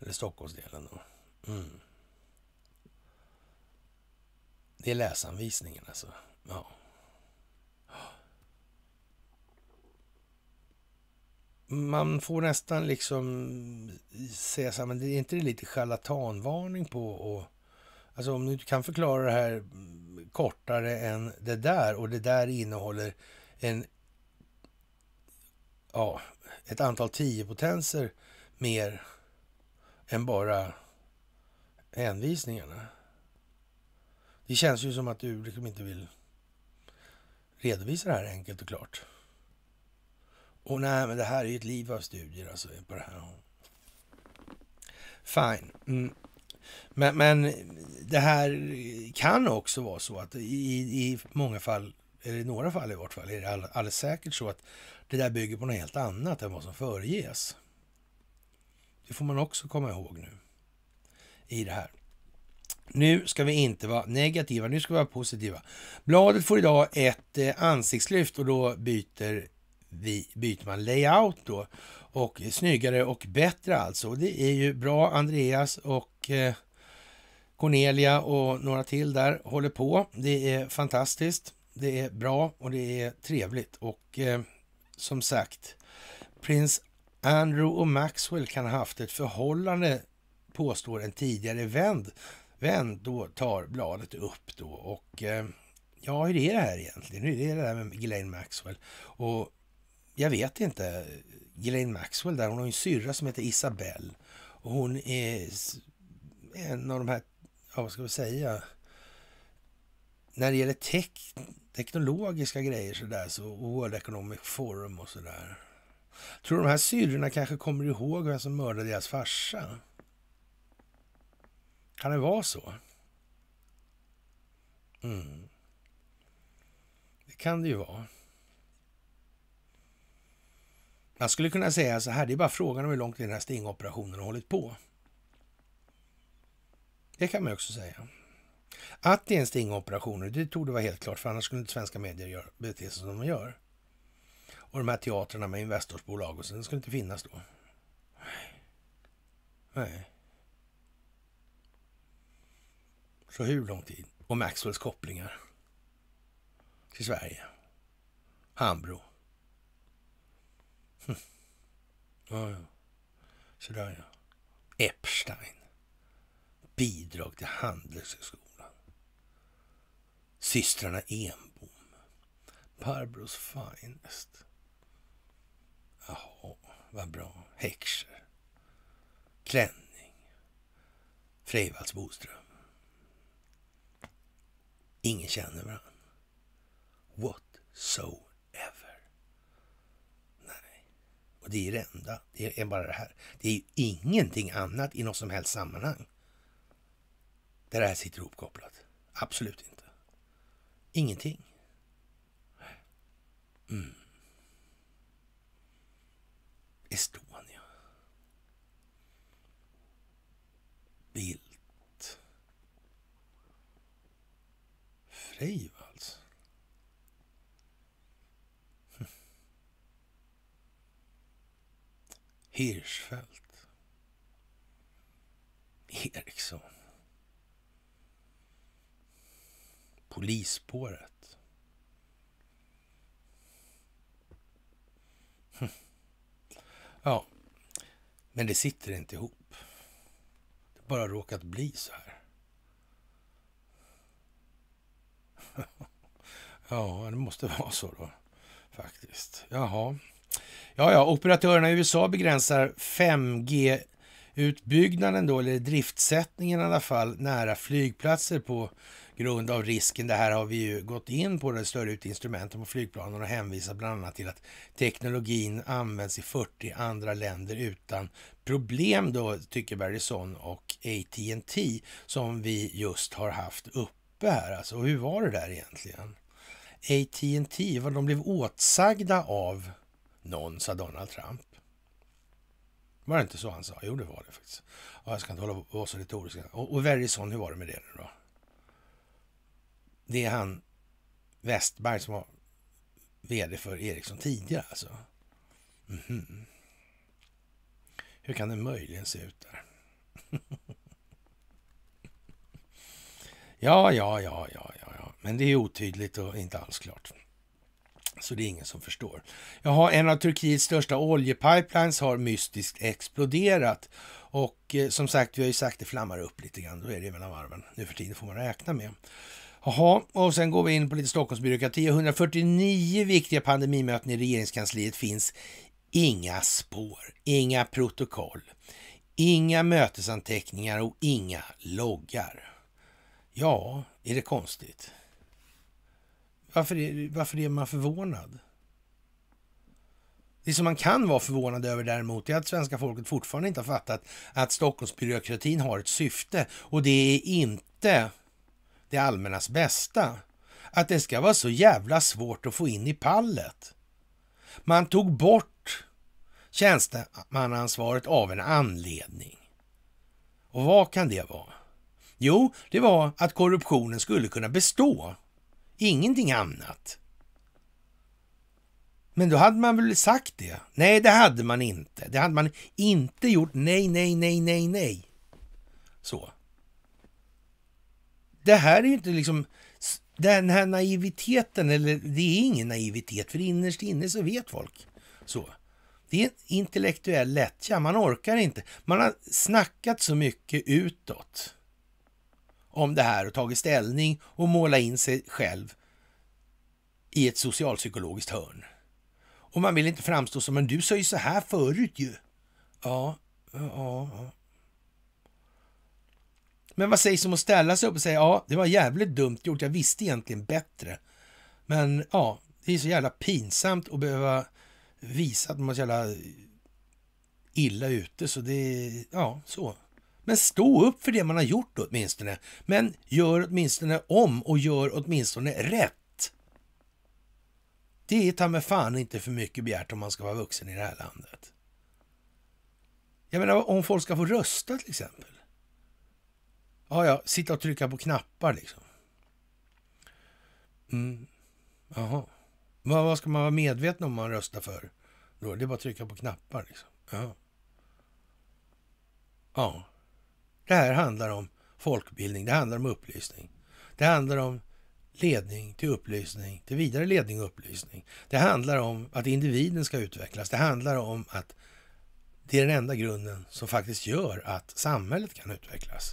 Eller Stockholmsdelen då. Mm. Det är läsanvisningen alltså. Ja. Man får nästan liksom säga så här, men det är inte det lite charlatanvarning på och Alltså om du kan förklara det här kortare än det där och det där innehåller en ja, ett antal tiopotenser mer än bara hänvisningarna. Det känns ju som att du liksom inte vill redovisa det här enkelt och klart. Och nej, men det här är ju ett liv av studier alltså på det här. Fine. Mm. Men, men det här kan också vara så att i, i många fall, eller i några fall i vart fall, är det all, alldeles säkert så att det där bygger på något helt annat än vad som föreges. Det får man också komma ihåg nu i det här. Nu ska vi inte vara negativa, nu ska vi vara positiva. Bladet får idag ett eh, ansiktslyft och då byter, vi, byter man layout då. Och snyggare och bättre alltså. Det är ju bra. Andreas och eh, Cornelia och några till där håller på. Det är fantastiskt. Det är bra och det är trevligt. Och eh, som sagt, prins Andrew och Maxwell kan ha haft ett förhållande, påstår en tidigare vän. Vän då tar bladet upp då och eh, ja, hur är det här egentligen? Hur är det där med Ghislaine Maxwell? Och jag vet inte. Ghislaine Maxwell där, hon har ju en syrra som heter Isabelle och hon är en av de här, ja, vad ska vi säga, när det gäller tech teknologiska grejer sådär, så World Economic Forum och sådär. Tror du de här syrrorna kanske kommer ihåg vem som mördade deras farsa? Kan det vara så? Mm. Det kan det ju vara. Man skulle kunna säga så här, det är bara frågan om hur långt den här stingoperationen har hållit på. Det kan man också säga. Att det är en stingoperationer, det tog det vara helt klart, för annars skulle inte svenska medier gör, bete sig som de gör. Och de här teatrarna med investorsbolag och så, den skulle inte finnas då. Nej. Nej. Så hur lång tid? Och Maxwells kopplingar till Sverige. Hambro. Hm. Ja, ja. Sådär ja. Epstein. Bidrag till Handelshögskolan systrarna Enbom. Barbros Finest. Jaha, vad bra. Häxor. Klänning. Freivalds Boström. Ingen känner varandra. What so ever. Nej, och det är det enda. Det är bara det här. Det är ingenting annat i något som helst sammanhang. Där det här sitter ihopkopplat. Absolut inte. Ingenting. Mm. Estonia. Bildt. Freivalds. Hirschfeldt. Eriksson. polisspåret. Hm. Ja, men det sitter inte ihop. Det har bara råkat bli så här. Ja, det måste vara så då, faktiskt. Jaha. Ja, ja, operatörerna i USA begränsar 5G-utbyggnaden då, eller driftsättningen i alla fall, nära flygplatser på grund av risken. Det här har vi ju gått in på, det större ut instrumenten på flygplanen och hänvisar bland annat till att teknologin används i 40 andra länder utan problem då, tycker Verizon och AT&T som vi just har haft uppe här. Alltså, hur var det där egentligen? AT&T, vad de blev åtsagda av någon, sa Donald Trump. Var det inte så han sa? Jo, det var det faktiskt. Ja, jag ska inte hålla på så retoriska. Och, och Verizon, hur var det med det nu då? Det är han Westberg som var vd för Ericsson tidigare alltså. Mm -hmm. Hur kan det möjligen se ut där? ja, ja, ja, ja, ja, ja, men det är otydligt och inte alls klart. Så det är ingen som förstår. Jaha, en av Turkiets största oljepipelines har mystiskt exploderat. Och eh, som sagt, vi har ju sagt det flammar upp lite grann. Då är det ju mellan varven. Nu för tiden får man räkna med. Jaha, och sen går vi in på lite Stockholmsbyråkrati. 149 viktiga pandemimöten i regeringskansliet finns inga spår, inga protokoll, inga mötesanteckningar och inga loggar. Ja, är det konstigt? Varför är, varför är man förvånad? Det som man kan vara förvånad över däremot är att svenska folket fortfarande inte har fattat att Stockholmsbyråkratin har ett syfte och det är inte det allmännas bästa. Att det ska vara så jävla svårt att få in i pallet. Man tog bort tjänstemannaansvaret av en anledning. Och vad kan det vara? Jo, det var att korruptionen skulle kunna bestå. Ingenting annat. Men då hade man väl sagt det? Nej, det hade man inte. Det hade man inte gjort. Nej, nej, nej, nej, nej. Så det här är ju inte liksom... Den här naiviteten, eller det är ingen naivitet, för innerst inne så vet folk så. Det är en intellektuell lättja, man orkar inte. Man har snackat så mycket utåt om det här och tagit ställning och målat in sig själv i ett socialpsykologiskt hörn. Och man vill inte framstå som, men du sa ju så här förut ju. Ja, ja, ja. Men vad sägs om att ställa sig upp och säga ja, det var jävligt dumt gjort, jag visste egentligen bättre. Men ja, det är så jävla pinsamt att behöva visa att man är så jävla illa ute, så det, ja, så. Men stå upp för det man har gjort åtminstone. Men gör åtminstone om och gör åtminstone rätt. Det är ta med fan inte för mycket begärt om man ska vara vuxen i det här landet. Jag menar om folk ska få rösta till exempel. Ja, ja, sitta och trycka på knappar liksom. Mm. Jaha. Vad, vad ska man vara medveten om man röstar för? Då? Det är bara att trycka på knappar liksom. Ja. ja. Det här handlar om folkbildning, det handlar om upplysning. Det handlar om ledning till upplysning, till vidare ledning och upplysning. Det handlar om att individen ska utvecklas. Det handlar om att det är den enda grunden som faktiskt gör att samhället kan utvecklas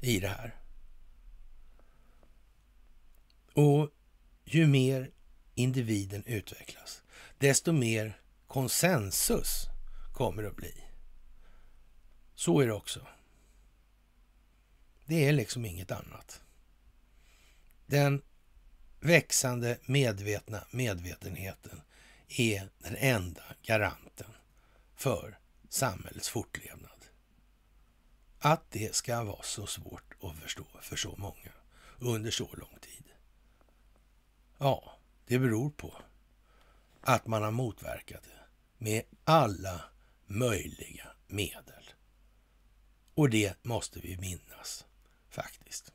i det här. Och ju mer individen utvecklas, desto mer konsensus kommer det att bli. Så är det också. Det är liksom inget annat. Den växande medvetna medvetenheten är den enda garanten för samhällets fortlevnad att det ska vara så svårt att förstå för så många under så lång tid? Ja, det beror på att man har motverkat det med alla möjliga medel. Och det måste vi minnas faktiskt.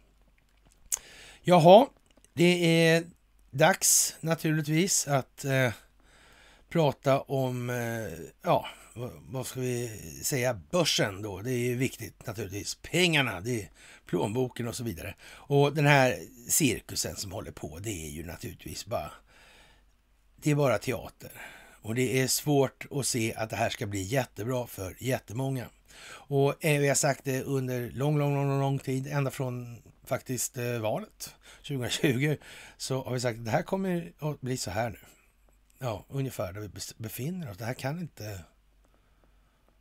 Jaha, det är dags naturligtvis att eh, prata om, eh, ja, vad ska vi säga, börsen då. Det är ju viktigt naturligtvis. Pengarna, det är plånboken och så vidare. Och den här cirkusen som håller på, det är ju naturligtvis bara, det är bara teater. Och det är svårt att se att det här ska bli jättebra för jättemånga. Och eh, vi har sagt det under lång, lång, lång, lång tid, ända från faktiskt eh, valet 2020, så har vi sagt att det här kommer att bli så här nu ja, ungefär där vi befinner oss. Det här kan inte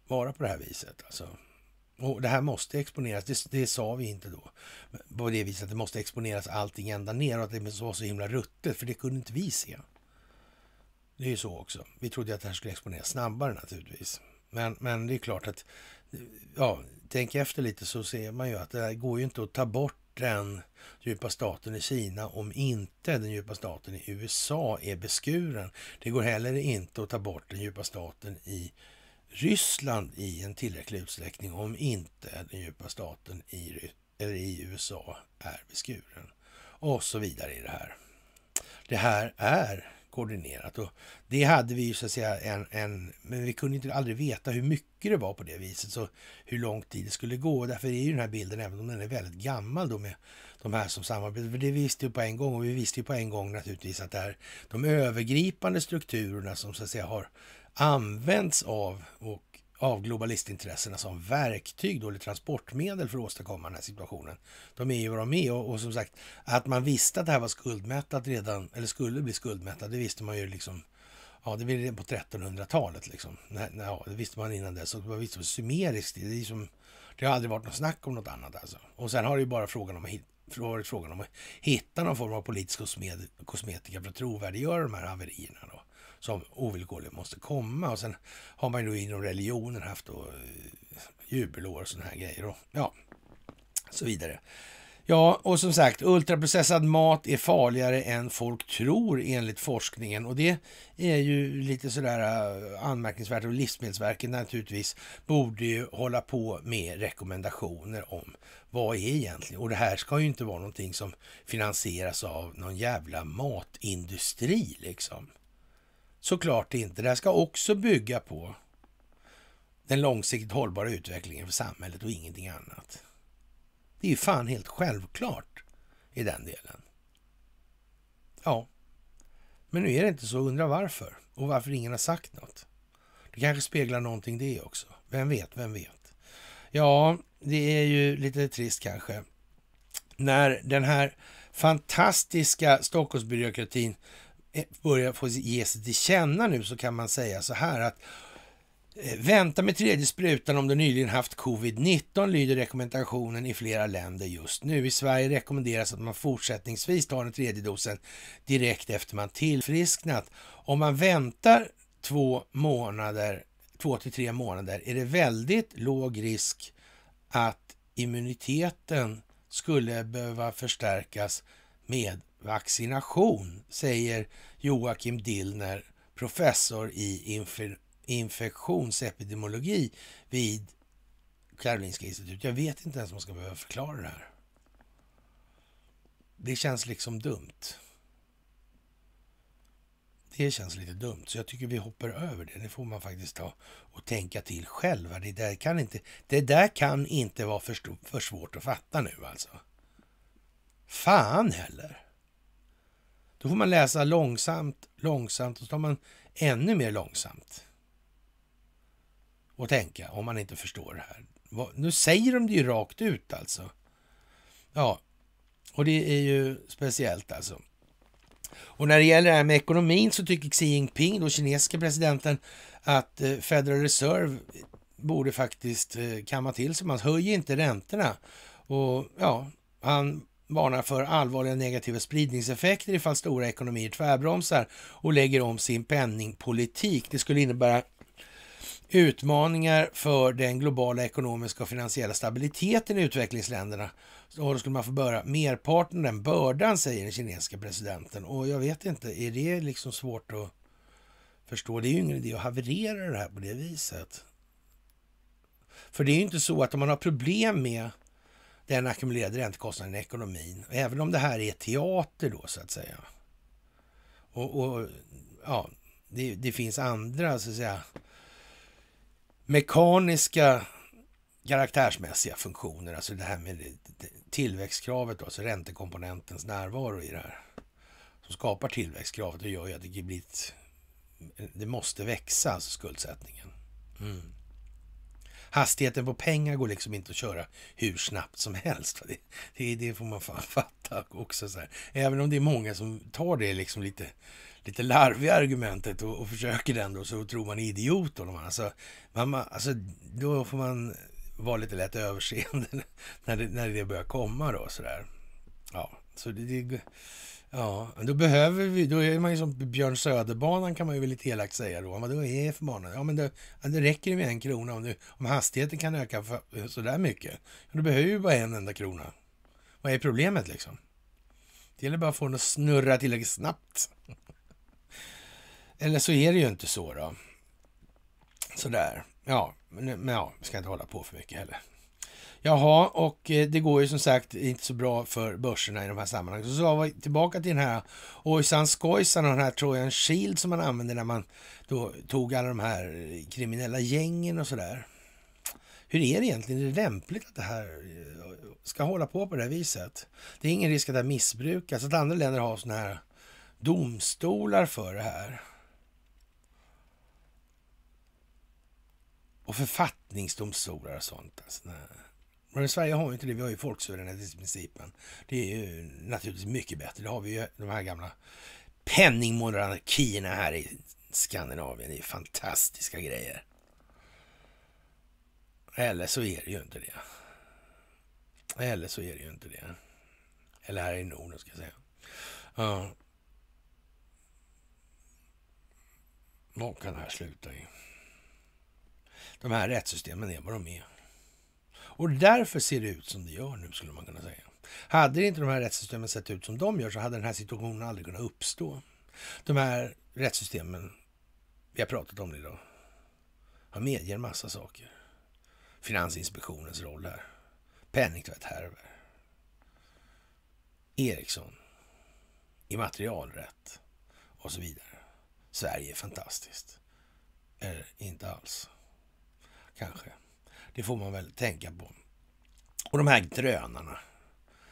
vara på det här viset. Alltså. Och det här måste exponeras, det, det sa vi inte då. På det viset att det måste exponeras allting ända ner och att det var så himla ruttet, för det kunde inte vi se. Det är ju så också. Vi trodde att det här skulle exponeras snabbare naturligtvis. Men, men det är klart att, ja, tänk efter lite så ser man ju att det här går ju inte att ta bort den djupa staten i Kina om inte den djupa staten i USA är beskuren. Det går heller inte att ta bort den djupa staten i Ryssland i en tillräcklig utsträckning om inte den djupa staten i, eller i USA är beskuren. Och så vidare i det här. Det här är koordinerat. Och det hade vi ju så att säga en, en, Men vi kunde inte aldrig veta hur mycket det var på det viset, så hur lång tid det skulle gå. Därför är ju den här bilden, även om den är väldigt gammal då med de här som samarbetar, för det visste ju på en gång och vi visste ju på en gång naturligtvis att det här, de övergripande strukturerna som så att säga har använts av och av globalistintressena som verktyg då, eller transportmedel för att åstadkomma den här situationen. De är ju vad de är och, och som sagt att man visste att det här var skuldmättat redan, eller skulle bli skuldmättat, det visste man ju liksom Ja, det blev på 1300-talet liksom. Ja, det visste man innan dess. Och det var visst sumeriskt. Det, är som, det har aldrig varit något snack om något annat alltså. Och sen har det ju bara frågan om varit frågan om att hitta någon form av politisk kosmetika för att trovärdiggöra de här haverierna. Då som ovillkorligen måste komma. Och sen har man ju inom religionen haft då eh, jubelår och sådana här grejer och ja, så vidare. Ja, och som sagt, ultraprocessad mat är farligare än folk tror enligt forskningen och det är ju lite sådär eh, anmärkningsvärt och Livsmedelsverket naturligtvis borde ju hålla på med rekommendationer om vad är egentligen, och det här ska ju inte vara någonting som finansieras av någon jävla matindustri liksom. Såklart inte. Det här ska också bygga på den långsiktigt hållbara utvecklingen för samhället och ingenting annat. Det är ju fan helt självklart i den delen. Ja, men nu är det inte så. Undra varför och varför ingen har sagt något. Det kanske speglar någonting det också. Vem vet, vem vet? Ja, det är ju lite trist kanske. När den här fantastiska Stockholmsbyråkratin Eh, börjar få ge sig till känna nu så kan man säga så här att eh, Vänta med tredje sprutan om du nyligen haft covid-19 lyder rekommendationen i flera länder just nu. I Sverige rekommenderas att man fortsättningsvis tar den tredje dosen direkt efter man tillfrisknat. Om man väntar två månader, två till tre månader, är det väldigt låg risk att immuniteten skulle behöva förstärkas med vaccination, säger Joakim Dillner, professor i inf- infektionsepidemiologi vid Karolinska institutet. Jag vet inte ens om man ska behöva förklara det här. Det känns liksom dumt. Det känns lite dumt, så jag tycker vi hoppar över det. Det får man faktiskt ta och tänka till själva. Det där kan inte, det där kan inte vara för, för svårt att fatta nu alltså. Fan heller! Då får man läsa långsamt, långsamt och så tar man ännu mer långsamt och tänka om man inte förstår det här. Nu säger de det ju rakt ut alltså. Ja, och det är ju speciellt alltså. Och när det gäller det här med ekonomin så tycker Xi Jinping, då kinesiska presidenten, att eh, Federal Reserve borde faktiskt eh, kamma till sig. Man höjer inte räntorna. Och ja, han varnar för allvarliga negativa spridningseffekter ifall stora ekonomier tvärbromsar och lägger om sin penningpolitik. Det skulle innebära utmaningar för den globala ekonomiska och finansiella stabiliteten i utvecklingsländerna. Och då skulle man få börja merparten av den bördan, säger den kinesiska presidenten. Och jag vet inte, är det liksom svårt att förstå? Det är ju ingen idé att haverera det här på det viset. För det är ju inte så att om man har problem med den ackumulerade räntekostnaden i ekonomin. Även om det här är teater då så att säga. Och, och ja, det, det, finns andra så att säga mekaniska karaktärsmässiga funktioner, alltså det här med tillväxtkravet, alltså räntekomponentens närvaro i det här, som skapar tillväxtkravet och gör ju att det, blir ett, det måste växa, alltså skuldsättningen. Mm hastigheten på pengar går liksom inte att köra hur snabbt som helst. Det, det, det får man fan fatta också. Så här. Även om det är många som tar det liksom lite, lite larviga argumentet och, och försöker den då, så tror man är idiot. Och de, alltså, man, alltså, då får man vara lite lätt överseende när det, när det börjar komma då sådär. Ja, så det, det Ja, då behöver vi, då är man ju som Björn Söderbanan kan man ju väl lite elakt säga då. Vad då är för bana? Ja, men det, det räcker med en krona om, du, om hastigheten kan öka sådär mycket. Då behöver ju bara en enda krona. Vad är problemet liksom? Det gäller bara att få den att snurra tillräckligt snabbt. Eller så är det ju inte så då. Sådär. Ja, men, men ja, vi ska inte hålla på för mycket heller. Jaha, och eh, det går ju som sagt inte så bra för börserna i de här sammanhangen. Så var vi tillbaka till den här ojsan skojsan och den här Trojan Shield som man använde när man då tog alla de här kriminella gängen och sådär. Hur är det egentligen? Är det lämpligt att det här eh, ska hålla på på det här viset? Det är ingen risk att det här missbrukas, att andra länder har sådana här domstolar för det här. Och författningsdomstolar och sånt. Alltså, nej. Men i Sverige har vi inte det. Vi har ju folksuveränitetsprincipen. Det är ju naturligtvis mycket bättre. Det har vi ju de här gamla penningmonarkierna här i Skandinavien. Det är fantastiska grejer. Eller så är det ju inte det. Eller så är det ju inte det. Eller här i Norden ska jag säga. Ja. Vad kan det här sluta i? De här rättssystemen är vad de är. Och därför ser det ut som det gör nu, skulle man kunna säga. Hade inte de här rättssystemen sett ut som de gör så hade den här situationen aldrig kunnat uppstå. De här rättssystemen, vi har pratat om det idag, han medger massa saker. Finansinspektionens roll här. Penningtvätthärvor. Ericsson. Immaterialrätt. Och så vidare. Sverige är fantastiskt. Eller inte alls. Kanske. Det får man väl tänka på. Och de här drönarna.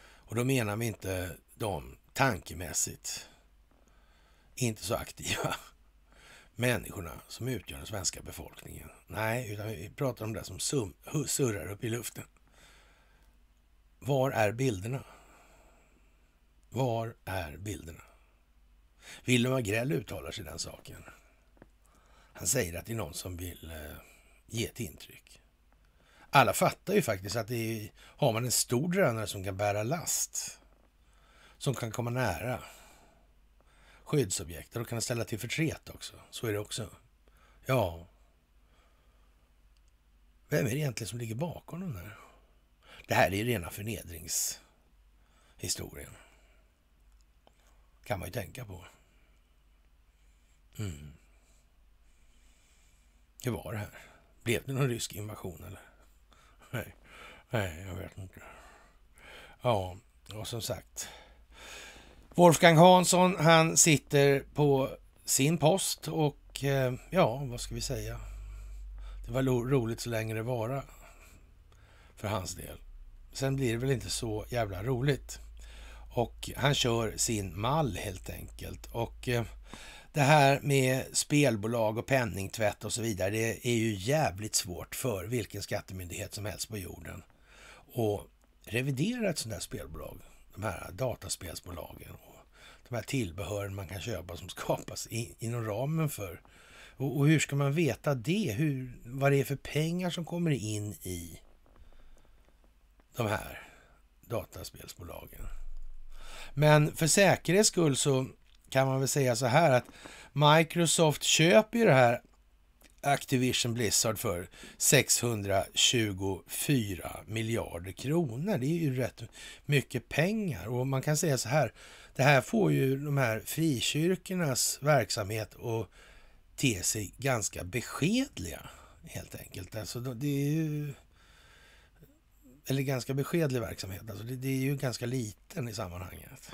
Och då menar vi inte de tankemässigt inte så aktiva människorna som utgör den svenska befolkningen. Nej, utan vi pratar om det som sum, surrar upp i luften. Var är bilderna? Var är bilderna? Wilhelm Agrell uttalar sig den saken. Han säger att det är någon som vill eh, ge ett intryck. Alla fattar ju faktiskt att det är, har man en stor drönare som kan bära last, som kan komma nära skyddsobjekt, då kan den ställa till förtret också. Så är det också. Ja. Vem är det egentligen som ligger bakom den här? Det här är ju rena förnedringshistorien. Kan man ju tänka på. Mm. Hur var det här? Blev det någon rysk invasion eller? nej, nej, jag vet inte. Ja, och som sagt. Wolfgang Hansson, han sitter på sin post och eh, ja, vad ska vi säga? Det var roligt så länge det vara för hans del. Sen blir det väl inte så jävla roligt. Och han kör sin mall helt enkelt. Och eh, det här med spelbolag och penningtvätt och så vidare, det är ju jävligt svårt för vilken skattemyndighet som helst på jorden att revidera ett sådant här spelbolag. De här dataspelsbolagen och de här tillbehören man kan köpa som skapas inom ramen för. Och, och hur ska man veta det? Hur, vad det är för pengar som kommer in i de här dataspelsbolagen? Men för säkerhets skull så kan man väl säga så här att Microsoft köper ju det här Activision Blizzard för 624 miljarder kronor. Det är ju rätt mycket pengar och man kan säga så här. Det här får ju de här frikyrkornas verksamhet att te sig ganska beskedliga helt enkelt. Alltså det är ju... Eller ganska beskedlig verksamhet. Alltså det, det är ju ganska liten i sammanhanget.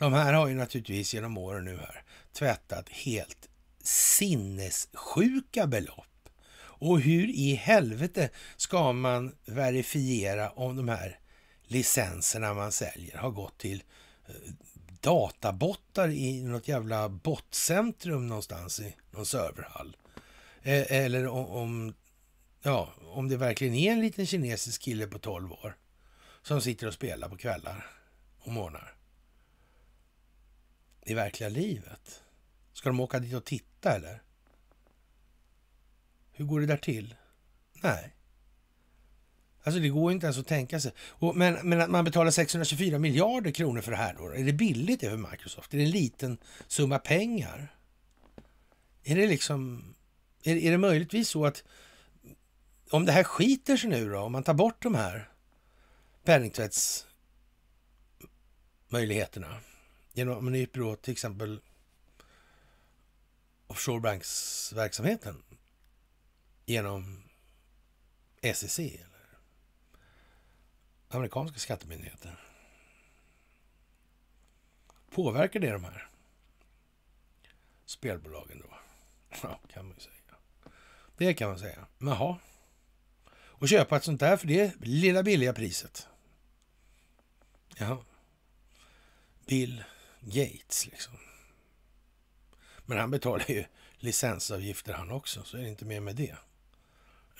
De här har ju naturligtvis genom åren nu här tvättat helt sinnessjuka belopp. Och hur i helvete ska man verifiera om de här licenserna man säljer har gått till eh, databottar i något jävla bottcentrum någonstans i någon serverhall? E-, eller om, ja, om det verkligen är en liten kinesisk kille på 12 år som sitter och spelar på kvällar och morgnar i verkliga livet? Ska de åka dit och titta eller? Hur går det där till? Nej. Alltså det går inte ens att tänka sig. Och, men, men att man betalar 624 miljarder kronor för det här då? Är det billigt det för Microsoft? Är det en liten summa pengar? Är det liksom... Är, är det möjligtvis så att om det här skiter sig nu då, om man tar bort de här penningtvättsmöjligheterna genom att man nyper åt till exempel offshorebanksverksamheten genom SEC eller amerikanska skattemyndigheter. Påverkar det de här spelbolagen då? Ja, kan man ju säga. Det kan man säga. Jaha. Och köpa ett sånt där för det lilla billiga priset. Ja. Bill Gates liksom. Men han betalar ju licensavgifter han också, så är det inte mer med det.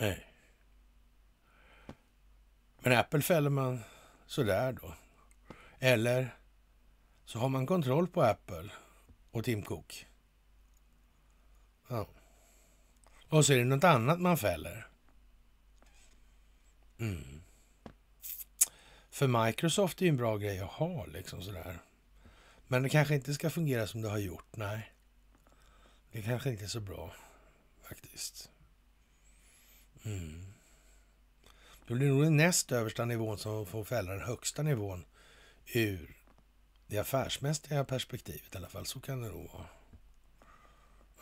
Nej. Men Apple fäller man sådär då. Eller så har man kontroll på Apple och Tim Cook. Ja. Och så är det något annat man fäller. Mm. För Microsoft är ju en bra grej att ha liksom sådär. Men det kanske inte ska fungera som det har gjort. Nej, det kanske inte är så bra faktiskt. Mm. Det blir nog den näst översta nivån som får fälla den högsta nivån ur det affärsmässiga perspektivet i alla fall. Så kan det nog vara.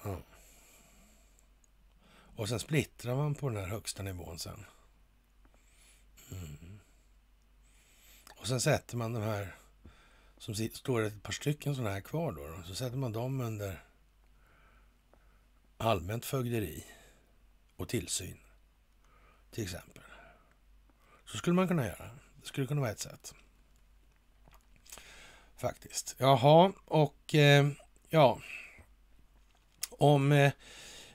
Ja. Och sen splittrar man på den här högsta nivån sen. Mm. Och sen sätter man de här så står det ett par stycken sådana här kvar då. Så sätter man dem under allmänt fögderi och tillsyn. Till exempel. Så skulle man kunna göra. Det skulle kunna vara ett sätt. Faktiskt. Jaha, och eh, ja. Om eh,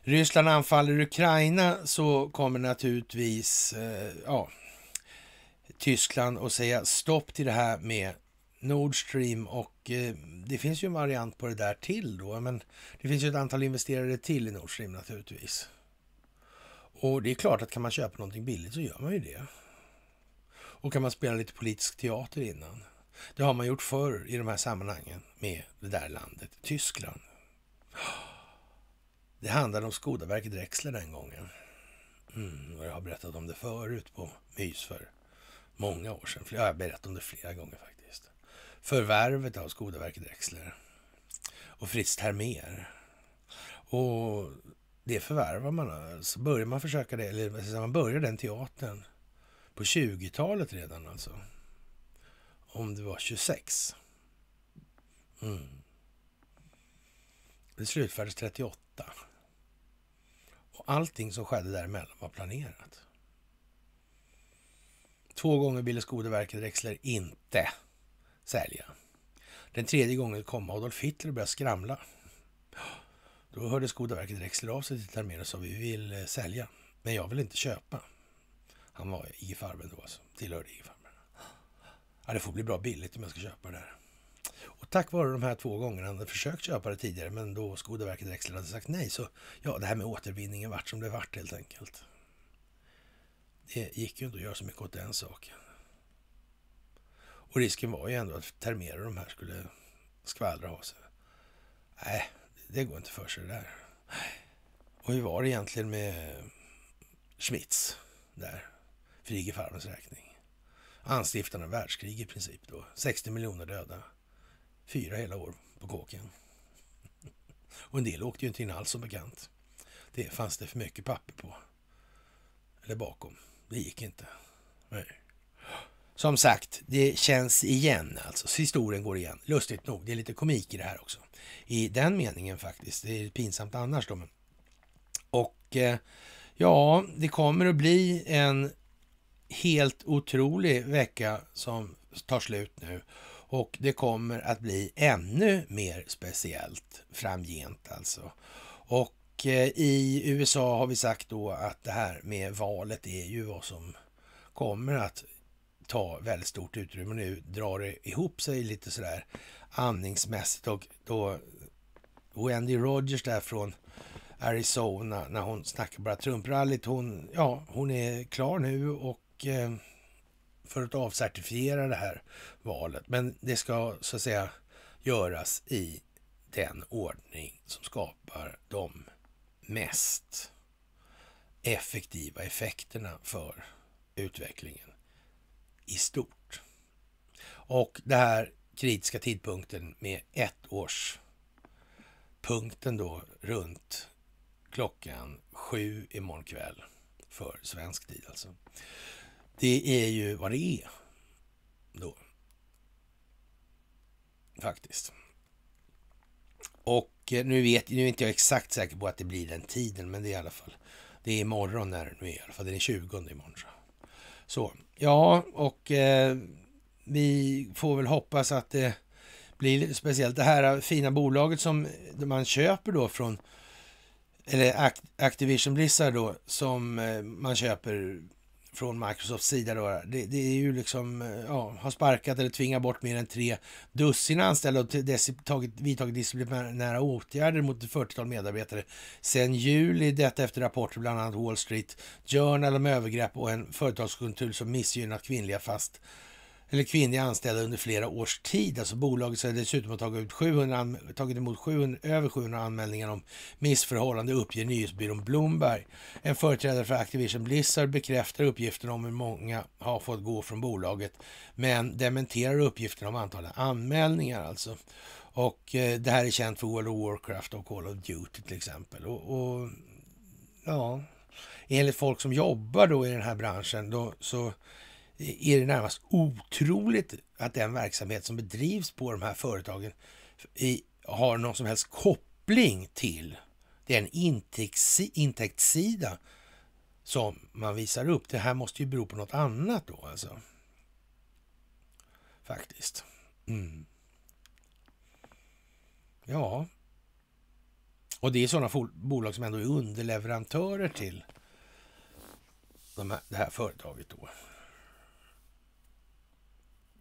Ryssland anfaller Ukraina så kommer naturligtvis eh, ja, Tyskland att säga stopp till det här med Nord Stream och eh, det finns ju en variant på det där till då. Men det finns ju ett antal investerare till i Nord Stream naturligtvis. Och det är klart att kan man köpa någonting billigt så gör man ju det. Och kan man spela lite politisk teater innan. Det har man gjort förr i de här sammanhangen med det där landet, Tyskland. Det handlade om Skodaverket Drexler den gången. Mm, och jag har berättat om det förut på Mys för många år sedan. Jag har berättat om det flera gånger faktiskt förvärvet av Skodaverket Drexler och Fritz Termer. Och det förvärvar man Så Börjar man försöka det, eller man börjar den teatern på 20-talet redan alltså. Om det var 26. Mm. Det slutfördes 38. Och allting som skedde däremellan var planerat. Två gånger ville Skodeverket Drexler inte sälja. Den tredje gången kom Adolf Hitler och började skramla. Då hörde Skodaverket Drexler av sig till armén och sa vi vill eh, sälja, men jag vill inte köpa. Han var i farben då alltså, tillhörde i farben. Ja, det får bli bra billigt om jag ska köpa det där. Och tack vare de här två gångerna han hade försökt köpa det tidigare, men då Skodaverket Drexler hade sagt nej, så ja, det här med återvinningen vart som det vart helt enkelt. Det gick ju inte att göra så mycket åt den saken. Och risken var ju ändå att Termera och de här skulle skvallra av sig. Nej, det går inte för sig det där. Och hur var det egentligen med Schmitz där? För IG Farmens räkning. Anstiftaren av världskrig i princip då. 60 miljoner döda. Fyra hela år på kåken. Och en del åkte ju inte in alls som bekant. Det fanns det för mycket papper på. Eller bakom. Det gick inte. Nej. Som sagt, det känns igen alltså. Så historien går igen. Lustigt nog, det är lite komik i det här också. I den meningen faktiskt. Det är pinsamt annars då. Och eh, ja, det kommer att bli en helt otrolig vecka som tar slut nu. Och det kommer att bli ännu mer speciellt framgent alltså. Och eh, i USA har vi sagt då att det här med valet är ju vad som kommer att ta väldigt stort utrymme nu, drar det ihop sig lite sådär andningsmässigt och då Wendy Rogers där från Arizona när hon snackar bara Trumprallyt, hon, ja, hon är klar nu och eh, för att avcertifiera det här valet. Men det ska så att säga göras i den ordning som skapar de mest effektiva effekterna för utvecklingen i stort. Och det här kritiska tidpunkten med ett års punkten då runt klockan sju imorgon kväll för svensk tid alltså. Det är ju vad det är då. Faktiskt. Och eh, nu, vet, nu är inte jag exakt säker på att det blir den tiden, men det är i alla fall. Det är imorgon när det nu är i alla fall. den 20 imorgon. Så, Ja, och eh, vi får väl hoppas att det blir speciellt det här fina bolaget som man köper då från eller Activision Blizzard då som eh, man köper från Microsofts sida då, det, det, är ju liksom, eh, ja, har sparkat eller tvingat bort mer än tre dussin anställda och tagit, vidtagit disciplinära åtgärder mot ett fyrtiotal medarbetare sedan juli. Detta efter rapporter bland annat Wall Street Journal om övergrepp och en företagskultur som missgynnat kvinnliga fast eller kvinnliga anställda under flera års tid. Alltså bolaget ska dessutom ha tagit, ut 700, tagit emot 700, över 700 anmälningar om missförhållande, uppger nyhetsbyrån Bloomberg. En företrädare för Activision Blizzard bekräftar uppgifterna om hur många har fått gå från bolaget, men dementerar uppgifterna om antalet anmälningar alltså. Och eh, det här är känt för World of Warcraft och Call of Duty till exempel. Och, och ja, enligt folk som jobbar då i den här branschen då, så är det närmast otroligt att den verksamhet som bedrivs på de här företagen har någon som helst koppling till den intäktssida som man visar upp. Det här måste ju bero på något annat då alltså. Faktiskt. Mm. Ja. Och det är sådana bolag som ändå är underleverantörer till de här, det här företaget då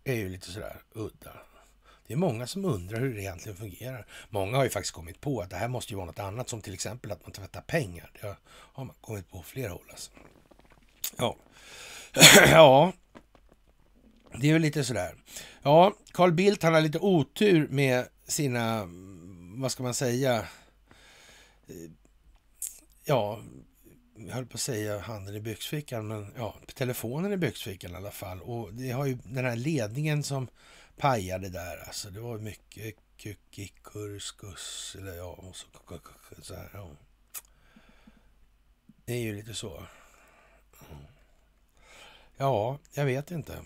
är ju lite sådär udda. Det är många som undrar hur det egentligen fungerar. Många har ju faktiskt kommit på att det här måste ju vara något annat, som till exempel att man tvättar pengar. Det har man kommit på flera håll alltså. Ja, ja. det är väl lite sådär. Ja, Carl Bildt han har lite otur med sina, vad ska man säga, eh, ja, jag höll på att säga handen i byxfickan, men ja, telefonen i byxfickan i alla fall. Och det har ju den här ledningen som pajade där alltså. Det var mycket kukikurkus eller ja, och så, så här. Ja. Det är ju lite så. Ja, jag vet inte.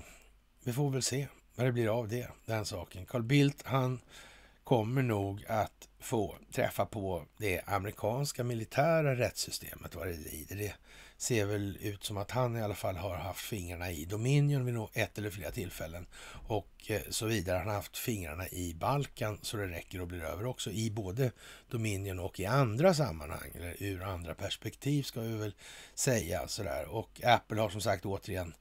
Vi får väl se vad det blir av det, den saken. Carl Bildt, han kommer nog att få träffa på det amerikanska militära rättssystemet vad det lider. Det ser väl ut som att han i alla fall har haft fingrarna i Dominion vid ett eller flera tillfällen och eh, så vidare. Han har haft fingrarna i Balkan så det räcker och blir över också i både Dominion och i andra sammanhang eller ur andra perspektiv ska vi väl säga sådär. Och Apple har som sagt återigen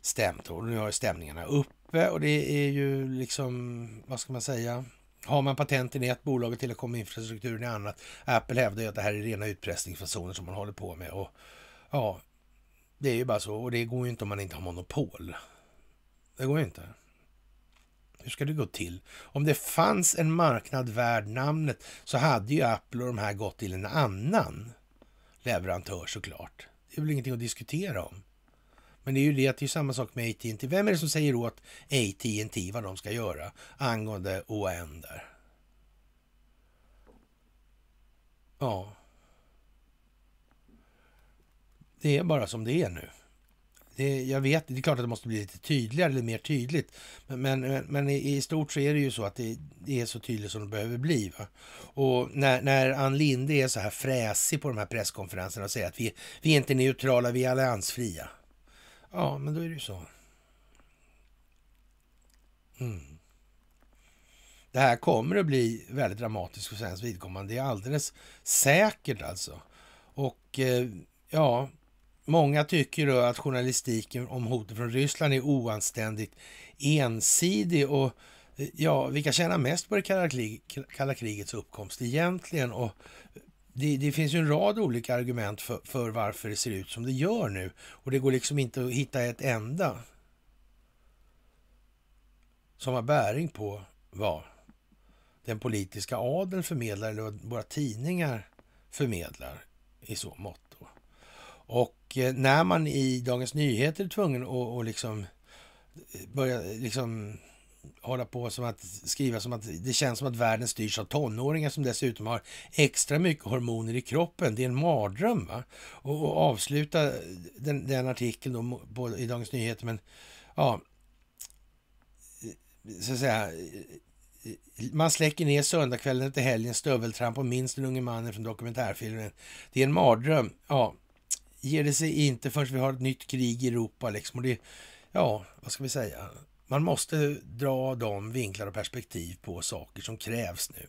stämt och nu har stämningarna uppe och det är ju liksom, vad ska man säga, har man patenten i ett bolag och telekominfrastrukturen i annat. Apple hävdar ju att det här är rena utpressningsfasoner som man håller på med. Och ja, det är ju bara så. Och det går ju inte om man inte har monopol. Det går ju inte. Hur ska det gå till? Om det fanns en marknad värd namnet så hade ju Apple och de här gått till en annan leverantör såklart. Det är väl ingenting att diskutera om. Men det är ju det, det är samma sak med AT&T. Vem är det som säger åt AT&T vad de ska göra angående OAN där? Ja. Det är bara som det är nu. Det, jag vet, det är klart att det måste bli lite tydligare eller mer tydligt. Men, men, men i, i, stort så är det ju så att det, det är så tydligt som det behöver bli. Va? Och när, när Ann Linde är så här fräsig på de här presskonferenserna och säger att vi, vi är inte neutrala, vi är alliansfria. Ja, men då är det ju så. Mm. Det här kommer att bli väldigt dramatiskt för svenskt vidkommande. Det är alldeles säkert alltså. Och eh, ja, många tycker då att journalistiken om hotet från Ryssland är oanständigt ensidig. Och eh, ja, vilka tjänar mest på det kalla, krig, kalla krigets uppkomst egentligen? Och det, det, finns ju en rad olika argument för, för, varför det ser ut som det gör nu. Och det går liksom inte att hitta ett enda som har bäring på vad den politiska adeln förmedlar eller vad våra tidningar förmedlar i så mått. Och eh, när man i Dagens Nyheter är tvungen att och liksom eh, börja liksom hålla på som att skriva som att det känns som att världen styrs av tonåringar som dessutom har extra mycket hormoner i kroppen. Det är en mardröm. Va? Och, och avsluta den, den artikeln på, i Dagens Nyheter. Men ja, så att säga. Man släcker ner söndagskvällen efter helgen, stöveltramp och minns den unge mannen från dokumentärfilmen. Det är en mardröm. Ja, ger det sig inte förrän vi har ett nytt krig i Europa liksom. Och det, ja, vad ska vi säga? Man måste dra de vinklar och perspektiv på saker som krävs nu.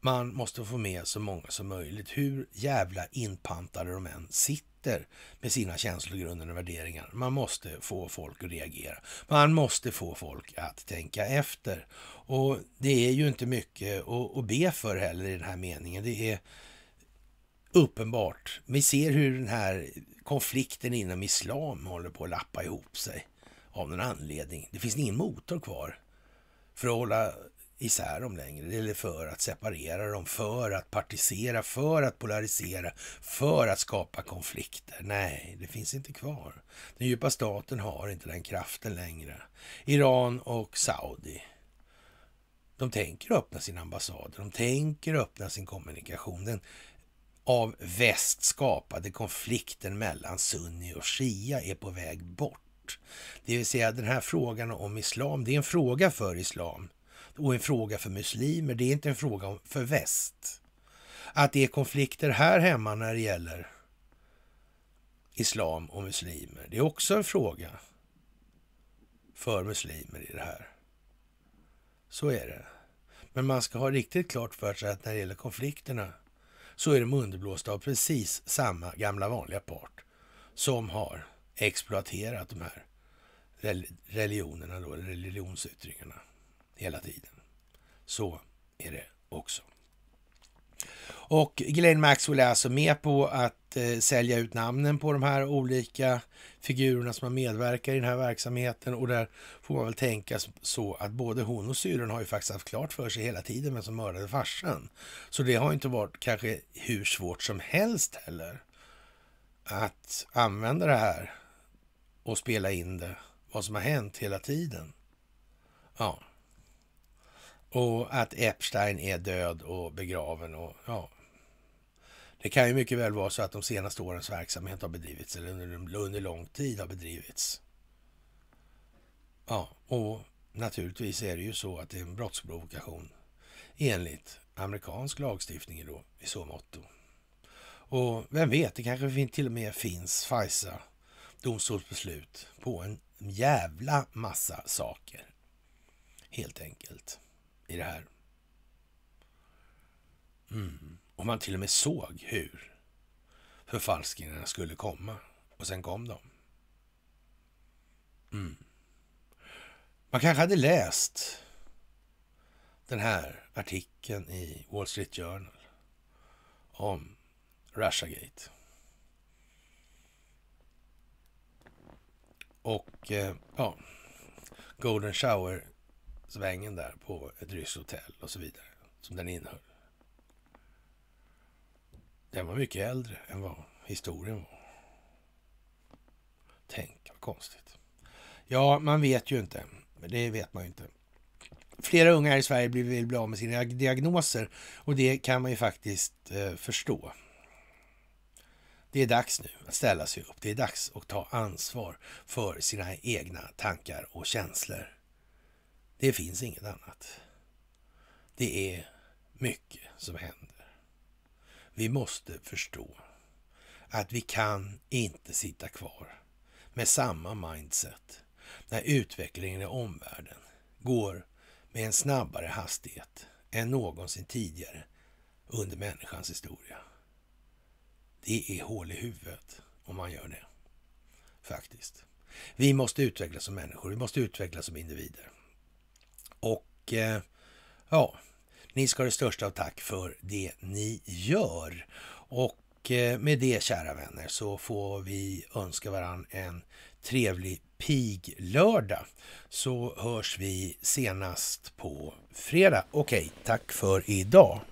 Man måste få med så många som möjligt, hur jävla inpantade de än sitter med sina känslogrunder och värderingar. Man måste få folk att reagera. Man måste få folk att tänka efter. Och det är ju inte mycket att be för heller i den här meningen. Det är uppenbart. Vi ser hur den här konflikten inom islam håller på att lappa ihop sig av någon anledning. Det finns ingen motor kvar för att hålla isär dem längre, eller för att separera dem, för att partisera, för att polarisera, för att skapa konflikter. Nej, det finns inte kvar. Den djupa staten har inte den kraften längre. Iran och Saudi. De tänker öppna sin ambassad, de tänker öppna sin kommunikation. Den av väst skapade konflikten mellan sunni och shia är på väg bort bort. Det vill säga den här frågan om islam, det är en fråga för islam och en fråga för muslimer. Det är inte en fråga för väst. Att det är konflikter här hemma när det gäller islam och muslimer. Det är också en fråga för muslimer i det här. Så är det. Men man ska ha riktigt klart för sig att när det gäller konflikterna så är de underblåsta av precis samma gamla vanliga part som har exploaterat de här religionerna då, religionsyttringarna hela tiden. Så är det också. Och Glenn Maxwell är alltså med på att eh, sälja ut namnen på de här olika figurerna som har medverkat i den här verksamheten och där får man väl tänka så att både hon och syrran har ju faktiskt haft klart för sig hela tiden vem som mördade farsan. Så det har inte varit kanske hur svårt som helst heller att använda det här och spela in det, vad som har hänt hela tiden. Ja. Och att Epstein är död och begraven och ja. Det kan ju mycket väl vara så att de senaste årens verksamhet har bedrivits eller under, under lång tid har bedrivits. Ja, och naturligtvis är det ju så att det är en brottsprovokation enligt amerikansk lagstiftning då i så mått. Och vem vet, det kanske till och med finns FISA domstolsbeslut på en jävla massa saker. Helt enkelt. I det här. Mm. Och man till och med såg hur förfalskningarna skulle komma. Och sen kom de. Mm. Man kanske hade läst den här artikeln i Wall Street Journal om Russiagate. Och eh, ja, Golden Shower-svängen där på ett ryskt hotell och så vidare, som den innehöll. Den var mycket äldre än vad historien var. Tänk vad konstigt. Ja, man vet ju inte. Det vet man ju inte. Flera unga här i Sverige vill bli av med sina diagnoser och det kan man ju faktiskt eh, förstå. Det är dags nu att ställa sig upp. Det är dags att ta ansvar för sina egna tankar och känslor. Det finns inget annat. Det är mycket som händer. Vi måste förstå att vi kan inte sitta kvar med samma mindset när utvecklingen i omvärlden går med en snabbare hastighet än någonsin tidigare under människans historia. Det är hål i huvudet om man gör det. Faktiskt. Vi måste utvecklas som människor. Vi måste utvecklas som individer. Och eh, ja, ni ska ha det största av tack för det ni gör. Och eh, med det, kära vänner, så får vi önska varann en trevlig piglördag. Så hörs vi senast på fredag. Okej, tack för idag.